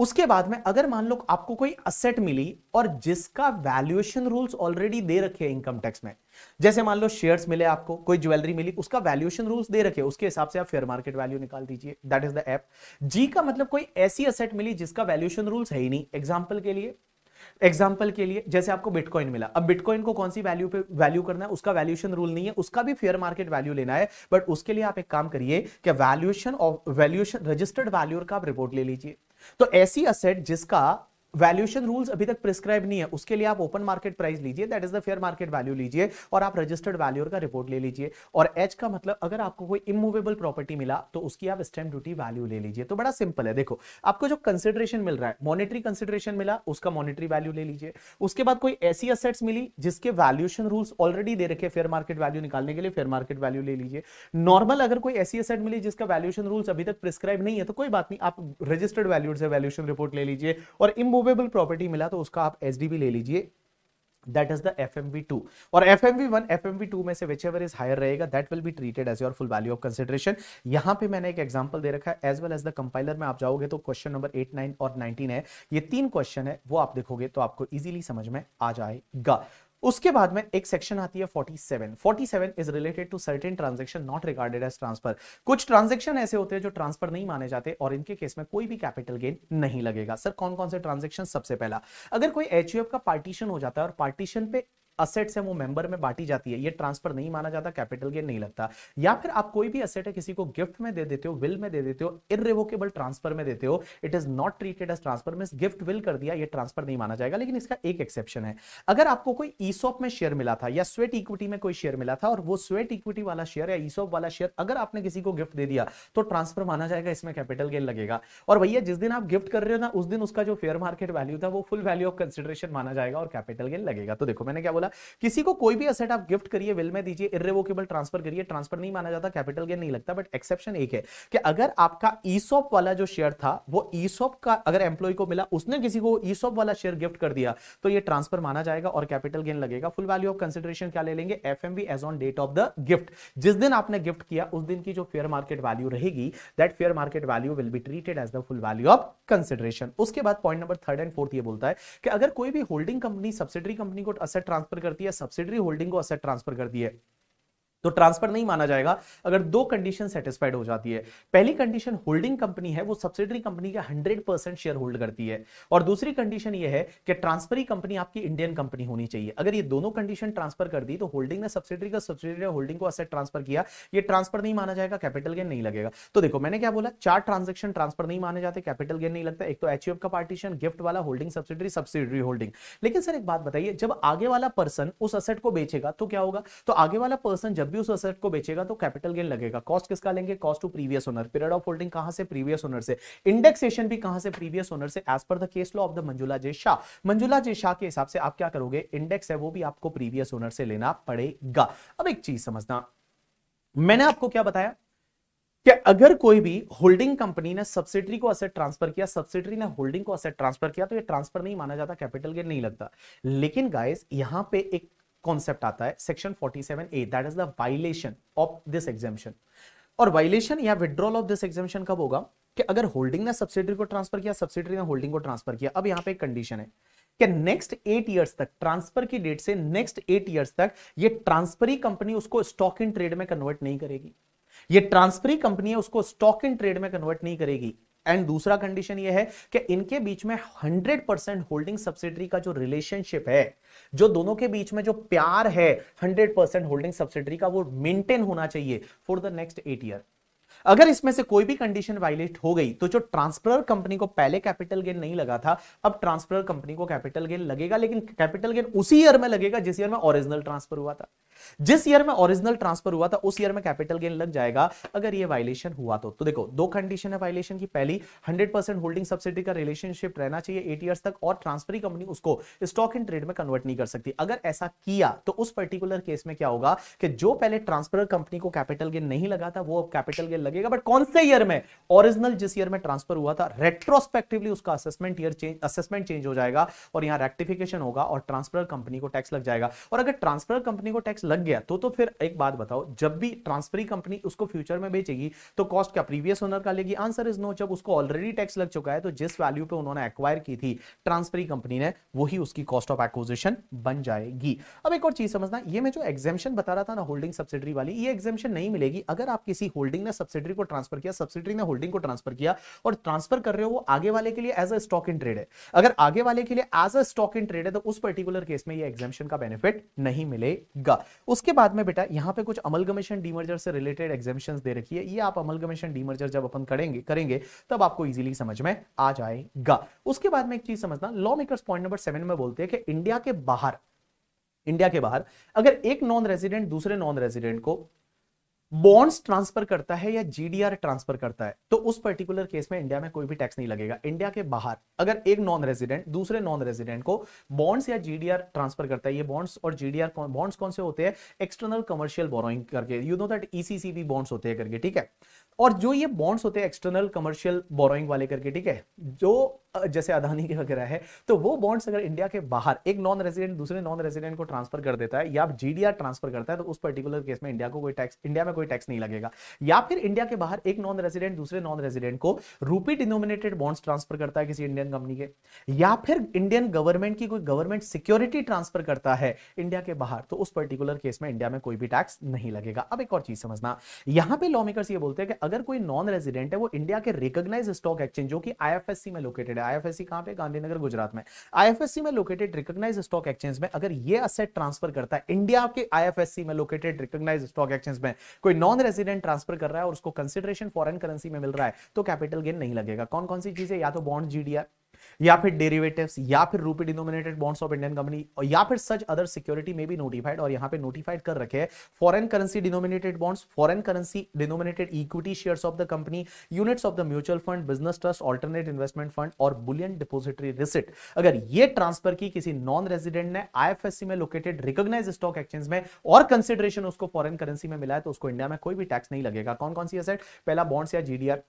उसके बाद में अगर मान लो आपको कोई असेट मिली और जिसका वैल्यूएशन रूल्स ऑलरेडी दे रखे हैं इनकम टैक्स में जैसे मान लो शेयर्स मिले आपको कोई ज्वेलरी मिली उसका वैल्यूएशन रूल्स दे रखे उसके हिसाब से आप फेयर मार्केट वैल्यू निकाल दीजिए that is the F G का मतलब कोई ऐसी असेट मिली जिसका वैल्यूएशन रूल्स है ही नहीं एग्जाम्पल के लिए एग्जाम्पल के लिए जैसे आपको बिटकॉइन मिला अब बिटकॉइन को कौन सी वैल्यू पे वैल्यू करना है उसका वैल्यूएशन रूल नहीं है उसका भी फेयर मार्केट वैल्यू लेना है बट उसके लिए आप एक काम करिए कि valuation of valuation registered valuer का आप रिपोर्ट ले लीजिए तो ऐसी असेट जिसका वैल्यूएशन रूल्स अभी तक प्रिस्क्राइब नहीं है उसके लिए आप ओपन मार्केट प्राइस लीजिए that is the fair market value लीजिए और आप रजिस्टर्ड वैल्यूअर का रिपोर्ट ले लीजिए और एच का मतलब अगर आपको कोई इमूवेबल प्रॉपर्टी मिला तो उसकी आप स्टैम्प ड्यूटी वैल्यू ले लीजिए तो बड़ा सिंपल है देखो आपको जो कंसिडरेशन मिल रहा है मॉनिटरी कंसिडरेशन मिला उसका मॉनिटरी वैल्यू ले लीजिए उसके बाद कोई ऐसी असेट्स मिली जिसके वैल्यूएशन रूल्स ऑलरेडी दे रखे फेयर मार्केट वैल्यू निकालने के लिए फेयर मार्केट वैल्यू ले लीजिए नॉर्मल अगर कोई ऐसी असेट मिली जिसका वैल्यूएशन रूल्स अभी तक प्रिस्क्राइब नहीं है तो कोई बात नहीं आप रजिस्टर्ड वैल्यू से वैल्यूएशन रिपोर्ट ले लीजिए और इमूव मूवेबल प्रॉपर्टी मिला तो उसका आप एस ले लीजिए that is the F M V two और F M V one F M V two में से विच एवर इज हायर रहेगा that will be treated as your full value of consideration यहां पर मैंने एक एग्जाम्पल दे रखा है as well as the compiler में आप जाओगे तो क्वेश्चन नंबर एट नाइन और नाइनटीन है ये तीन क्वेश्चन है वो आप देखोगे तो आपको इजिली समझ में आ जाएगा उसके बाद में एक सेक्शन आती है 47 47 is related to certain transaction not regarded as transfer कुछ ट्रांजेक्शन ऐसे होते हैं जो ट्रांसफर नहीं माने जाते और इनके केस में कोई भी कैपिटल गेन नहीं लगेगा सर कौन कौन से ट्रांजेक्शन सबसे पहला अगर कोई एच का पार्टीशन हो जाता है और पार्टीशन पे असेट्स है वो मेंबर में बांटी जाती है ये ट्रांसफर नहीं माना जाता कैपिटल गेन नहीं लगता या फिर आप कोई भी असेट है किसी को गिफ्ट में दे देते हो विल में दे देते हो इरिवोकेबल ट्रांसफर में देते हो it is not treated as transfer mean gift will कर दिया ये ट्रांसफर नहीं माना जाएगा लेकिन इसका एक एक्सेप्शन है अगर आपको कोई ईसॉप में शेयर मिला था या स्वेट इक्विटी में कोई शेयर मिला था और वो स्वेट इक्विटी वाला शेयर या ईसॉप वाला शेयर अगर आपने किसी को गिफ्ट दे दिया तो ट्रांसफर माना जाएगा इसमें कैपिटल गेन लगेगा और भैया जिस दिन आप गिफ्ट कर रहे हो ना उस दिन उसका जो फेयर मार्केट वैल्यू था वो फुल वैल्यू ऑफ कंसिडरेशन माना जाएगा और कैपिटल गेन लगेगा तो देखो मैंने क्या बोला बोला किसी को कोई भी असेट आप गिफ्ट करिए विल में दीजिए इरेवोकेबल ट्रांसफर करिए ट्रांसफर नहीं माना जाता कैपिटल गेन नहीं लगता बट एक्सेप्शन एक है कि अगर आपका ईसॉप वाला जो शेयर था वो ईसॉप का अगर एम्प्लॉय को मिला उसने किसी को ईसॉप वाला शेयर गिफ्ट कर दिया तो ये ट्रांसफर माना जाएगा और कैपिटल गेन लगेगा फुल वैल्यू ऑफ कंसिडरेशन क्या ले लेंगे F M as on date of the gift जिस दिन आपने गिफ्ट किया उस दिन की जो फेयर मार्केट वैल्यू रहेगी that fair market value will be treated as the full value of consideration उसके बाद point number third and fourth ये बोलता है कि अगर कोई भी होल्डिंग कंपनी सब्सिडरी कंपनी को असेट ट्रांसफर ट्रांसफर करती है सब्सिडरी होल्डिंग को असेट ट्रांसफर करती है तो ट्रांसफर नहीं माना जाएगा अगर दो कंडीशन सेटिस्फाइड हो जाती है पहली कंडीशन होल्डिंग कंपनी है वो सब्सिडरी कंपनी का 100 परसेंट शेयर होल्ड करती है और दूसरी कंडीशन ये है कि ट्रांसफरी कंपनी आपकी इंडियन कंपनी होनी चाहिए अगर ये दोनों कंडीशन ट्रांसफर कर दी तो होल्डिंग ने सब्सिडरी का सब्सिडरी होल्डिंग को असेट ट्रांसफर किया ये ट्रांसफर नहीं माना जाएगा कैपिटल गेन नहीं लगेगा तो देखो मैंने क्या बोला चार ट्रांजेक्शन ट्रांसफर नहीं माने जाते कैपिटल गेन नहीं लगता एक तो एच का पार्टीशन गिफ्ट वाला होल्डिंग सब्सिडरी सब्सिडरी होल्डिंग लेकिन सर एक बात बताइए जब आगे वाला पर्सन उस असेट को बेचेगा तो क्या होगा तो आगे वाला पर्सन जब जब भी उस असेट को बेचेगा तो कैपिटल गेन लगेगा कॉस्ट किसका लेंगे cost to previous owner period of holding कहां से प्रीवियस ओनर से इंडेक्सेशन भी कहां से प्रीवियस ओनर से as per the case law of the Manjula J Shah Manjula J Shah के हिसाब से आप क्या करोगे इंडेक्स है वो भी आपको प्रीवियस ओनर से लेना पड़ेगा अब एक चीज समझना मैंने आपको क्या बताया कि अगर कोई भी होल्डिंग कंपनी ने सब्सिडरी को असेट ट्रांसफर किया सब्सिडरी ने होल्डिंग को असेट ट्रांसफर किया तो ये ट्रांसफर नहीं माना जाता कैपिटल गेन नहीं लगता लेकिन गाइस यहां पे एक कॉन्सेप्ट आता है section 47 A that is the violation of this exemption और वायलेशन या विड्रॉल ऑफ दिस एग्जामेशन कब होगा कि अगर होल्डिंग ने सब्सिडरी को ट्रांसफर किया सब्सिडरी ने होल्डिंग को ट्रांसफर किया अब यहां पे एक कंडीशन है कि नेक्स्ट एट इयर्स तक ट्रांसफर की डेट से नेक्स्ट एट इयर्स तक ये ट्रांसफरी कंपनी उसको स्टॉक इन ट्रेड में कन्वर्ट नहीं करेगी ये ट्रांसफरी कंपनी है उसको स्टॉक इन ट्रेड में कन्वर्ट नहीं करेगी एंड दूसरा कंडीशन ये है कि इनके बीच में हंड्रेड परसेंट होल्डिंग सब्सिडरी का जो रिलेशनशिप है जो दोनों के बीच में जो प्यार है हंड्रेड परसेंट होल्डिंग सब्सिडरी का वो मेंटेन होना चाहिए for the next eight year अगर इसमें से कोई भी कंडीशन वायलेट हो गई तो जो ट्रांसफर कंपनी को पहले कैपिटल गेन नहीं लगा था अब ट्रांसफर कंपनी को कैपिटल गेन लगेगा लेकिन कैपिटल गेन उसी ईयर में लगेगा जिस ईयर में ओरिजिनल ट्रांसफर हुआ था जिस ईयर में ओरिजिनल ट्रांसफर हुआ था उस ईयर में कैपिटल गेन लग जाएगा अगर ये वायलेशन हुआ तो तो देखो दो कंडीशन है वायलेशन की पहली 100% होल्डिंग सब्सिडी का रिलेशनशिप रहना चाहिए एट इयर्स तक और ट्रांसफरी कंपनी उसको स्टॉक इन ट्रेड में कन्वर्ट नहीं कर सकती अगर ऐसा किया तो उस पर्टिकुलर केस में क्या होगा कि जो पहले ट्रांसफर कंपनी को कैपिटल गेन नहीं लगा था वो अब कैपिटल गेन लगेगा बट कौन से ईयर में ओरिजिनल जिस ईयर में ट्रांसफर हुआ था रेट्रोस्पेक्टिवली उसका assessment year change assessment change हो जाएगा और यहाँ रेक्टिफिकेशन होगा और ट्रांसफर कंपनी को टैक्स लग जाएगा और अगर ट्रांसफर कंपनी को टैक्स लग गया तो तो फिर एक बात बताओ जब भी ट्रांसफरी कंपनी उसको फ्यूचर में बेचेगी तो कॉस्ट क्या प्रीवियस ओनर का लेगी आंसर इज नो जब उसको ऑलरेडी टैक्स लग चुका है तो जिस वैल्यू पे उन्होंने एक्वायर की थी ट्रांसफरी कंपनी ने वही उसकी कॉस्ट ऑफ एक्विजिशन बन जाएगी अब एक और चीज समझना ये मैं जो एग्जेम्पन बता रहा था ना होल्डिंग सब्सिडी वाली ये एग्जेम्पन नहीं मिलेगी अगर आप किसी होल्डिंग ने सब्सिडी को ट्रांसफर किया सब्सिडी ने होल्डिंग को ट्रांसफर किया और ट्रांसफर कर रहे हो वो आगे वाले के लिए as a stock in trade है अगर आगे वाले के लिए as a stock in trade है तो उस पर्टिकुलर केस में ये एग्जेम्पन का बेनिफिट नहीं मिलेगा उसके बाद में बेटा यहाँ पे कुछ अमलगमेशन डीमर्जर से रिलेटेड एग्जामिशन दे रखी है ये आप अमलगमेशन डीमर्जर जब अपन करेंगे करेंगे तब आपको इजीली समझ में आ जाएगा उसके बाद में एक चीज समझना law makers point number seven में बोलते हैं कि इंडिया के बाहर इंडिया के बाहर अगर एक नॉन रेजिडेंट दूसरे नॉन रेजिडेंट को बॉन्ड्स ट्रांसफर करता है या जीडीआर ट्रांसफर करता है तो उस पर्टिकुलर केस में इंडिया में कोई भी टैक्स नहीं लगेगा इंडिया के बाहर अगर एक नॉन रेजिडेंट दूसरे नॉन रेजिडेंट को बॉन्ड्स या जीडीआर ट्रांसफर करता है ये बॉन्ड्स और जीडीआर बॉन्ड्स कौन से होते हैं एक्सटर्नल कमर्शियल बोरोइंग करके you know that ECCB bonds होते हैं करके ठीक है और जो ये बॉन्ड्स होते हैं एक्सटर्नल कमर्शियल बोरोइंग वाले करके ठीक है जो जैसे अदानी के वगैरह है तो वो बॉन्ड्स अगर इंडिया के बाहर एक नॉन रेजिडेंट दूसरे नॉन रेजिडेंट को ट्रांसफर कर देता है या जीडीआर ट्रांसफर करता है तो उस पर्टिकुलर केस में इंडिया को कोई टैक्स इंडिया में कोई टैक्स नहीं लगेगा या फिर इंडिया के बाहर एक नॉन रेजिडेंट दूसरे नॉन रेजिडेंट को रूपी डिनोमिनेटेड बॉन्ड्स ट्रांसफर करता है किसी इंडियन कंपनी के या फिर इंडियन गवर्नमेंट की कोई गवर्नमेंट सिक्योरिटी ट्रांसफर करता है इंडिया के बाहर तो उस पर्टिकुलर केस में इंडिया में कोई भी टैक्स नहीं लगेगा अब एक और चीज समझना यहां पर लॉ मेकर्स ये बोलते हैं कि अगर कोई नॉन रेजिडेंट है वो इंडिया के रिकोगनाइज स्टॉक एक्सचेंज जो कि आईएफएससी में लोकेटेड है आईएफएससी कहां पे गांधीनगर गुजरात में आईएफएससी में लोकेटेड रिकॉग्नाइज स्टॉक एक्सचेंज में अगर ये असेट ट्रांसफर करता है इंडिया के आईएफएससी में लोकेटेड रिकॉग्नाइज स्टॉक एक्सचेंज में कोई नॉन रेजिडेंट ट्रांसफर कर रहा है और उसको कंसिडरेशन फॉरन करेंसी में मिल रहा है तो कैपिटल गेन नहीं लगेगा कौन कौन सी चीजें या तो बॉन्ड जीडीआर या फिर डेरिवेटिव्स या फिर rupee denominated bonds of Indian company या फिर सच अदर सिक्योरिटी में भी नोटिफाइड और यहां पे नोटिफाइड कर रखे हैं foreign currency denominated bonds foreign currency denominated equity shares of the company units of the mutual fund business trust alternate investment fund और बुलियन डिपोजिटरी रिसिट अगर ये ट्रांसफर की किसी नॉन रेजिडेंट ने आई में लोकेटेड रिकोगनाइज स्टॉक एक्सचेंज में और consideration उसको फॉरन करेंसी में मिला है तो उसको इंडिया में कोई भी टैक्स नहीं लगेगा कौन कौन सी असेट पहला बॉन्ड्स या जीडीआर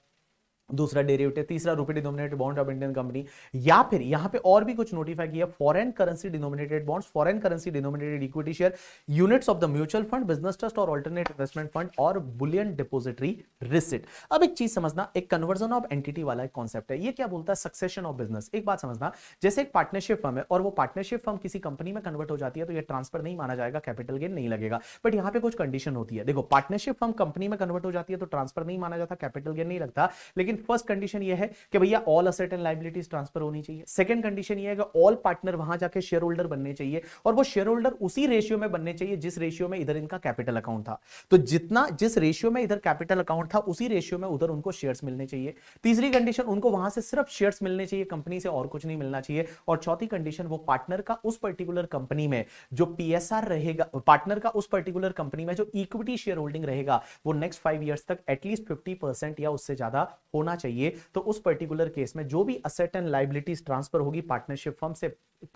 दूसरा डेरिवेटिव तीसरा रुपए denominated bond of Indian company या फिर यहां पे और भी कुछ नोटिफाई किया foreign currency denominated bonds foreign currency denominated equity share units of the mutual fund business trust और अल्टरनेट इन्वेस्टमेंट फंड और बुलियन डिपोजिटरी रिसिट अब एक चीज समझना एक कन्वर्जन ऑफ एंटिटी वाला एक कॉन्सेप्ट है ये क्या बोलता है सक्सेशन ऑफ बिजनेस एक बात समझना जैसे एक पार्टनरशिप फर्म है और वो पार्टनरशिप फर्म किसी कंपनी में कन्वर्ट हो जाती है तो ये ट्रांसफर नहीं माना जाएगा कैपिटल गेन नहीं लगेगा बट यहाँ पे कुछ कंडीशन होती है देखो पार्टनरशिप फर्म कंपनी में कन्वर्ट हो जाती है तो ट्रांसफर नहीं माना जाता कैपिटल गेन नहीं लगता लेकिन लेकिन फर्स्ट कंडीशन ये है कि भैया all asset and liabilities transfer होनी चाहिए सेकंड कंडीशन ये है कि ऑल पार्टनर वहां जाके शेयर होल्डर बनने चाहिए और वो शेयर होल्डर उसी रेशियो में बनने चाहिए जिस रेशियो में इधर इनका कैपिटल अकाउंट था तो जितना जिस रेशियो में इधर कैपिटल अकाउंट था उसी रेशियो में उधर उनको शेयर्स मिलने चाहिए तीसरी कंडीशन उनको वहां से सिर्फ शेयर्स मिलने चाहिए कंपनी से और कुछ नहीं मिलना चाहिए और चौथी कंडीशन वो पार्टनर का उस पर्टिकुलर कंपनी में जो पीएसआर रहेगा पार्टनर का उस पर्टिकुलर कंपनी में जो इक्विटी शेयर होल्डिंग रहेगा वो नेक्स्ट फाइव ईयर्स तक एटलीस्ट फिफ्टी या उससे ज्यादा होना होना चाहिए तो उस पर्टिकुलर केस में जो भी असेट एंड लाइबिलिटीज ट्रांसफर होगी पार्टनरशिप फर्म से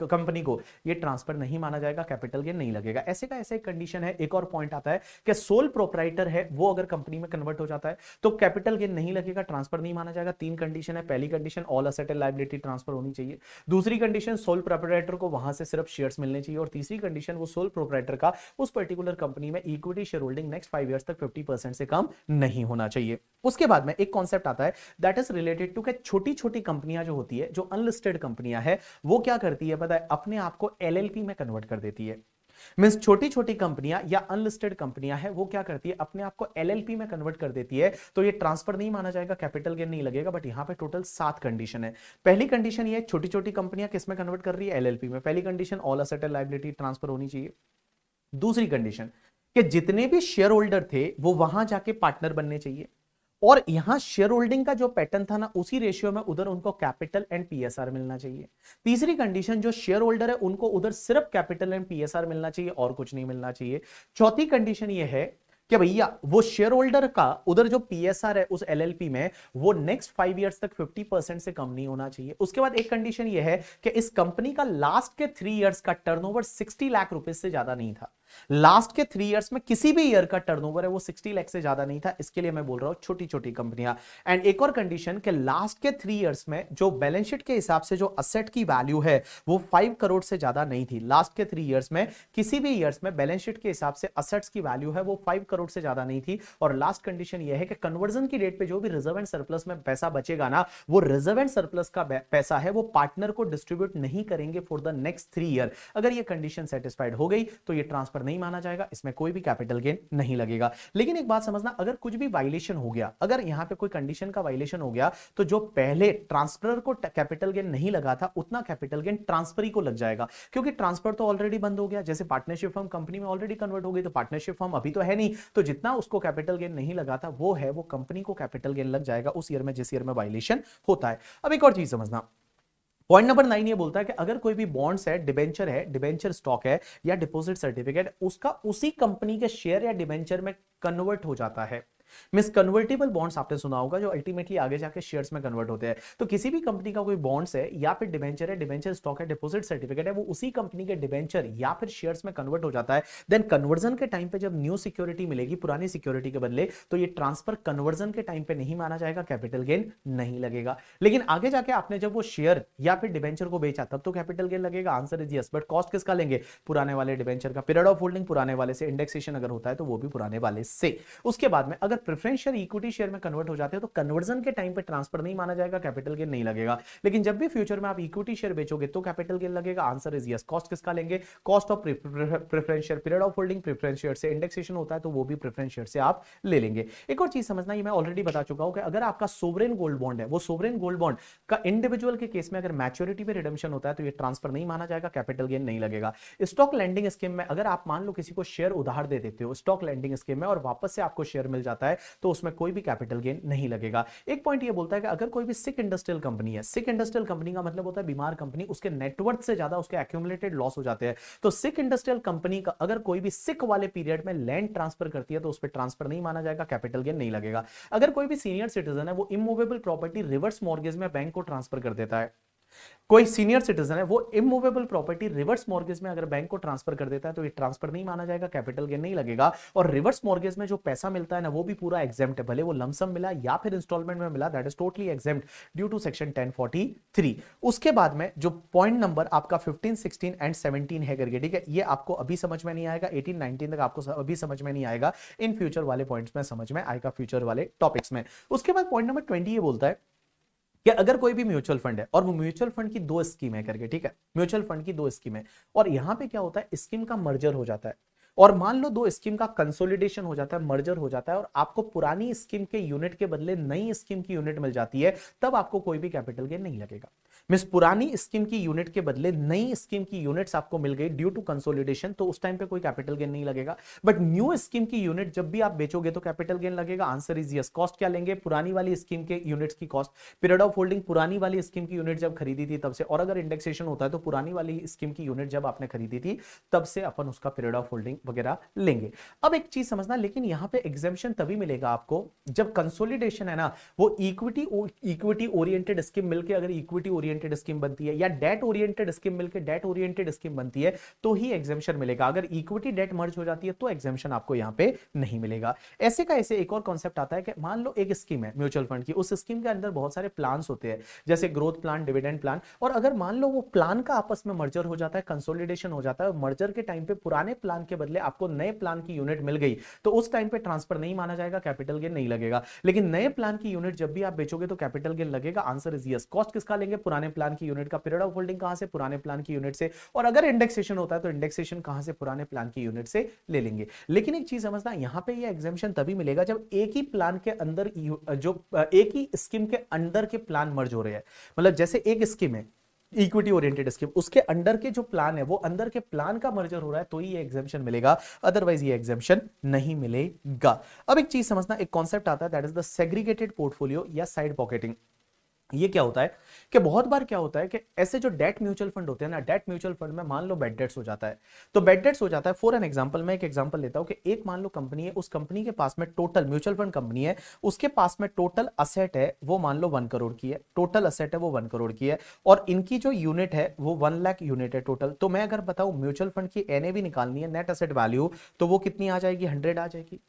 कंपनी को ये ट्रांसफर नहीं माना जाएगा कैपिटल गेन नहीं लगेगा ऐसे का ऐसा एक कंडीशन है एक और पॉइंट आता है कि सोल प्रोपराइटर है वो अगर कंपनी में कन्वर्ट हो जाता है तो कैपिटल गेन नहीं लगेगा ट्रांसफर नहीं माना जाएगा तीन कंडीशन है पहली condition all asset and liability transfer होनी चाहिए दूसरी कंडीशन सोल प्रोपराइटर को वहां से सिर्फ शेयर्स मिलने चाहिए और तीसरी कंडीशन वो सोल प्रोपराइटर का उस पर्टिकुलर कंपनी में equity share holding next five years तक फिफ्टी से कम नहीं होना चाहिए उसके बाद में एक कॉन्सेप्ट आता है दैट इज रिलेटेड टू क्या छोटी छोटी कंपनियां जो होती है जो अनलिस्टेड कंपनियां है वो क्या करती है पता है अपने आप को एल में कन्वर्ट कर देती है मीन्स छोटी छोटी कंपनियां या अनलिस्टेड कंपनियां है वो क्या करती है अपने आप को एलएलपी में कन्वर्ट कर देती है तो ये ट्रांसफर नहीं माना जाएगा कैपिटल गेन नहीं लगेगा बट यहां पे टोटल सात कंडीशन है पहली कंडीशन ये छोटी छोटी कंपनियां किसमें कन्वर्ट कर रही है एलएलपी में पहली condition all asset liability transfer होनी चाहिए दूसरी कंडीशन कि जितने भी शेयर होल्डर थे वो वहां जाके पार्टनर बनने चाहिए और यहां शेयर होल्डिंग का जो पैटर्न था ना उसी रेशियो में उधर उनको कैपिटल एंड पीएसआर मिलना चाहिए तीसरी कंडीशन जो शेयर होल्डर है उनको उधर सिर्फ कैपिटल एंड पीएसआर मिलना चाहिए और कुछ नहीं मिलना चाहिए चौथी कंडीशन ये है कि भैया वो शेयर होल्डर का उधर जो पीएसआर है उस एलएलपी में वो नेक्स्ट फाइव इयर्स तक 50 परसेंट से कम नहीं होना चाहिए उसके बाद एक कंडीशन ये है कि इस कंपनी का लास्ट के थ्री इयर्स का टर्नओवर 60 लाख रुपए से ज्यादा नहीं था लास्ट के थ्री इयर्स में किसी भी ईयर का टर्नओवर है वो सिक्सटी लैख से ज्यादा नहीं था इसके लिए मैं बोल रहा हूं छोटी छोटी कंपनियां एंड एक और कंडीशन के लास्ट के थ्री ईयर्स में जो बैलेंस शीट के हिसाब से जो असेट की वैल्यू है वो फाइव करोड़ से ज्यादा नहीं थी लास्ट के थ्री ईयर्स में किसी भी ईयर्स में बैलेंस शीट के हिसाब से असेट्स की वैल्यू है वो फाइव करोड़ से ज्यादा नहीं थी और लास्ट कंडीशन यह है कि कन्वर्जन की डेट पर जो भी रिजर्व एंड सरप्लस में पैसा बचेगा ना वो रिजर्व एंड सरप्लस का पैसा है वो पार्टनर को डिस्ट्रीब्यूट नहीं करेंगे for the next three year अगर ये कंडीशन सेटिस्फाइड हो गई तो ये ट्रांसफर पर नहीं माना जाएगा इसमें कोई भी कैपिटल गेन नहीं लगेगा लेकिन एक बात समझना अगर कुछ भी वायलेशन हो गया अगर यहां पे कोई कंडीशन का वायलेशन हो गया तो जो पहले ट्रांसफर को कैपिटल गेन नहीं लगा था उतना कैपिटल गेन ट्रांसफर को लग जाएगा क्योंकि ट्रांसफर तो ऑलरेडी बंद हो गया जैसे पार्टनरशिप फॉर्म कंपनी में ऑलरेडी कन्वर्ट हो गई तो पार्टनरशिप फॉर्म अभी तो है नहीं तो जितना उसको कैपिटल गेन नहीं लगा था वो है वो कंपनी को कैपिटल गेन लग जाएगा उस ईयर में जिस ईयर में वायलेशन होता है अब एक और चीज समझना पॉइंट नंबर नाइन ये बोलता है कि अगर कोई भी बॉन्ड्स है डिबेंचर है डिबेंचर स्टॉक है या डिपोजिट सर्टिफिकेट उसका उसी कंपनी के शेयर या डिबेंचर में कन्वर्ट हो जाता है मिस कन्वर्टेबल बॉन्ड्स आपने सुना होगा जो अल्टीमेटली आगे जाके शेयर्स में कन्वर्ट होते हैं तो किसी भी कंपनी का कोई बॉन्ड्स है या फिर डिवेंचर है डिवेंचर स्टॉक है डिपोजिट सर्टिफिकेट है वो उसी कंपनी के डिवेंचर या फिर शेयर्स में कन्वर्ट हो जाता है देन कन्वर्जन के टाइम पे जब न्यू सिक्योरिटी मिलेगी पुरानी सिक्योरिटी के बदले तो ये ट्रांसफर कन्वर्जन के टाइम पे नहीं माना जाएगा कैपिटल गेन नहीं लगेगा लेकिन आगे जाके आपने जब वो शेयर या फिर डिवेंचर को बेचा तब तो कैपिटल गेन लगेगा answer is yes but cost किसका लेंगे पुराने वाले डिवेंचर का पीरियड ऑफ होल्डिंग पुराने वाले से इंडेक्सेशन अगर होता है तो वो भी पुराने वाले से उसके बाद में अगर प्रेफरेंस शेयर इक्विटी शेयर में कन्वर्ट हो जाते हैं तो कन्वर्जन के टाइम पे ट्रांसफर नहीं माना जाएगा कैपिटल गेन नहीं लगेगा लेकिन जब भी फ्यूचर में आप इक्विटी शेयर बेचोगे तो कैपिटल गेन लगेगा आंसर इज यस कॉस्ट किसका लेंगे cost of preference share period of holding preference share से इंडेक्सेशन होता है तो वो भी प्रेफरेंस शेयर से आप ले लेंगे एक और चीज समझना ये मैं ऑलरेडी बता चुका हूं कि अगर आपका सोवरेन गोल्ड बॉन्ड है वो सोवरेन गोल्ड बॉन्ड का इंडिविजुअल के केस में अगर मैच्योरिटी पे रिडम्शन होता है तो ये ट्रांसफर नहीं माना जाएगा कैपिटल गेन नहीं लगेगा स्टॉक लैंडिंग स्कीम में अगर आप मान लो किसी को शेयर उधार दे देते हो स्टॉक लैंडिंग स्कीम में और वापस से आपको शेयर मिल जाता है है तो उसमें कोई भी कैपिटल गेन नहीं लगेगा एक पॉइंट ये बोलता है कि अगर कोई भी सिक इंडस्ट्रियल कंपनी है सिक इंडस्ट्रियल कंपनी का मतलब होता है बीमार कंपनी उसके नेटवर्थ से ज्यादा उसके एक्यूमुलेटेड लॉस हो जाते हैं तो सिक इंडस्ट्रियल कंपनी का अगर कोई भी सिक वाले पीरियड में लैंड ट्रांसफर करती है तो उस पर ट्रांसफर नहीं माना जाएगा कैपिटल गेन नहीं लगेगा अगर कोई भी सीनियर सिटीजन है वो इमूवेबल प्रॉपर्टी रिवर्स मॉर्गेज में बैंक को ट्रांसफर कर देता है कोई सीनियर सिटीजन है वो इमूवेबल प्रॉपर्टी रिवर्स मॉर्गेज में अगर बैंक को ट्रांसफर कर देता है तो ये ट्रांसफर नहीं माना जाएगा कैपिटल गेन नहीं लगेगा और रिवर्स मॉर्गेज में जो पैसा मिलता है ना वो भी पूरा है भले वो लमसम मिला या फिर इंस्टॉलमेंट में मिला that is totally exempt due to section ten उसके बाद में जो पॉइंट नंबर आपका फिफ्टीन सिक्सटीन एंड सेवनटीन है करके ठीक है ये आपको अभी समझ में नहीं आएगा एटीन नाइनटीन तक आपको अभी समझ में नहीं आएगा इन फ्यूचर वाले पॉइंट्स में समझ में आएगा फ्यूचर वाले टॉपिक्स में उसके बाद पॉइंट नंबर ट्वेंटी ये बोलता है कि अगर कोई भी म्यूचुअल फंड है और वो म्यूचुअल फंड की दो स्कीम है करके ठीक है म्यूचुअल फंड की दो स्कीम है और यहाँ पे क्या होता है स्कीम का मर्जर हो जाता है और मान लो दो स्कीम का कंसोलिडेशन हो जाता है मर्जर हो जाता है और आपको पुरानी स्कीम के यूनिट के बदले नई स्कीम की यूनिट मिल जाती है तब आपको कोई भी कैपिटल गेन नहीं लगेगा मिस पुरानी स्कीम की यूनिट के बदले नई स्कीम की यूनिट्स आपको मिल गई ड्यू टू कंसोलिडेशन तो उस टाइम पे कोई कैपिटल गेन नहीं लगेगा बट न्यू स्कीम की यूनिट जब भी आप बेचोगे तो कैपिटल गेन लगेगा आंसर इज यस कॉस्ट क्या लेंगे पुरानी वाली स्कीम के यूनिट्स की कॉस्ट पीरियड ऑफ होल्डिंग पुरानी वाली स्कीम की यूनिट जब खरीदी थी तब से और अगर इंडेक्सेशन होता है तो पुरानी वाली स्कीम की यूनिट जब आपने खरीदी थी तब से अपन उसका पीरियड ऑफ होल्डिंग वगैरह लेंगे अब एक चीज समझना लेकिन यहाँ पे एग्जेम्पन तभी मिलेगा आपको जब कंसोलिडेशन है ना वो इक्विटी इक्विटी ओरिएंटेड स्कीम मिलकर अगर इक्विटी ओरिएंटेड ओरिएंटेड स्कीम बनती है या डेट ओरिएंटेड स्कीम मिलकर डेट ओरिएंटेड स्कीम बनती है तो ही एग्जेम्शन मिलेगा अगर इक्विटी डेट मर्ज हो जाती है तो एग्जेम्शन आपको यहां पे नहीं मिलेगा ऐसे का ऐसे एक और कॉन्सेप्ट आता है कि मान लो एक स्कीम है म्यूचुअल फंड की उस स्कीम के अंदर बहुत सारे प्लान होते हैं जैसे ग्रोथ प्लान डिविडेंड प्लान और अगर मान लो वो प्लान का आपस में मर्जर हो जाता है कंसोलिडेशन हो जाता है मर्जर के टाइम पे पुराने प्लान के बदले आपको नए प्लान की यूनिट मिल गई तो उस टाइम पे ट्रांसफर नहीं माना जाएगा कैपिटल गेन नहीं लगेगा लेकिन नए प्लान की यूनिट जब भी आप बेचोगे तो कैपिटल गेन लगेगा आंसर इज यस कॉस्ट किसका लेंगे पुराने प्लान की यूनिट का पीरियड ऑफ होल्डिंग कहां से पुराने प्लान की यूनिट से और अगर इंडेक्सेशन होता है तो इंडेक्सेशन कहां से पुराने प्लान की यूनिट से ले लेंगे लेकिन एक चीज समझना यहां पर यह एग्जामेशन तभी मिलेगा जब एक ही प्लान के अंदर जो एक ही स्कीम के अंदर के प्लान मर्ज हो रहे हैं मतलब जैसे एक स्कीम है इक्विटी ओरिएंटेड स्कीम उसके अंडर के जो प्लान है वो अंदर के प्लान का मर्जर हो रहा है तो ही ये एग्जामेशन मिलेगा अदरवाइज ये एग्जामेशन नहीं मिलेगा अब एक चीज समझना एक कॉन्सेप्ट आता है that is the segregated portfolio या साइड पॉकेटिंग ये क्या होता है कि बहुत बार क्या होता है कि ऐसे जो डेट म्यूचुअल फंड होते हैं ना डेट म्यूचुअल फंड में मान लो बेड डेट्स हो जाता है तो बेड डेट्स हो जाता है फॉर एन एग्जांपल मैं एक एग्जांपल लेता हूं कि एक मान लो कंपनी है उस कंपनी के पास में टोटल म्यूचुअल फंड कंपनी है उसके पास में टोटल असेट है वो मान लो वन करोड़ की है टोटल असेट है वो वन करोड़ की है और इनकी जो यूनिट है वो वन लाख यूनिट है टोटल तो मैं अगर बताऊँ म्यूचुअल फंड की एन निकालनी है नेट असेट वैल्यू तो वो कितनी आ जाएगी हंड्रेड आ जाएगी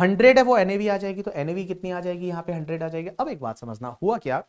हंड्रेड है वो एनएवी आ जाएगी तो एनएवी कितनी आ जाएगी यहाँ पे हंड्रेड आ जाएगी अब एक बात समझना हुआ क्या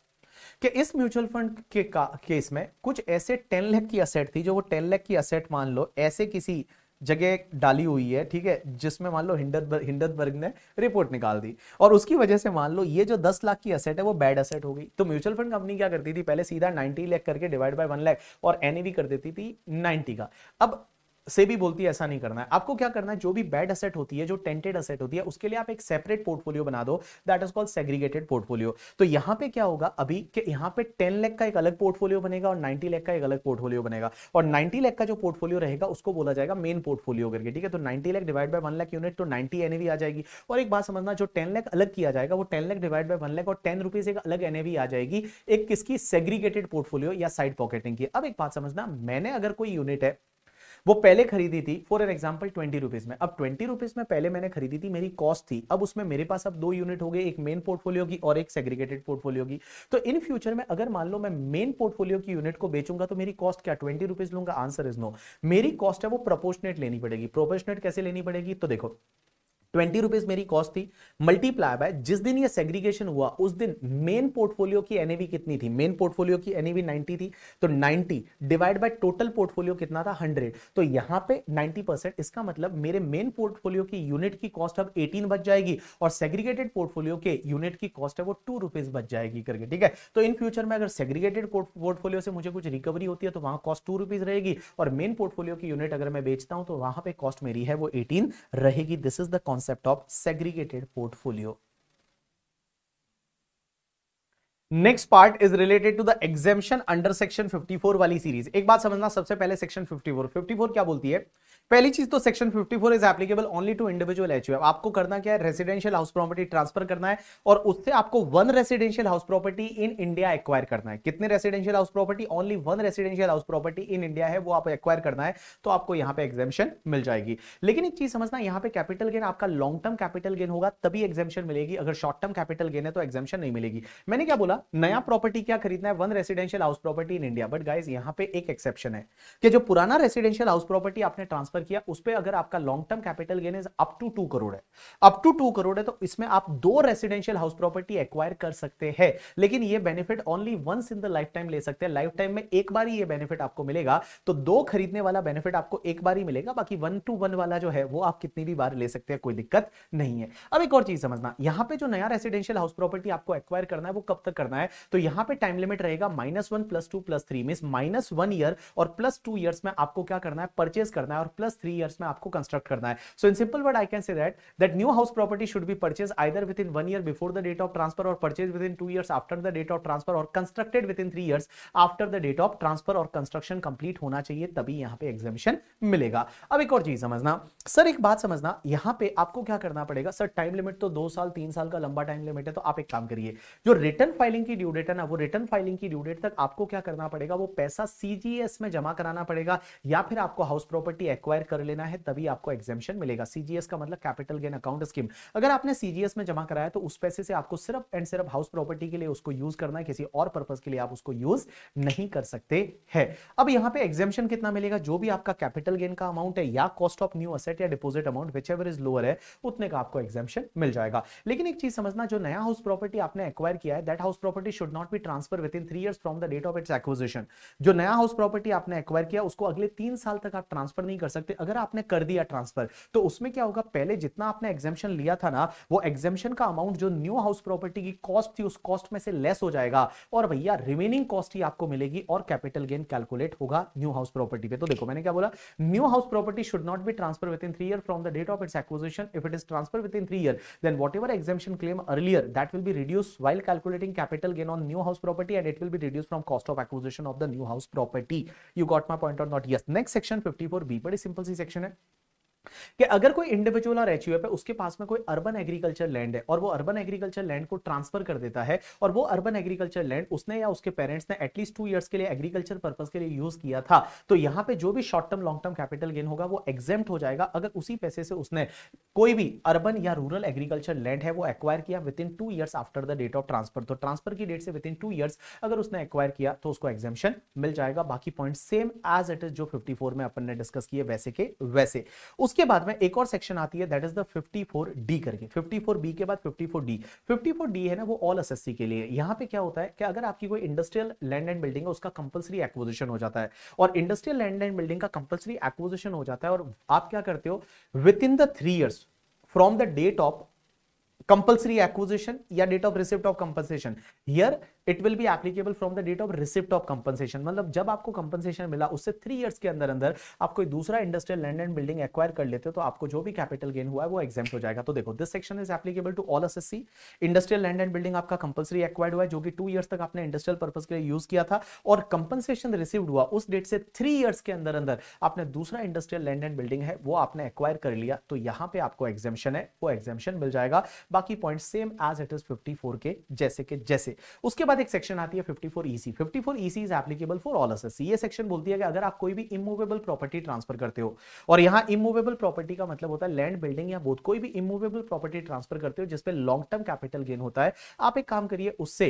कि इस म्यूचुअल फंड के केस में कुछ ऐसे टेन लैख की असेट थी जो वो टेन लैख की असेट मान लो ऐसे किसी जगह डाली हुई है ठीक है जिसमें मान लो हिंडनबर्ग हिंडनबर्ग ने रिपोर्ट निकाल दी और उसकी वजह से मान लो ये जो दस लाख की असेट है वो बैड असेट हो गई तो म्यूचुअल फंड कंपनी क्या करती थी पहले सीधा नाइनटी लैख करके डिवाइड बाय वन लैख और एन e कर देती थी नाइनटी का अब से भी बोलती है ऐसा नहीं करना है आपको क्या करना है जो भी बैड असेट होती है जो टेंटेड असेट होती है उसके लिए आप एक सेपरेट पोर्टफोलियो बना दो that is called segregated portfolio तो यहां पे क्या होगा अभी कि यहां पे 10 लाख का एक अलग पोर्टफोलियो बनेगा और 90 लाख का एक अलग पोर्टफोलियो बनेगा और 90 लाख का जो पोर्टफोलियो रहेगा उसको बोला जाएगा मेन पोर्टफोलियो करके ठीक है तो ninety lakh divide by one lakh unit तो नाइनटी एनएवी आ जाएगी और एक बात समझना जो टेन लैक अलग किया जाएगा वो ten lakh divide by one lakh और टेन रुपीज एक अलग एनएवी आ जाएगी एक किसकी सेग्रीगेटेड पोर्टफोलियो या साइड पॉकेटिंग की अब एक बात समझना मैंने अगर कोई यूनिट है वो पहले खरीदी थी for an example twenty rupees में अब ट्वेंटी रुपीज में पहले मैंने खरीदी थी मेरी कॉस्ट थी अब उसमें मेरे पास अब दो यूनिट हो गए एक मेन पोर्टफोलियो की और एक सेग्रीगेटेड पोर्टफोलियो की तो इन फ्यूचर में अगर मान लो मैं मेन पोर्टफोलियो की यूनिट को बेचूंगा तो मेरी कॉस्ट क्या ट्वेंटी रुपीज लूंगा आंसर इज नो मेरी कॉस्ट है वो प्रोपोर्शनेट लेनी पड़ेगी प्रोपोर्शनेट कैसे लेनी पड़ेगी तो देखो ट्वेंटी रुपीज मेरी कॉस्ट थी मल्टीप्लाई बाय जिस दिन ये सेग्रीगेशन हुआ उस दिन मेन पोर्टफोलियो की एनएवी कितनी थी मेन पोर्टफोलियो की एनएवी 90 थी तो 90 डिवाइड बाय टोटल पोर्टफोलियो कितना था 100 तो यहां पे 90 परसेंट इसका मतलब मेरे मेन पोर्टफोलियो की यूनिट की कॉस्ट अब 18 बच जाएगी और सेग्रीगेटेड पोर्टफोलियो के यूनिट की कॉस्ट है वो टू रुपीज बच जाएगी करके ठीक है तो इन फ्यूचर में अगर सेग्रीगेटेड पोर्टफोलियो से मुझे कुछ रिकवरी होती है तो वहां कॉस्ट टू रुपीज रहेगी और मेन पोर्टफोलियो की यूनिट अगर मैं बेचता हूं तो वहां पर कॉस्ट मेरी है वो एटीन रहेगी this is the concept of segregated portfolio next part is related to the exemption under section 54 वाली सीरीज एक बात समझना सबसे पहले सेक्शन 54 54 क्या बोलती है पहली चीज तो section 54 is applicable only to individual H आपको करना क्या है रेसिडेंशियल हाउस प्रॉपर्टी ट्रांसफर करना है और उससे आपको one residential house property in India acquire करना है कितने residential house property only one residential house property in India है वो आप एक्वायर करना है तो आपको यहाँ पे एग्जेम्पन मिल जाएगी लेकिन एक चीज समझना यहाँ पे कैपिटल गेन आपका लॉन्ग टर्म कैपिटल गेन होगा तभी एग्जेम्पन मिलेगी अगर शॉर्ट टर्म कैपिटल गेन है तो एग्जेम्पन नहीं मिलेगी मैंने क्या बोला नया प्रॉपर्टी क्या खरीदना है one residential house property in India but guys यहाँ पे एक एक्सेप्शन है कि जो पुराना रेसिडेंशियल हाउस प्रॉपर्टी आपने ट्रांसफर ट्रांसफर किया उस पर अगर आपका long term capital gain is up to two crore है अप टू टू करोड़ है तो इसमें आप दो रेसिडेंशियल हाउस प्रॉपर्टी एक्वायर कर सकते हैं लेकिन ये benefit only once in the life time ले सकते हैं लाइफ टाइम में एक बार ही ये बेनिफिट आपको मिलेगा तो दो खरीदने वाला बेनिफिट आपको एक बार ही मिलेगा बाकी वन टू वन वाला जो है वो आप कितनी भी बार ले सकते हैं कोई दिक्कत नहीं है अब एक और चीज समझना यहाँ पे जो नया रेसिडेंशियल हाउस प्रॉपर्टी आपको एक्वायर करना है वो कब तक करना है तो यहाँ पे टाइम लिमिट रहेगा minus one plus two plus three mean minus one year और प्लस टू ईयर्स में आपको क्या करना है परचेज करना है और प्लस प्लस थ्री ईयर्स में आपको कंस्ट्रक्ट करना है so in simple word I can say that that new house property should be purchase either within one year before the date of transfer और purchase within two years after the date of transfer और constructed within three years after the date of transfer और construction complete होना चाहिए तभी यहाँ पे एग्जामिशन मिलेगा अब एक और चीज समझना सर एक बात समझना यहाँ पे आपको क्या करना पड़ेगा सर टाइम लिमिट तो दो साल तीन साल का लंबा टाइम लिमिट है तो आप एक काम करिए जो रिटर्न फाइलिंग की ड्यू डेट है ना वो रिटर्न फाइलिंग की ड्यू डेट तक आपको क्या करना पड़ेगा वो पैसा सीजीएस में जमा कराना पड़ेगा या फिर आपको हाउस प्रॉपर्टी एक्वायर एक्वायर कर लेना है तभी आपको एग्जेम्शन मिलेगा सीजीएस का मतलब कैपिटल गेन अकाउंट स्कीम अगर आपने सीजीएस में जमा कराया तो उस पैसे से आपको सिर्फ एंड सिर्फ हाउस प्रॉपर्टी के लिए उसको यूज करना है किसी और पर्पज के लिए आप उसको यूज नहीं कर सकते हैं अब यहाँ पे एग्जेम्शन कितना मिलेगा जो भी आपका कैपिटल गेन का अमाउंट है या कॉस्ट ऑफ न्यू असेट या deposit amount whichever is lower है उतने का आपको एग्जेम्शन मिल जाएगा लेकिन एक चीज समझना जो नया हाउस प्रॉपर्टी आपने एक्वायर किया है that house property should not be transfer within three year from the date of its acquisition जो नया हाउस प्रॉपर्टी आपने एक्वायर किया उसको अगले तीन साल तक आप ट्रांसफर नहीं कर सकते सकते अगर आपने कर दिया ट्रांसफर तो उसमें क्या होगा पहले जितना आपने एग्जामेशन लिया था ना वो एग्जामेशन का अमाउंट जो न्यू हाउस प्रॉपर्टी की कॉस्ट थी उस कॉस्ट में से लेस हो जाएगा और भैया रिमेनिंग कॉस्ट ही आपको मिलेगी और कैपिटल गेन कैलकुलेट होगा न्यू हाउस प्रॉपर्टी पे तो देखो मैंने क्या बोला new house property should not be transfer within three year from the date of its acquisition if it is transfer within three year then whatever claim earlier earlier will will reduce while calculating capital gain on new house property and it will will reduce from cost of of of the new house property you got my point of not yes next section fifty four B बड़ी simple सी section है कि अगर कोई individual और H है उसके पास में कोई अर्बन एग्रीकल्चर लैंड है और वो अर्बन एग्रीकल्चर लैंड को ट्रांसफर कर देता है और वो अर्बन एग्रीकल्चर लैंड उसने या उसके पेरेंट्स ने एटलीस्ट टू इयर्स के लिए एग्रीकल्चर पर्पज के लिए यूज किया था तो यहां पे जो भी short term long term capital gain होगा वो एग्जेम्प्ट हो जाएगा अगर उसी पैसे से उसने कोई भी अर्बन या रूरल एग्रीकल्चर लैंड है वो एक्वायर किया within two years after the date of transfer तो ट्रांसफर की डेट से विद इन टू ईयर्स अगर उसने एक्वायर किया तो उसको एग्जेम्पन मिल जाएगा बाकी point same as it is जो फिफ्टी में अपन ने डिस्कस किए वैसे के वैसे उस उसके बाद में एक और सेक्शन आती है दैट इज द 54 डी करके 54 बी के बाद 54 डी 54 डी है ना वो ऑल एसएससी के लिए यहां पे क्या होता है कि अगर आपकी कोई इंडस्ट्रियल लैंड एंड बिल्डिंग है उसका कंपलसरी एक्विजिशन हो जाता है और इंडस्ट्रियल लैंड एंड बिल्डिंग का कंपलसरी एक्विजिशन हो जाता है और आप क्या करते हो within the 3 years from the date of compulsory acquisition या date of receipt of compensation here it will be applicable from the date of receipt of compensation मतलब जब आपको कंपनसेशन मिला उससे थ्री ईयर्स के अंदर अंदर आप कोई दूसरा industrial land and building acquire कर लेते हो तो आपको जो भी कैपिटल गेन हुआ है वो एग्जाम हो जाएगा तो देखो this section is applicable to all as industrial land and building आपका कंपलसरी एक्वायर्ड हुआ है जो कि टू ईयर्स तक आपने इंडस्ट्रियल पर्पज के लिए यूज किया था और कंपनसेशन रिसीव हुआ उस डेट से थ्री ईयर्स के अंदर अंदर आपने दूसरा इंडस्ट्रियल लैंड एंड बिल्डिंग है वो आपने एक्वायर कर लिया तो यहाँ पे आपको एग्जामेशन है वो एग्जामेशन मिल जाएगा बाकी point same as it is fifty के जैसे के जैसे उसके बाद एक सेक्शन आती है 54 EC 54 EC is applicable for all assets ये सेक्शन बोलती है कि अगर आप कोई भी इमूवेबल प्रॉपर्टी ट्रांसफर करते हो और यहाँ इमूवेबल प्रॉपर्टी का मतलब होता है लैंड बिल्डिंग या बोथ कोई भी इमूवेबल प्रॉपर्टी ट्रांसफर करते हो जिसपे लॉन्ग टर्म कैपिटल गेन होता है आप एक काम करिए उससे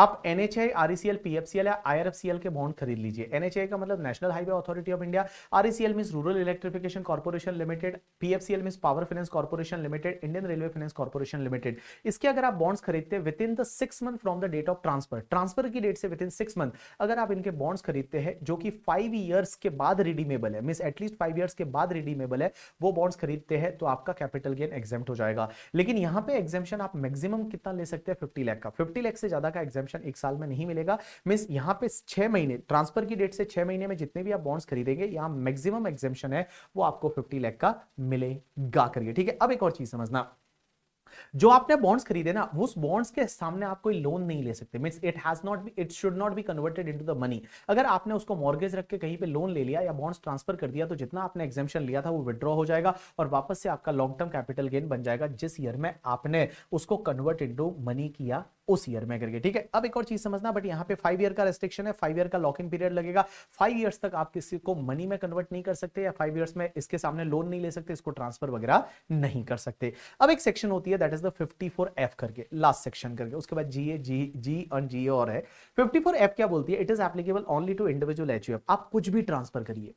आप NHI H PFCL P F या आईआरएफसीएल आर एफ के बॉन्ड खरीद लीजिए एनएचआई का मतलब National Highway Authority of India RECL C Rural Electrification Corporation Limited P F C L Power Finance Corporation Limited Indian Railway Finance Corporation Limited इसके अगर आप bonds खरीदते हैं within the six month from the date of transfer transfer की date से within six month अगर आप इनके बॉन्ड्स खरीदते हैं जो कि फाइव ईयर्स के बाद रिडीमेबल है मीस एटलीस्ट फाइव ईयर्स के बाद रिडीमेबल है वो बॉन्ड्स खरीदते हैं तो आपका कैपिटल गेन एग्जाम हो जाएगा लेकिन यहाँ पे एग्जामेशन आप मैक्सिमम कितना ले सकते हैं फिफ्टी लैख का फिफ्टी लैख से ज्यादा का एग्जाम एक्सेम्पन एक साल में नहीं मिलेगा मीन्स यहाँ पे छह महीने ट्रांसफर की डेट से छह महीने में जितने भी आप बॉन्ड्स खरीदेंगे यहाँ मैक्सिमम एक्जेम्पन है वो आपको फिफ्टी लैख का मिलेगा करिए ठीक है अब एक और चीज समझना जो आपने बॉन्ड्स खरीदे ना उस बॉन्ड्स के सामने आप कोई लोन नहीं ले सकते mean it has not be it should not be converted into the money अगर आपने उसको मॉर्गेज रख के कहीं पे लोन ले लिया या बॉन्ड्स ट्रांसफर कर दिया तो जितना आपने एक्जेम्पन लिया था वो विद्रॉ हो जाएगा और वापस से आपका लॉन्ग टर्म कैपिटल गेन बन जाएगा जिस ईयर में आपने उसको कन्वर्ट इंटू मनी किया उस ईयर में करके ठीक है अब एक और चीज समझना बट यहाँ पे फाइव ईयर का रेस्ट्रिक्शन है फाइव ईयर का लॉक इन पीरियड लगेगा फाइव ईयर्स तक आप किसी को मनी में कन्वर्ट नहीं कर सकते या फाइव ईयर्स में इसके सामने लोन नहीं ले सकते इसको ट्रांसफर वगैरह नहीं कर सकते अब एक सेक्शन होती है that is the fifty four F करके लास्ट सेक्शन करके उसके बाद जी ए जी जी एंड जी और है फिफ्टी फोर एफ क्या बोलती है it is applicable only to individual H U आप कुछ भी ट्रांसफर करिए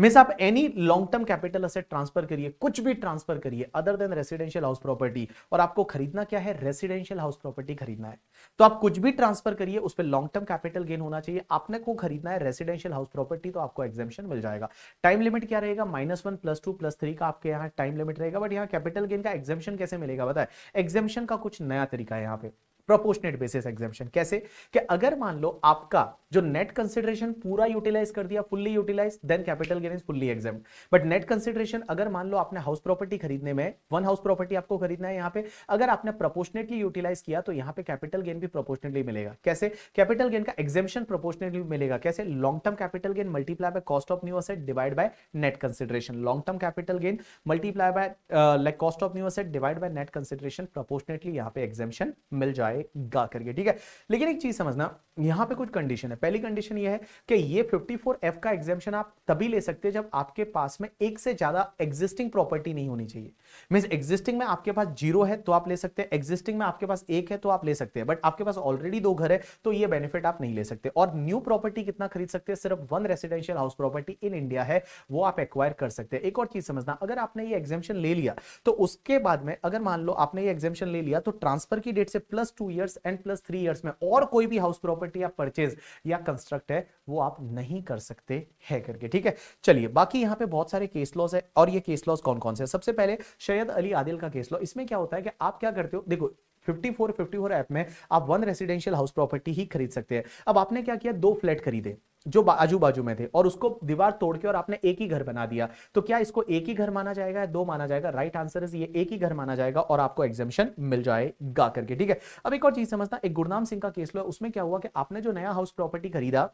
मिस आप any long term capital asset transfer करिए कुछ भी ट्रांसफर करिए other than residential house property और आपको खरीदना क्या है रेसिडेंशियल हाउस प्रॉपर्टी खरीदना है तो आप कुछ भी ट्रांसफर करिए उस पर लॉन्ग टर्म कैपिटल गेन होना चाहिए आपने को खरीदना है रेसिडेंशियल हाउस प्रॉपर्टी तो आपको एक्जेम्शन मिल जाएगा टाइम लिमिट क्या रहेगा minus one plus two plus three का आपके यहाँ टाइम लिमिट रहेगा बट यहाँ कैपिटल गेन का एग्जामेशन कैसे मिलेगा बताए एक्जेम्शन का कुछ नया तरीका है यहाँ पे प्रोपोर्शनेट बेसिस एग्जामेशन कैसे कि अगर मान लो आपका जो नेट कंसिडरेशन पूरा यूटिलाइज कर दिया fully utilize then capital gain is fully exempt but net consideration अगर मान लो आपने हाउस प्रॉपर्टी खरीदने में वन हाउस प्रॉपर्टी आपको खरीदना है यहाँ पे अगर आपने प्रोपोर्शनेटली यूटिलाइज किया तो यहाँ पे कैपिटल गेन भी प्रोपोर्शनेटली मिलेगा कैसे कैपिटल गेन का एग्जामेशन प्रोपोर्शनेटली मिलेगा कैसे long term capital gain multiply by cost of new asset divide by net consideration long term capital gain multiply by like cost of new asset divide by net consideration proportionately यहाँ पे एग्जामेशन मिल जाए जाएगा करके ठीक है लेकिन एक चीज समझना यहां पे कुछ कंडीशन है पहली कंडीशन ये है कि ये 54 एफ का एग्जामेशन आप तभी ले सकते हैं जब आपके पास में एक से ज्यादा एग्जिस्टिंग प्रॉपर्टी नहीं होनी चाहिए मीन एग्जिस्टिंग में आपके पास जीरो है तो आप ले सकते हैं एग्जिस्टिंग में आपके पास एक है तो आप ले सकते हैं बट आपके पास ऑलरेडी दो घर है तो ये बेनिफिट आप नहीं ले सकते और न्यू प्रॉपर्टी कितना खरीद सकते हैं सिर्फ one residential house property in India है वो आप एक्वायर कर सकते हैं एक और चीज समझना अगर आपने ये एग्जामेशन ले लिया तो उसके बाद में अगर मान लो आपने ये एग्जामेशन ले लिया तो ट्रांसफर की डेट से plus two two years and plus three years में और कोई भी हाउस प्रॉपर्टी या परचेज या कंस्ट्रक्ट है वो आप नहीं कर सकते है करके ठीक है चलिए बाकी यहाँ पे बहुत सारे केस लॉज है और ये केस लॉज कौन कौन से सबसे पहले शैद अली आदिल का केस लॉ इसमें क्या होता है कि आप क्या करते हो देखो 54 54 ऐप में आप वन रेसिडेंशियल हाउस प्रॉपर्टी ही खरीद सकते हैं अब आपने क्या किया दो फ्लैट खरीदे जो आजू बाजू में थे और उसको दीवार तोड़ के और आपने एक ही घर बना दिया तो क्या इसको एक ही घर माना जाएगा या दो माना जाएगा राइट आंसर इज ये एक ही घर माना जाएगा और आपको एग्जामेशन मिल जाएगा करके ठीक है अब एक और चीज समझना एक गुरनाम सिंह का केस लो उसमें क्या हुआ कि आपने जो नया हाउस प्रॉपर्टी खरीदा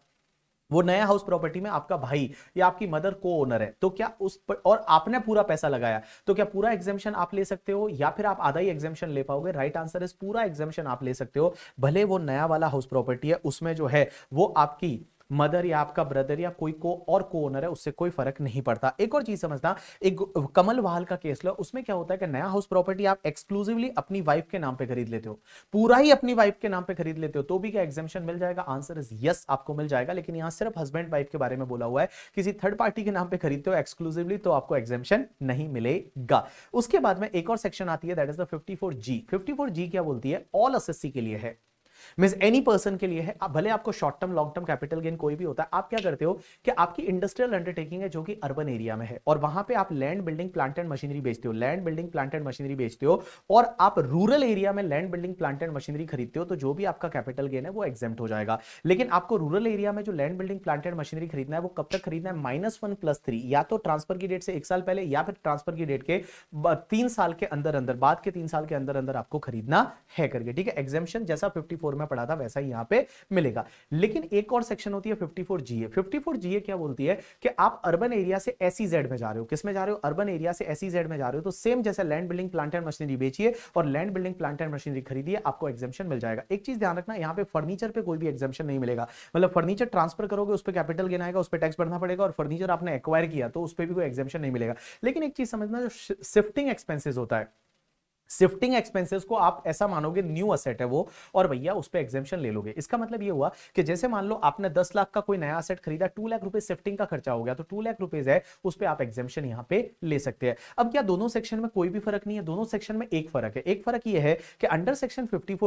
वो नया हाउस प्रॉपर्टी में आपका भाई या आपकी मदर को ओनर है तो क्या उस पर और आपने पूरा पैसा लगाया तो क्या पूरा एग्जामिशन आप ले सकते हो या फिर आप आधा ही एग्जामेशन ले पाओगे राइट आंसर इज पूरा एग्जामिशन आप ले सकते हो भले वो नया वाला हाउस प्रॉपर्टी है उसमें जो है वो आपकी मदर या आपका ब्रदर या कोई को और को ओनर है उससे कोई फर्क नहीं पड़ता एक और चीज समझना एक कमल वाहल का केस लो उसमें क्या होता है कि नया हाउस प्रॉपर्टी आप एक्सक्लूसिवली अपनी वाइफ के नाम पे खरीद लेते हो पूरा ही अपनी वाइफ के नाम पे खरीद लेते हो तो भी क्या एग्जामेशन मिल जाएगा आंसर इज यस आपको मिल जाएगा लेकिन यहां सिर्फ हस्बैंड वाइफ के बारे में बोला हुआ है किसी थर्ड पार्टी के नाम पे खरीदते हो एक्सक्लूसिवली तो आपको एग्जामेशन नहीं मिलेगा उसके बाद में एक और सेक्शन आती है that is the fifty four G क्या बोलती है ऑल एस के लिए है मीन एनी पर्सन के लिए है आप भले आपको short term long term capital gain कोई भी होता है आप क्या करते हो कि आपकी इंडस्ट्रियल अंडरटेकिंग है जो कि अर्बन एरिया में है और वहां पे आप land building plant and machinery बेचते हो land building plant and machinery बेचते हो और आप रूरल एरिया में land building plant and machinery खरीदते हो तो जो भी आपका कैपिटल गेन है वो एग्जाम हो जाएगा लेकिन आपको रूरल एरिया में जो land building plant and machinery खरीदना है वो कब तक खरीदना है माइनस वन प्लस थ्री या तो ट्रांसफर की डेट से एक साल पहले या फिर ट्रांसफर की डेट के तीन साल के अंदर अंदर बाद के तीन साल के अंदर अंदर आपको खरीदना है करके ठीक है एग्जामेशन जैसा फिफ्टी 54 में पढ़ा था वैसा ही यहां पे मिलेगा लेकिन एक और सेक्शन होती है 54 जीए 54 जीए क्या बोलती है कि आप अर्बन एरिया से एसी जेड e में जा रहे हो किस में जा रहे हो अर्बन एरिया से एसी जेड e में जा रहे हो तो सेम जैसे land building plant and machinery बेचिए और land building plant and machinery खरीदिए आपको एग्जामेशन मिल जाएगा एक चीज ध्यान रखना यहाँ पे फर्नीचर पर कोई भी एग्जामेशन नहीं मिलेगा मतलब फर्नीचर ट्रांसफर करोगे उस पर कैपिटल गेन आएगा उस पर टैक्स भरना पड़ेगा और फर्नीचर आपने एक्वायर किया तो उस पर भी कोई एग्जामेशन नहीं मिलेगा लेकिन एक चीज समझना जो शिफ्टिंग एक्सपेंसिस होता है शिफ्टिंग एक्सपेंसेस को आप ऐसा मानोगे न्यू असेट है वो और भैया उस पर एग्जेम्पन ले लोगे इसका मतलब ये हुआ कि जैसे मान लो आपने दस लाख का कोई नया असेट खरीदा टू लाख रुपए शिफ्टिंग का खर्चा हो गया तो टू लाख रुपए है उस पर आप एग्जेम्पन यहाँ पे ले सकते हैं अब क्या दोनों सेक्शन में कोई भी फर्क नहीं है दोनों सेक्शन में एक फर्क है एक फर्क यह है कि अंडर सेक्शन फिफ्टी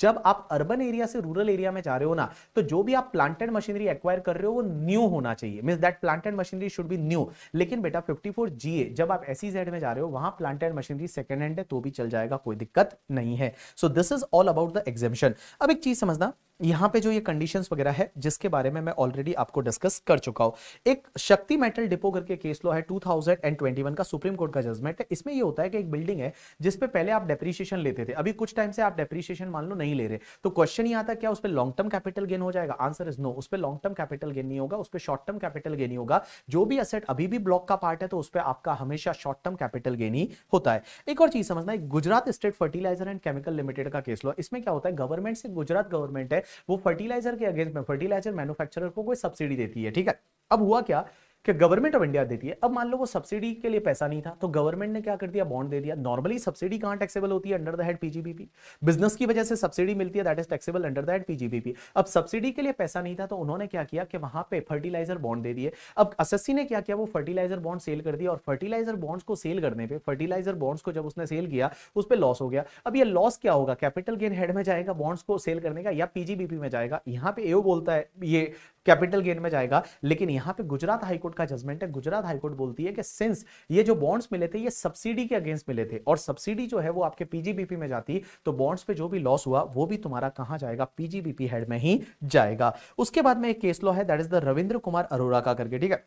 जब आप अर्बन एरिया से रूरल एरिया में जा रहे हो ना तो जो भी आप प्लांटेड मशीनरी एक्वायर कर रहे हो वो न्यू होना चाहिए mean that planted machinery should be new लेकिन बेटा फिफ्टी जब आप एसी e में जा रहे हो वहां प्लांटेड मशीनरी सेकेंड हैंड है तो भी चल जाएगा कोई दिक्कत नहीं है so this is all about the exemption अब एक चीज समझना यहाँ पे जो ये कंडीशंस वगैरह है जिसके बारे में मैं ऑलरेडी आपको डिस्कस कर चुका हूँ एक शक्ति मेटल डिपो करके केस लो है 2021 का सुप्रीम कोर्ट का जजमेंट है इसमें ये होता है कि एक बिल्डिंग है जिसपे पहले आप डेप्रीशिएशन लेते थे अभी कुछ टाइम से आप डेप्रीशिएशन मान लो नहीं ले रहे तो क्वेश्चन ये आता क्या उस पर लॉन्ग टर्म कैपिटल गेन हो जाएगा आंसर इज नो उस पर लॉन्ग टर्म कैपिटल गेन नहीं होगा उस पर शॉर्ट टर्म कैपिटल गेन ही होगा जो भी असेट अभी भी ब्लॉक का पार्ट है तो उस पर आपका हमेशा शॉर्ट टर्म कैपिटल गेन ही होता है एक और चीज समझना एक Gujarat State Fertilizer and Chemical Limited का केस लो इसमें क्या होता है गवर्नमेंट से गुजरात गवर्नमेंट है वो फर्टिलाइजर के अगेंस्ट में फर्टिलाइजर मैन्युफैक्चरर को कोई सब्सिडी देती है ठीक है अब हुआ क्या कि गवर्नमेंट ऑफ इंडिया देती है अब मान लो वो सब्सिडी के लिए पैसा नहीं था तो गवर्नमेंट ने क्या कर दिया बॉन्ड दे दिया नॉर्मली सब्सिडी कहां टैक्सेबल होती है under the head PGBP business की वजह से सब्सिडी मिलती है that is taxable under the head PGBP अब सब्सिडी के लिए पैसा नहीं था तो उन्होंने क्या किया कि वहां पे फर्टिलाइजर बॉन्ड दे दिए अब एसएससी ने क्या किया वो फर्टिलाइजर बॉन्ड सेल कर दिया और फर्टिलाइजर बॉन्ड्स को सेल करने पर फर्टिलाइजर बॉन्ड्स को जब उसने सेल किया उस पर लॉस हो गया अब यह लॉस क्या होगा कैपिटल गेन हेड में जाएगा बॉन्ड्स को सेल करने का या पीजीबीपी में जाएगा यहाँ पे ए बोलता है ये कैपिटल गेन में जाएगा लेकिन यहां पे गुजरात हाईकोर्ट का जजमेंट है गुजरात हाईकोर्ट बोलती है कि सिंस ये जो बॉन्ड्स मिले थे ये सब्सिडी के अगेंस्ट मिले थे और सब्सिडी जो है वो आपके पीजीबीपी में जाती तो बॉन्ड्स पे जो भी लॉस हुआ वो भी तुम्हारा कहां जाएगा पीजीबीपी हेड में ही जाएगा उसके बाद में एक केस लॉ है that is the Ravindra Kumar Arora का करके ठीक है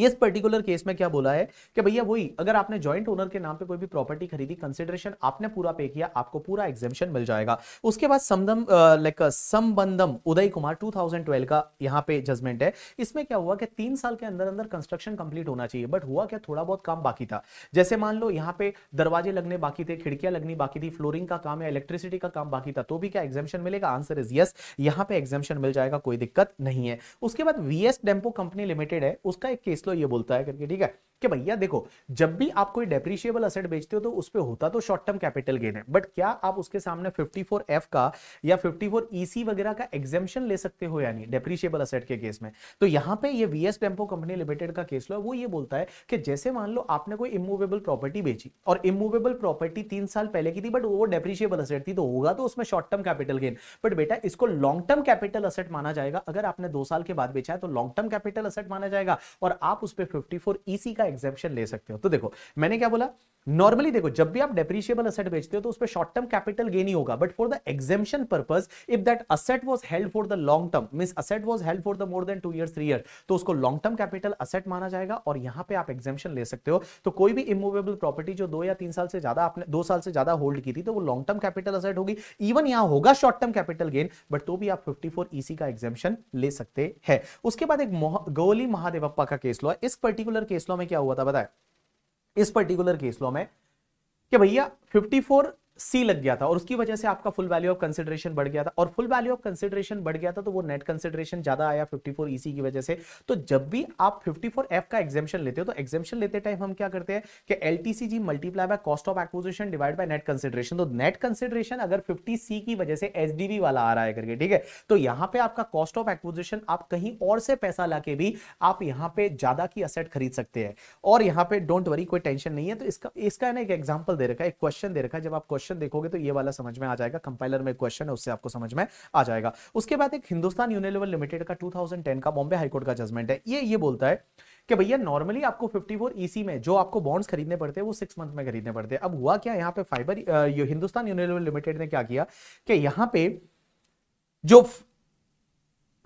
इस पर्टिकुलर केस में क्या बोला है कि भैया वही अगर आपने ज्वाइंट ओनर के नाम पे कोई भी प्रॉपर्टी खरीदी कंसिडरेशन आपने पूरा पे किया आपको पूरा एग्जेपन मिल जाएगा उसके बाद समदम लाइक संबंधम उदय कुमार 2012 का यहाँ पे जजमेंट है इसमें क्या हुआ कि तीन साल के अंदर अंदर कंस्ट्रक्शन कंप्लीट होना चाहिए बट हुआ क्या थोड़ा बहुत काम बाकी था जैसे मान लो यहाँ पे दरवाजे लगने बाकी थे खिड़कियां लगनी बाकी थी फ्लोरिंग का काम या इलेक्ट्रिसिटी का काम बाकी था तो भी क्या एग्जेपन मिलेगा आंसर इज यस यहाँ पे एग्जेपन मिल जाएगा कोई दिक्कत नहीं है उसके बाद वीएस डेम्पो कंपनी लिमिटेड है उसका एक केस केस लो ये बोलता है करके ठीक है कि भैया देखो जब भी आप कोई डेप्रिशिएबल असेट बेचते हो तो उस पर होता तो शॉर्ट टर्म कैपिटल गेन है बट क्या आप उसके सामने एफ का या 54EC वगैरह का एग्जेम्पन ले सकते हो यानी डेप्रिशिएबल असेट के केस में तो यहाँ पे ये वीएस टेम्पो कंपनी लिमिटेड का केस लो वो ये बोलता है कि जैसे मान लो आपने कोई इमूवेबल प्रॉपर्टी बेची और इमूवेबल प्रॉपर्टी तीन साल पहले की थी बट वो डेप्रिशिएबल असेट थी तो होगा तो उसमें short term capital gain but बेटा इसको लॉन्ग टर्म कैपिटल असेट माना जाएगा अगर आपने दो साल के बाद बेचा है तो लॉन्ग टर्म कैपिटल असेट माना जाएगा और आप आप उस पर फिफ्टी फोर ईसी का एग्जेप्शन ले सकते हो तो देखो मैंने क्या बोला नॉर्मली देखो जब भी आप डेप्रिशिएबल असेट बेचते हो तो उस पर शॉर्ट टर्म कैपिटल गेन ही होगा but for the exemption purpose if that asset was held for the long term mean asset was held for the more than two years three year तो उसको long term capital asset माना जाएगा और यहां पे आप एग्जेम्पन ले सकते हो तो कोई भी इमूवेबल प्रॉपर्टी जो दो या तीन साल से ज्यादा आपने दो साल से ज्यादा होल्ड की थी तो वो लॉन्ग टर्म कैपिटल असेट होगी इवन यहां होगा short term capital gain but तो भी आप फिफ्टी फोर ईसी का एग्जेम्पन ले सकते हैं उसके बाद एक गौली महादेवप्पा का केस लॉ इस पर्टिकुलर केस लॉ में क्या हुआ था बताया इस पर्टिकुलर केस लॉ में कि भैया 54 सी लग गया था और उसकी वजह से आपका फुल वैल्यू ऑफ कंसिडरेशन बढ़ गया था और फुल वैल्यू ऑफ कंसिडरेशन बढ़ गया था तो वो नेट कंसिडरेशन ज्यादा आया 54 ईसी e की वजह से तो जब भी आप 54 एफ का एग्जेम्शन लेते हो तो एग्जेम्शन लेते टाइम हम क्या करते हैं कि L T C G multiply by cost of acquisition divide by net consideration तो नेट कंसिडरेशन अगर फिफ्टी सी की वजह से एच वाला आ रहा है करके ठीक है तो यहाँ पे आपका कॉस्ट ऑफ एक्विजिशन आप कहीं और से पैसा ला भी आप यहाँ पे ज्यादा की असेट खरीद सकते हैं और यहाँ पे डोंट वरी कोई टेंशन नहीं है तो इसका इसका ना एक एग्जाम्पल दे रखा है एक क्वेश्चन दे रखा है जब आप क्वेश्चन देखोगे तो ये वाला समझ में आ जाएगा कंपाइलर में क्वेश्चन है उससे आपको समझ में आ जाएगा उसके बाद एक हिंदुस्तान यूनिलेवल लिमिटेड का 2010 का बॉम्बे हाईकोर्ट का जजमेंट है ये ये बोलता है कि भैया नॉर्मली आपको 54 ईसी e में जो आपको बॉन्ड्स खरीदने पड़ते हैं वो सिक्स मंथ में खरीदने पड़ते हैं अब हुआ क्या यहाँ पे फाइबर हिंदुस्तान यूनिलेवल लिमिटेड ने क्या किया कि यहाँ पे जो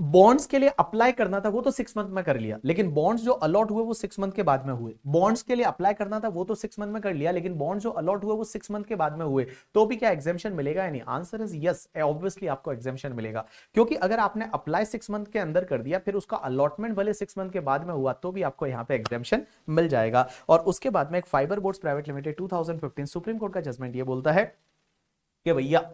बॉन्ड्स के लिए अप्लाई करना था वो तो सिक्स मंथ में कर लिया लेकिन बॉन्ड्स जो अलॉट हुए वो सिक्स मंथ के बाद में हुए बॉन्ड्स के लिए अप्लाई करना था वो तो सिक्स मंथ में कर लिया लेकिन बॉन्ड्स जो अलॉट हुए वो सिक्स मंथ के बाद में हुए तो भी क्या एग्जामेशन मिलेगा यानी आंसर इज यस ऑब्वियसली आपको एग्जामेशन मिलेगा क्योंकि अगर आपने अप्लाई सिक्स मंथ के अंदर कर दिया फिर उसका अलॉटमेंट भले सिक्स मंथ के बाद में हुआ तो भी आपको यहाँ पे एग्जामेशन मिल जाएगा और उसके बाद में एक fibre board private limited to supreme court का जजमेंट ये बोलता है कि भैया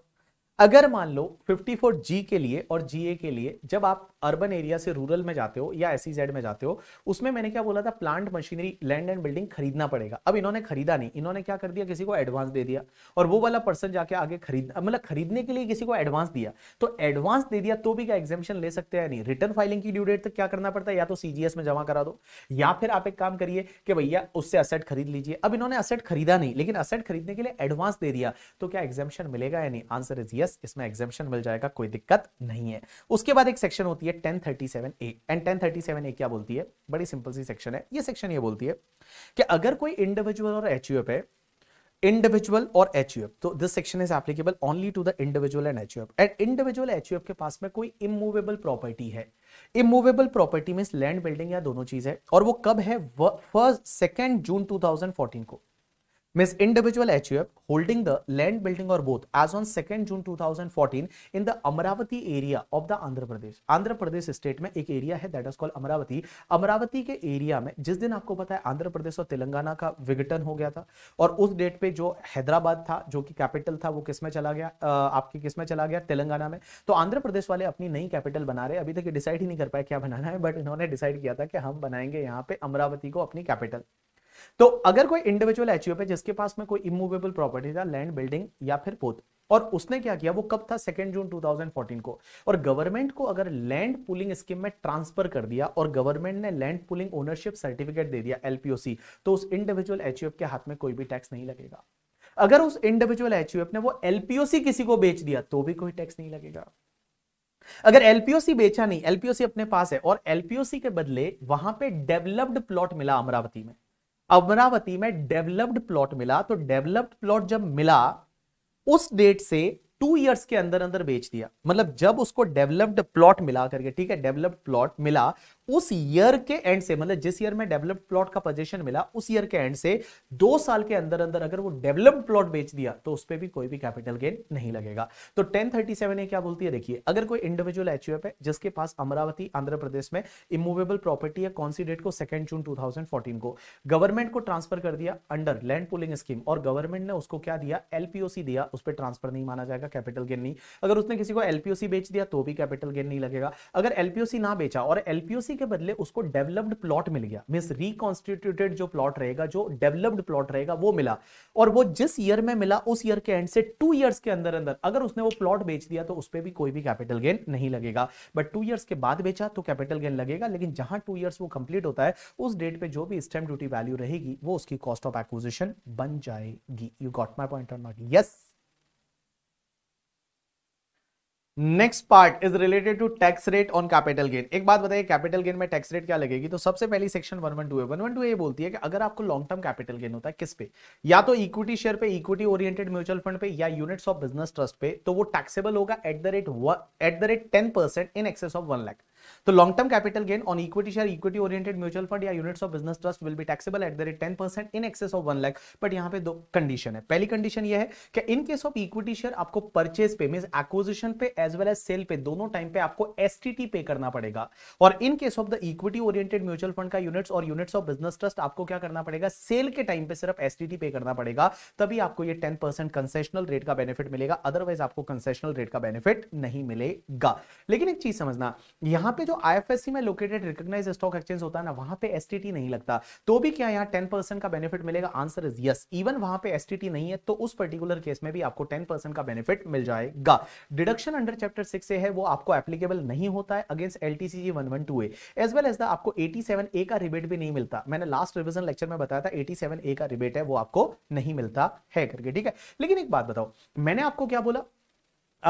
अगर मान लो 54G के लिए और GA के लिए जब आप अर्बन एरिया से रूरल में जाते हो या एस e में जाते हो उसमें मैंने क्या बोला था plant machinery land and building खरीदना पड़ेगा अब इन्होंने खरीदा नहीं इन्होंने क्या कर दिया किसी को एडवांस दे दिया और वो वाला पर्सन जाके आगे खरीद मतलब खरीदने के लिए किसी को एडवांस दिया तो एडवांस दे दिया तो भी क्या एग्जामेशन ले सकते हैं नहीं रिटर्न फाइलिंग की ड्यू डेट तक क्या करना पड़ता है या तो सीजीएस में जमा करा दो या फिर आप एक काम करिए कि भैया उससे असेट खरीद लीजिए अब इन्होंने असेट खरीदा नहीं लेकिन असेट खरीदने के लिए एडवांस दे दिया तो क्या एग्जामेशन मिलेगा या नहीं आंसर इज यस इसमें एग्जामेशन मिल जाएगा कोई दिक्कत नहीं है उसके बाद एक सेक्शन होती है ten thirty seven A and ten thirty seven A क्या बोलती है बड़ी सिंपल सी सेक्शन है ये सेक्शन ये बोलती है कि अगर कोई इंडिविजुअल और एच है इंडिविजुअल और एच तो this section is applicable only to the individual and H and individual H के पास में कोई इमूवेबल प्रॉपर्टी है immovable property mean land building या दोनों चीज है और वो कब है फर्स्ट सेकेंड जून 2014 को Miss Individual HUF holding the land building or both as on 2nd June 2014 in the Amravati area of the Andhra Pradesh. Andhra Pradesh state में एक एरिया है that is called Amaravati Amaravati के area में जिस दिन आपको पता है आंध्र प्रदेश और तेलंगाना का विघटन हो गया था और उस डेट पे जो हैदराबाद था जो कि कैपिटल था वो किस में चला गया आपके किस में चला गया तेलंगाना में तो आंध्र प्रदेश वाले अपनी नई कैपिटल बना रहे अभी तक डिसाइड ही नहीं कर पाए क्या बनाना है बट इन्होंने डिसाइड किया था कि हम बनाएंगे यहाँ पे अमरावती को अपनी कैपिटल तो अगर कोई इंडिविजुअल एचयूएफ है जिसके पास में कोई इमूवेबल प्रॉपर्टी था लैंड बिल्डिंग या फिर पोत और उसने क्या किया वो कब था सेकेंड जून 2014 को और गवर्नमेंट को अगर लैंड पुलिंग स्कीम में ट्रांसफर कर दिया और गवर्नमेंट ने लैंड पुलिंग ओनरशिप सर्टिफिकेट दे दिया एलपीओसी तो उस इंडिविजुअल एचयूएफ के हाथ में कोई भी टैक्स नहीं लगेगा अगर उस इंडिविजुअल एचयूएफ ने वो एलपीओसी किसी को बेच दिया तो भी कोई टैक्स नहीं लगेगा अगर एलपीओसी बेचा नहीं एलपीओसी अपने पास है और एलपीओसी के बदले वहां पे डेवलप्ड प्लॉट मिला अमरावती में अमरावती में डेवलप्ड प्लॉट मिला तो डेवलप्ड प्लॉट जब मिला उस डेट से टू ईयर्स के अंदर अंदर बेच दिया मतलब जब उसको डेवलप्ड प्लॉट मिला करके ठीक है डेवलप्ड प्लॉट मिला उस ईयर के एंड से मतलब जिस ईयर में डेवलप्ड प्लॉट का पोजीशन मिला उस ईयर के एंड से दो साल के अंदर अंदर अगर वो डेवलप्ड प्लॉट बेच दिया तो उस पर भी कोई भी कैपिटल गेन नहीं लगेगा तो टेन थर्टी सेवन ए क्या बोलती है देखिए अगर कोई इंडिविजुअल एच है जिसके पास अमरावती आंध्र प्रदेश में इमूवेबल प्रॉपर्टी है कौन सी डेट को सेकेंड जून टू को गवर्नमेंट को ट्रांसफर कर दिया अंडर लैंड पुलिंग स्कीम और गवर्नमेंट ने उसको क्या दिया एलपीओसी दिया उस पर ट्रांसफर नहीं माना जाएगा कैपिटल गेन नहीं अगर उसने किसी को एलपीओसी बेच दिया तो भी कैपिटल गेन नहीं लगेगा अगर एलपीओसी ना बेचा और एलपीओसी वैकेंसी के बदले उसको डेवलप्ड प्लॉट मिल गया मीन्स रिकॉन्स्टिट्यूटेड जो प्लॉट रहेगा जो डेवलप्ड प्लॉट रहेगा वो मिला और वो जिस ईयर में मिला उस ईयर के एंड से टू ईयर्स के अंदर अंदर अगर उसने वो प्लॉट बेच दिया तो उस पर भी कोई भी कैपिटल गेन नहीं लगेगा बट टू ईयर्स के बाद बेचा तो कैपिटल गेन लगेगा लेकिन जहां टू ईयर्स वो कंप्लीट होता है उस डेट पे जो भी स्टैम्प ड्यूटी वैल्यू रहेगी वो उसकी कॉस्ट ऑफ एक्विजिशन बन जाएगी you got my point on not yes next part is related to tax rate on capital gain एक बात बताइए कैपिटल गेन में टैक्स रेट क्या लगेगी तो सबसे पहली सेक्शन वन वन टू है टू ये बोलती है कि अगर आपको लॉन्ग टर्म कैपिटल गेन होता है किस पे या तो इक्विटी शेयर पे इक्विटी ओरिएंटेड म्यूचुअल फंड पे या यूनिट्स ऑफ बिजनेस ट्रस्ट पे तो वो टैक्सेबल होगा at the rate at the rate ten percent in excess of one lakh तो long term capital gain on equity share equity oriented mutual fund या units of business trust will be taxable at the rate ten percent in excess of one lakh but यहाँ पे दो condition है पहली condition ये है कि in case of equity share आपको परचेज पे मीन एक्विजिशन पे एज वेल एज सेल पे दोनों टाइम पे आपको एस पे करना पड़ेगा और in case of the equity oriented mutual fund का यूनिट्स और यूनिट्स ऑफ बिजनेस ट्रस्ट आपको क्या करना पड़ेगा सेल के टाइम पे सिर्फ एस पे करना पड़ेगा तभी आपको ये टेन परसेंट कंसेशनल रेट का बेनिफिट मिलेगा अदरवाइज आपको कंसेशनल रेट का बेनिफिट नहीं मिलेगा लेकिन एक चीज समझना यहां यहाँ पे जो आईएफएससी में लोकेटेड रिकॉग्नाइज स्टॉक एक्सचेंज होता है ना वहां पे एसटीटी नहीं लगता तो भी क्या यहाँ टेन परसेंट का बेनिफिट मिलेगा आंसर इज यस इवन वहां पे एसटीटी नहीं है तो उस पर्टिकुलर केस में भी आपको टेन परसेंट का बेनिफिट मिल जाएगा डिडक्शन अंडर चैप्टर सिक्स से है वो आपको एप्लीकेबल नहीं होता है against L T C G one one two as well as the आपको एटी सेवन ए का रिबेट भी नहीं मिलता मैंने लास्ट रिविजन लेक्चर में बताया था एटी सेवन ए का रिबेट है वो आपको नहीं मिलता है करके ठीक है लेकिन एक बात बताओ मैंने आपको क्या बोला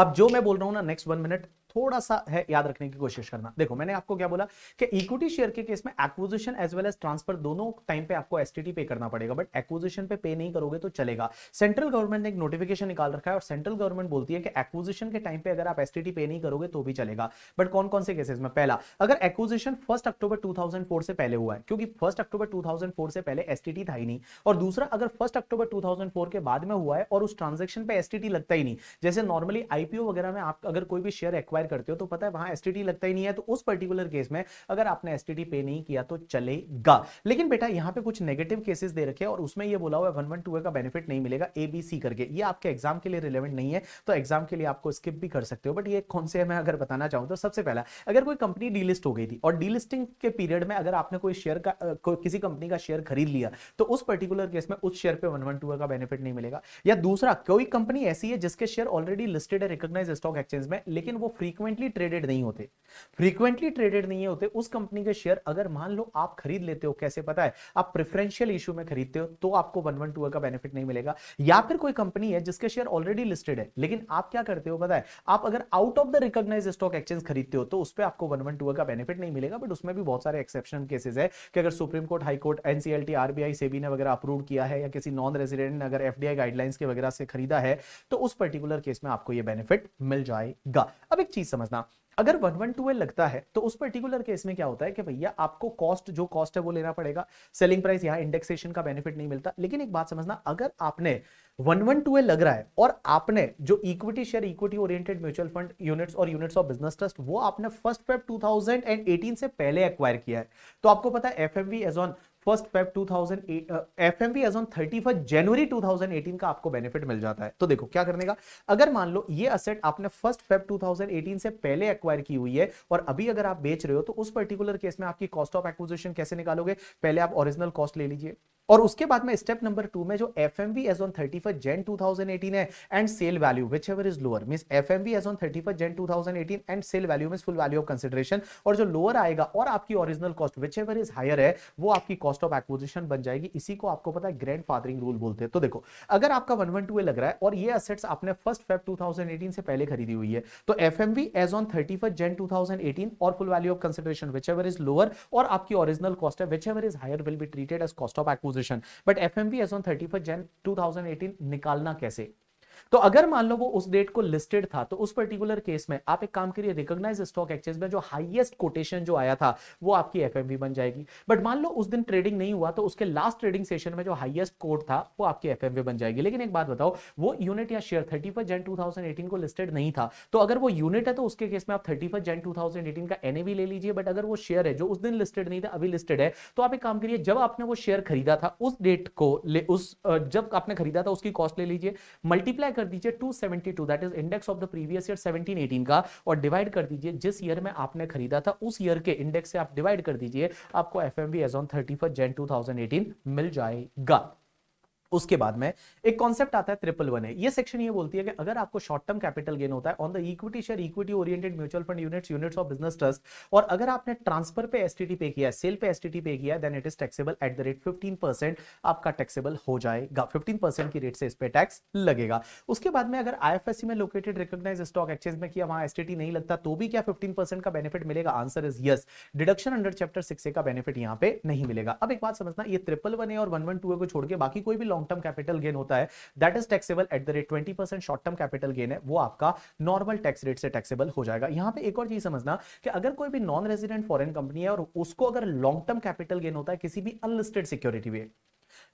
अब जो मैं बोल रहा हूं ना नेक्स्ट वन मिनट थोड़ा सा है याद रखने की कोशिश करना देखो मैंने आपको क्या बोला कि इक्विटी शेयर के केस में acquisition as well as transfer दोनों टाइम पे आपको एसटीटी पे करना पड़ेगा बट एक्विजिशन पे पे नहीं करोगे तो चलेगा सेंट्रल गवर्नमेंट ने एक नोटिफिकेशन निकाल रखा है और सेंट्रल गवर्नमेंट बोलती है कि एक्विजिशन के टाइम पे अगर आप एसटीटी पे नहीं करोगे तो भी चलेगा बट कौन कौन से केसेस में पहला अगर एक्विजिशन फर्स्ट अक्टूबर टू से पहले हुआ है क्योंकि फर्स्ट अक्टूबर टू से पहले एसटीटी था ही नहीं और दूसरा अगर फर्स्ट अक्टूबर टू के बाद में हुआ है और उस ट्रांजेक्शन पे एसटीटी लगता ही नहीं जैसे नॉर्मली आईपीओ वगैरह में आप अगर कोई भी शेयर एक्वायर एक्वायर करते हो तो पता है वहां एस लगता ही नहीं है तो उस पर्टिकुलर केस में अगर आपने एस पे नहीं किया तो चलेगा लेकिन बेटा यहाँ पे कुछ नेगेटिव केसेस दे रखे और उसमें यह बोला हुआ है वन वन टू का बेनिफिट नहीं मिलेगा ए बी सी करके ये आपके एग्जाम के लिए रिलेवेंट नहीं है तो एग्जाम के लिए आपको स्किप भी कर सकते हो बट ये कौन से मैं अगर बताना चाहूँ तो सबसे पहला अगर कोई कंपनी डीलिस्ट हो गई थी और डीलिस्टिंग के पीरियड में अगर आपने कोई शेयर का को, किसी कंपनी का शेयर खरीद लिया तो उस पर्टिकुलर केस में उस शेयर पे वन वन टू का बेनिफिट नहीं मिलेगा या दूसरा कोई कंपनी ऐसी है जिसके शेयर ऑलरेडी लिस्टेड है रिकॉग्नाइज स्टॉक एक्सचेंज में लेकिन वो फ्री फ्रीक्वेंटली ट्रेडेड नहीं होते फ्रीक्वेंटली ट्रेडेड नहीं होते उस कंपनी के शेयर अगर मान लो आप खरीद लेते हो कैसे पता है आप प्रेफरेंशियल इशू में खरीदते हो तो आपको वन वन टू का बेनिफिट नहीं मिलेगा या फिर कोई कंपनी है जिसके शेयर ऑलरेडी लिस्टेड है लेकिन आप क्या करते हो पता है आप अगर out of the recognise stock exchange खरीदते हो तो उस पर आपको वन वन टू का बेनिफिट नहीं मिलेगा बट उसमें भी बहुत सारे एक्सेप्शन केसेज है कि अगर supreme court high court NCLT RBI SEBI ने वगैरह अप्रूव किया है या किसी नॉन रेजिडेंट ने अगर एफडीआई गाइडलाइंस के वगैरह से खरीदा है तो उस पर्टिकुलर केस में आपको यह बेनिफिट मिल जाएगा अब एक चीज चीज समझना अगर वन वन टू लगता है तो उस पर्टिकुलर केस में क्या होता है कि भैया आपको कॉस्ट जो कॉस्ट है वो लेना पड़ेगा सेलिंग प्राइस यहाँ इंडेक्सेशन का बेनिफिट नहीं मिलता लेकिन एक बात समझना अगर आपने वन वन टू लग रहा है और आपने जो equity share equity oriented mutual fund units और यूनिट्स ऑफ बिजनेस ट्रस्ट वो आपने फर्स्ट फेब टू से पहले एक्वायर किया है तो आपको पता है F as on first Feb 2008 FMV as on 31 January 2018 का आपको बेनिफिट मिल जाता है तो देखो क्या करने का अगर मान लो ये असेट आपने फर्स्ट फेब 2018 से पहले एक्वायर की हुई है और अभी अगर आप बेच रहे हो तो उस पर्टिकुलर केस में आपकी कॉस्ट ऑफ एक्विजिशन कैसे निकालोगे पहले आप ओरिजिनल कॉस्ट ले लीजिए और उसके बाद में स्टेप नंबर टू में जो F M B as on thirty first Jan two thousand eighteen है and sale value whichever is lower mean F M B as on thirty first Jan two thousand eighteen and sale value mean full value of consideration और जो लोअर आएगा और आपकी original cost whichever is higher है वो आपकी cost cost of acquisition बन जाएगी इसी को आपको पता है ग्रैंड फादरिंग रूल बोलते हैं तो देखो अगर आपका वन वन टू ए लग रहा है और ये असेट्स आपने फर्स्ट फेब 2018 से पहले खरीदी हुई है तो F M V as on thirty first Jan two thousand eighteen और full value of consideration whichever is lower और आपकी ओरिजिनल कॉस्ट है whichever is higher will be treated as cost of acquisition but F M V as on thirty first Jan two thousand eighteen निकालना कैसे तो अगर मान लो वो उस डेट को लिस्टेड था तो उस पर्टिकुलर केस में आप एक काम करिए रिकॉग्नाइज स्टॉक एक्सचेंज में जो हाईएस्ट कोटेशन जो आया था वो आपकी एफ बन जाएगी बट मान लो उस दिन ट्रेडिंग नहीं हुआ तो उसके लास्ट ट्रेडिंग सेशन में जो हाइएस्ट कोट था वो आपकी एफ बन जाएगी लेकिन एक बात बताओ वो यूनिट या share thirty first Jan two को लिस्टेड नहीं था तो अगर वो यूनिट है तो उसके केस में आप थर्टी फर्स्ट जैन टू का एन ले लीजिए बट अगर वो शेयर है जो उस दिन लिस्टेड नहीं था अभी लिस्टेड है तो आप एक काम करिए जब आपने वो शेयर खरीदा था उस डेट को उस जब आपने खरीदा था उसकी कॉस्ट ले लीजिए मल्टीप्लाई कर दीजिए 272 that is index of the previous year 1718 का और डिवाइड कर दीजिए जिस ईयर में आपने खरीदा था उस ईयर के इंडेक्स से आप डिवाइड कर दीजिए आपको F M V as on thirty first Jan two मिल जाएगा उसके बाद में एक कॉन्सेप्ट आता है ट्रिपल वन है ये सेक्शन ये बोलती है कि अगर आपको शॉर्ट टर्म कैपिटल गेन होता है on the equity share equity oriented mutual fund units units of business trust और अगर आपने ट्रांसफर पे एस पे किया है सेल पे एस पे किया then it is taxable at the rate fifteen आपका टैक्सेबल हो जाएगा फिफ्टीन की रेट से इस पर टैक्स लगेगा उसके बाद में अगर आई में लोकेटेड रिकोगनाइज स्टॉक एक्सचेंज में किया वहां एस नहीं लगता तो भी क्या फिफ्टीन का बेनिफिट मिलेगा answer is yes deduction under chapter six का बेनिफिट यहाँ पे नहीं मिलेगा अब एक बात समझना ये ट्रिपल वन ए और वन वन टू को छोड़ के बाकी कोई भी long long term capital gain होता है that is taxable at the rate twenty percent short term capital gain है वो आपका नॉर्मल टैक्स रेट से टैक्सेबल हो जाएगा यहां पे एक और चीज समझना कि अगर कोई भी नॉन रेजिडेंट फॉरन कंपनी है और उसको अगर लॉन्ग टर्म कैपिटल गेन होता है किसी भी अनलिस्टेड सिक्योरिटी में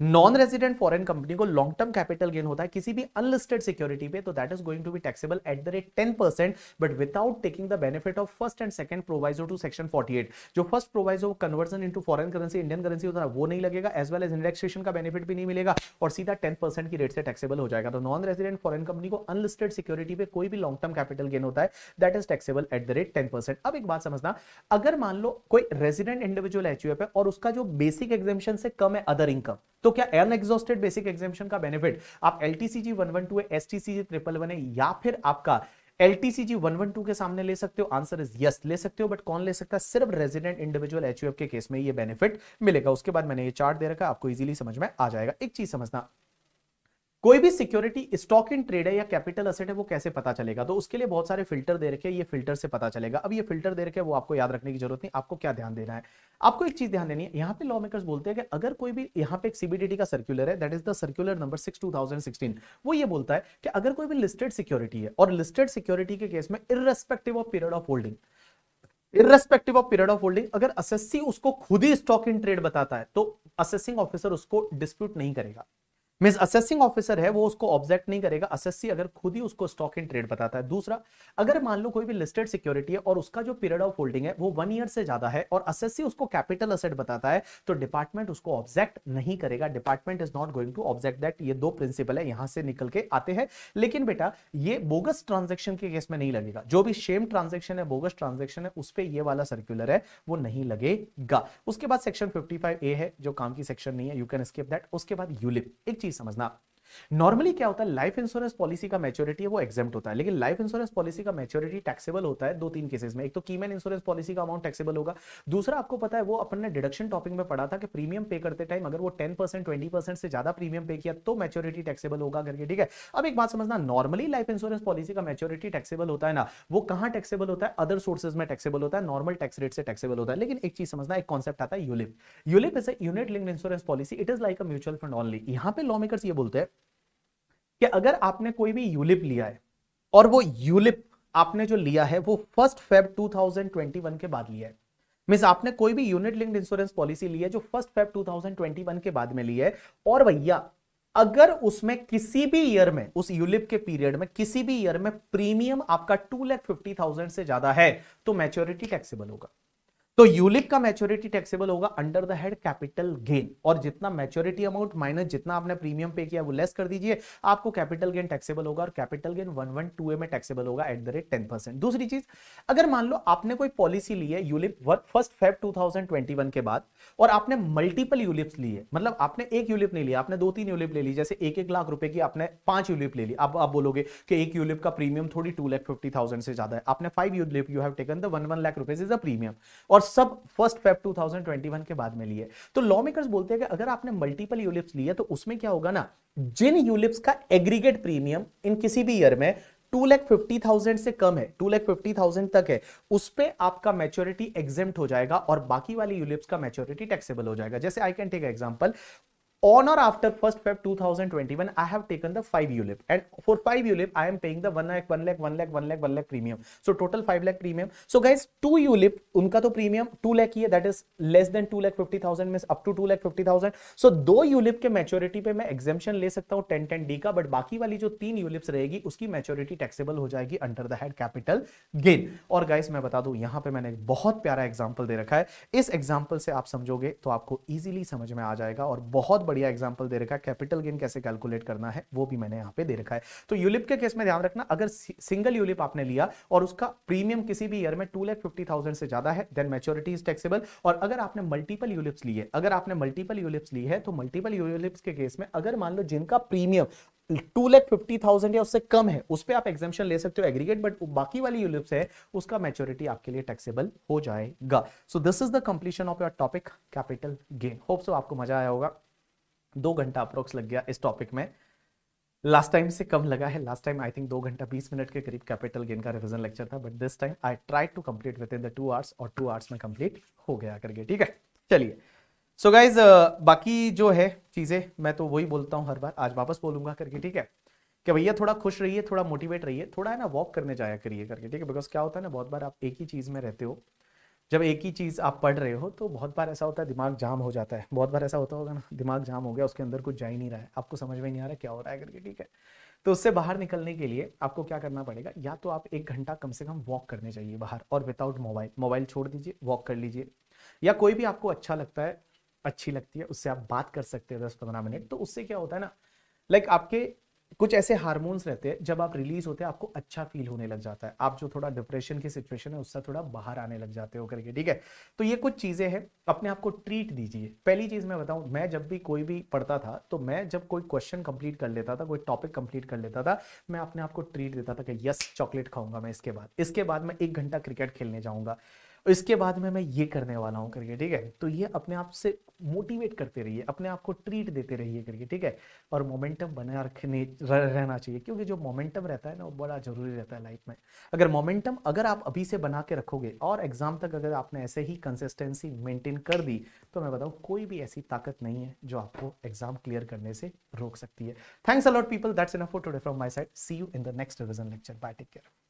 नॉन रेजिडेंट फॉरेन कंपनी को लॉन्ग टर्म कैपिटल गेन होता है किसी भी अनलिस्टेड सिक्योरिटी पे तो that is going to be taxable at the rate ten percent but without taking the benefit of first and second proviso to section forty eight जो first proviso conversion into foreign currency Indian currency होता है वो नहीं लगेगा as well as indexation का benefit भी नहीं मिलेगा और सीधा टेन परसेंट की रेट से टैक्सेबल हो जाएगा तो नॉन रेजिडेंट फॉरन कंपनी को अनलिस्टेड सिक्योरिटी पे कोई भी लॉन्ग टर्म कैपिटल गेन होता है that is taxable at the rate ten percent अब एक बात समझना अगर मान लो कोई रेजिडेंट इंडिविजुअल एच है और उसका जो बेसिक एग्जामेशन से कम है अदर इनकम तो क्या एन बेसिक एग्जामेशन का बेनिफिट आप L T C G one one two S T C G triple one है या फिर आपका L T C G one one two के सामने ले सकते हो आंसर इज यस ले सकते हो बट कौन ले सकता है सिर्फ रेजिडेंट इंडिविजुअल एच के केस में ये बेनिफिट मिलेगा उसके बाद मैंने ये चार्ट दे रखा आपको इजीली समझ में आ जाएगा एक चीज समझना कोई भी सिक्योरिटी स्टॉक इन ट्रेड है या कैपिटल असेट है वो कैसे पता चलेगा तो उसके लिए बहुत सारे फिल्टर दे रखे ये फिल्टर से पता चलेगा अब ये फिल्टर दे रखे वो आपको याद रखने की जरूरत नहीं आपको क्या ध्यान देना है आपको एक चीज ध्यान देनी है यहाँ पे लॉ मेकर्स बोलते हैं कि अगर कोई भी यहाँ पे एक सीबीडीटी का सर्कुलर है that is the circular number six two वो ये बोलता है कि अगर कोई भी लिस्टेड सिक्योरिटी है और लिस्टेड सिक्योरिटी के केस में irrespective of period of holding irrespective of period of holding अगर असेसी उसको खुद ही स्टॉक इन ट्रेड बताता है तो असेसिंग ऑफिसर उसको डिस्प्यूट नहीं करेगा मीन असेसिंग ऑफिसर है वो उसको ऑब्जेक्ट नहीं करेगा असेसी अगर खुद ही उसको स्टॉक इन ट्रेड बताता है दूसरा अगर मान लो कोई भी लिस्टेड सिक्योरिटी है और उसका जो पीरियड ऑफ होल्डिंग है वो वन ईयर से ज्यादा है और असेसी उसको कैपिटल असेट बताता है तो डिपार्टमेंट उसको ऑब्जेक्ट नहीं करेगा department is not going to object that ये दो प्रिंसिपल है यहां से निकल के आते हैं लेकिन बेटा ये बोगस ट्रांजेक्शन के केस में नहीं लगेगा जो भी शेम ट्रांजेक्शन है बोगस ट्रांजेक्शन है उस पर यह वाला सर्क्यूलर है वो नहीं लगेगा उसके बाद सेक्शन फिफ्टी ए है जो काम की सेक्शन नहीं है यू कैन स्किप दैट उसके बाद यूलिप एक चीज समझना नॉर्मली क्या होता है लाइफ इंश्योरेंस पॉलिसी का मेच्योरिटी है वो एग्जाम होता है लेकिन लाइफ इंश्योरेंस पॉलिसी का मेच्योरिटी टैक्सेबल होता है दो तीन केसेस में एक तो कीमेन इंश्योरेंस पॉलिसी का अमाउंट टैक्सेबल होगा दूसरा आपको पता है वो अपन ने डिडक्शन टॉपिक में पढ़ा था कि प्रीमियम पे करते टाइम अगर वो टेन परसेंट ट्वेंटी परसेंट से ज्यादा प्रीमियम पे किया तो मेच्योरिटी टैक्सेबल होगा करके ठीक है अब एक बात समझना नॉर्मली लाइफ इंश्योरेंस पॉलिसी का मेच्योरिटी टैक्सेबल होता है ना वो कहां टैक्सेबल होता है अदर सोर्सेज में टैक्सेबल होता है नॉर्मल टैक्स रेट से टैक्सेबल होता है लेकिन एक चीज समझना एक कॉन्सेप्ट आता है ULIP ULIP is unit link insurance policy it is like a mutual fund only यहां पे लॉ मेकर्स ये बोलते हैं कि अगर आपने कोई भी यूलिप लिया है और वो यूलिप आपने जो लिया है वो फर्स्ट फेब 2021 के बाद लिया है मीन्स आपने कोई भी यूनिट लिंक्ड इंश्योरेंस पॉलिसी ली है जो फर्स्ट फेब 2021 के बाद में ली है और भैया अगर उसमें किसी भी ईयर में उस यूलिप के पीरियड में किसी भी ईयर में प्रीमियम आपका टू लैख फिफ्टी थाउजेंड से ज्यादा है तो मैच्योरिटी टैक्सेबल होगा तो यूलिप का मैच्योरिटी टैक्सेबल होगा under the head capital gain और जितना मैच्योरिटी अमाउंट माइनस जितना आपने प्रीमियम पे किया वो लेस कर दीजिए आपको कैपिटल गेन टैक्सेबल होगा और capital gain one one two A में टैक्सेबल होगा at the rate ten percent दूसरी चीज अगर मान लो आपने कोई पॉलिसी ली है यूलिप फर्स्ट फेब टू के बाद और आपने मल्टीपल यूलिप्स लिए मतलब आपने एक यूलिप नहीं लिया आपने दो तीन यूलिप ले ली जैसे एक एक लाख रुपए की आपने पांच यूलिप ले ली अब आप बोलोगे कि एक यूलिप का प्रीमियम थोड़ी टू लैख फिफ्टी थाउजेंड से ज्यादा है आपने five ULIP you have taken the one one lakh rupees is a premium और सब फर्स्ट फेब 2021 के बाद में लिए तो लॉ मेकर्स बोलते हैं कि अगर आपने मल्टीपल यूलिप्स लिया तो उसमें क्या होगा ना जिन यूलिप्स का एग्रीगेट प्रीमियम इन किसी भी ईयर में टू लैख फिफ्टी थाउजेंड से कम है टू लैख फिफ्टी थाउजेंड तक है उस पर आपका मेच्योरिटी एग्जेम्प्ट हो जाएगा और बाकी वाली यूलिप्स का मेच्योरिटी टैक्सेबल हो जाएगा जैसे I can take example on or after 1st Feb 2021, I have taken the 5 ULIP. And for 5 ULIP, I am paying the 1 lakh, 1 lakh, 1 lakh, 1 lakh, 1 lakh premium. So total 5 lakh premium. So guys, 2 ULIP, unka to premium 2 lakh ही है. That is less than 2 lakh 50,000 means up to 2 lakh 50,000. So दो ULIP ke maturity pe main exemption le sakta hu 10 10 D ka But baki wali jo तीन ULIPs rahegi uski maturity taxable ho jayegi under the head capital gain. और guys मैं बता दूँ यहाँ पे मैंने बहुत pyara example de rakha hai is example se aap samjhoge to aapko easily समझ mein aa jayega aur बहुत बढ़िया एग्जाम्पल दे रखा है कैपिटल गेन कैसे कैलकुलेट करना है वो भी मैंने यहाँ पे दे रखा है तो यूलिप के केस में ध्यान रखना अगर सिंगल यूलिप आपने लिया और उसका प्रीमियम किसी भी ईयर में टू लैख फिफ्टी थाउजेंड से ज्यादा है देन मेच्योरिटी इज टैक्सेबल और अगर आपने मल्टीपल यूलिप्स लिए अगर आपने मल्टीपल यूलिप्स ली है तो मल्टीपल यूलिप्स के केस में अगर मान लो जिनका premium two lakh fifty thousand या उससे कम है उस पर आप एग्जामेशन ले सकते हो एग्रीगेट बट बाकी वाली यूलिप्स है उसका मेच्योरिटी आपके लिए टैक्सेबल हो जाएगा so this is the completion of your topic capital gain hope so आपको मजा आया होगा दो घंटा अप्रोक्स लग गया इस टॉपिक में लास्ट टाइम से कम लगा है लास्ट टाइम आई थिंक दो घंटा बीस मिनट के करीब कैपिटल गेन का रिविजन लेक्चर था but this time I try to complete within the two hours और टू आवर्स में कंप्लीट हो गया करके ठीक है चलिए सो गाइज बाकी जो है चीज़ें मैं तो वही बोलता हूँ हर बार आज वापस बोलूंगा करके ठीक है कि भैया थोड़ा खुश रहिए थोड़ा मोटिवेट रहिए थोड़ा है ना वॉक करने जाया करिए करके ठीक है बिकॉज क्या होता है ना बहुत बार आप एक ही चीज़ में रहते हो जब एक ही चीज़ आप पढ़ रहे हो तो बहुत बार ऐसा होता है दिमाग जाम हो जाता है बहुत बार ऐसा होता होगा ना दिमाग जाम हो गया उसके अंदर कुछ जा ही नहीं रहा है आपको समझ में नहीं आ रहा क्या हो रहा है करके ठीक है तो उससे बाहर निकलने के लिए आपको क्या करना पड़ेगा या तो आप एक घंटा कम से कम वॉक करने चाहिए बाहर और विदाउट मोबाइल मोबाइल छोड़ दीजिए वॉक कर लीजिए या कोई भी आपको अच्छा लगता है अच्छी लगती है उससे आप बात कर सकते हैं दस पंद्रह मिनट तो उससे क्या होता है ना लाइक like आपके कुछ ऐसे हार्मोन्स रहते हैं जब आप रिलीज होते हैं आपको अच्छा फील होने लग जाता है आप जो थोड़ा डिप्रेशन की सिचुएशन है उससे थोड़ा बाहर आने लग जाते हो करके ठीक है तो ये कुछ चीज़ें हैं अपने आप को ट्रीट दीजिए पहली चीज़ मैं बताऊं मैं जब भी कोई भी पढ़ता था तो मैं जब कोई क्वेश्चन कंप्लीट कर लेता था कोई टॉपिक कंप्लीट कर लेता था मैं अपने आप को ट्रीट देता था कि यस चॉकलेट खाऊंगा मैं इसके बाद इसके बाद मैं एक घंटा क्रिकेट खेलने जाऊंगा इसके बाद में मैं ये करने वाला हूँ करके ठीक है तो ये अपने आप से मोटिवेट करते रहिए अपने आप को ट्रीट देते रहिए करके ठीक है और मोमेंटम बना रखने रह, रहना चाहिए क्योंकि जो मोमेंटम रहता है ना वो बड़ा जरूरी रहता है लाइफ में अगर मोमेंटम अगर आप अभी से बना के रखोगे और एग्जाम तक अगर आपने ऐसे ही कंसिस्टेंसी मेंटेन कर दी तो मैं बताऊँ कोई भी ऐसी ताकत नहीं है जो आपको एग्जाम क्लियर करने से रोक सकती है thanks a lot people that's in for today from my side see you in the next revision lecture bye take care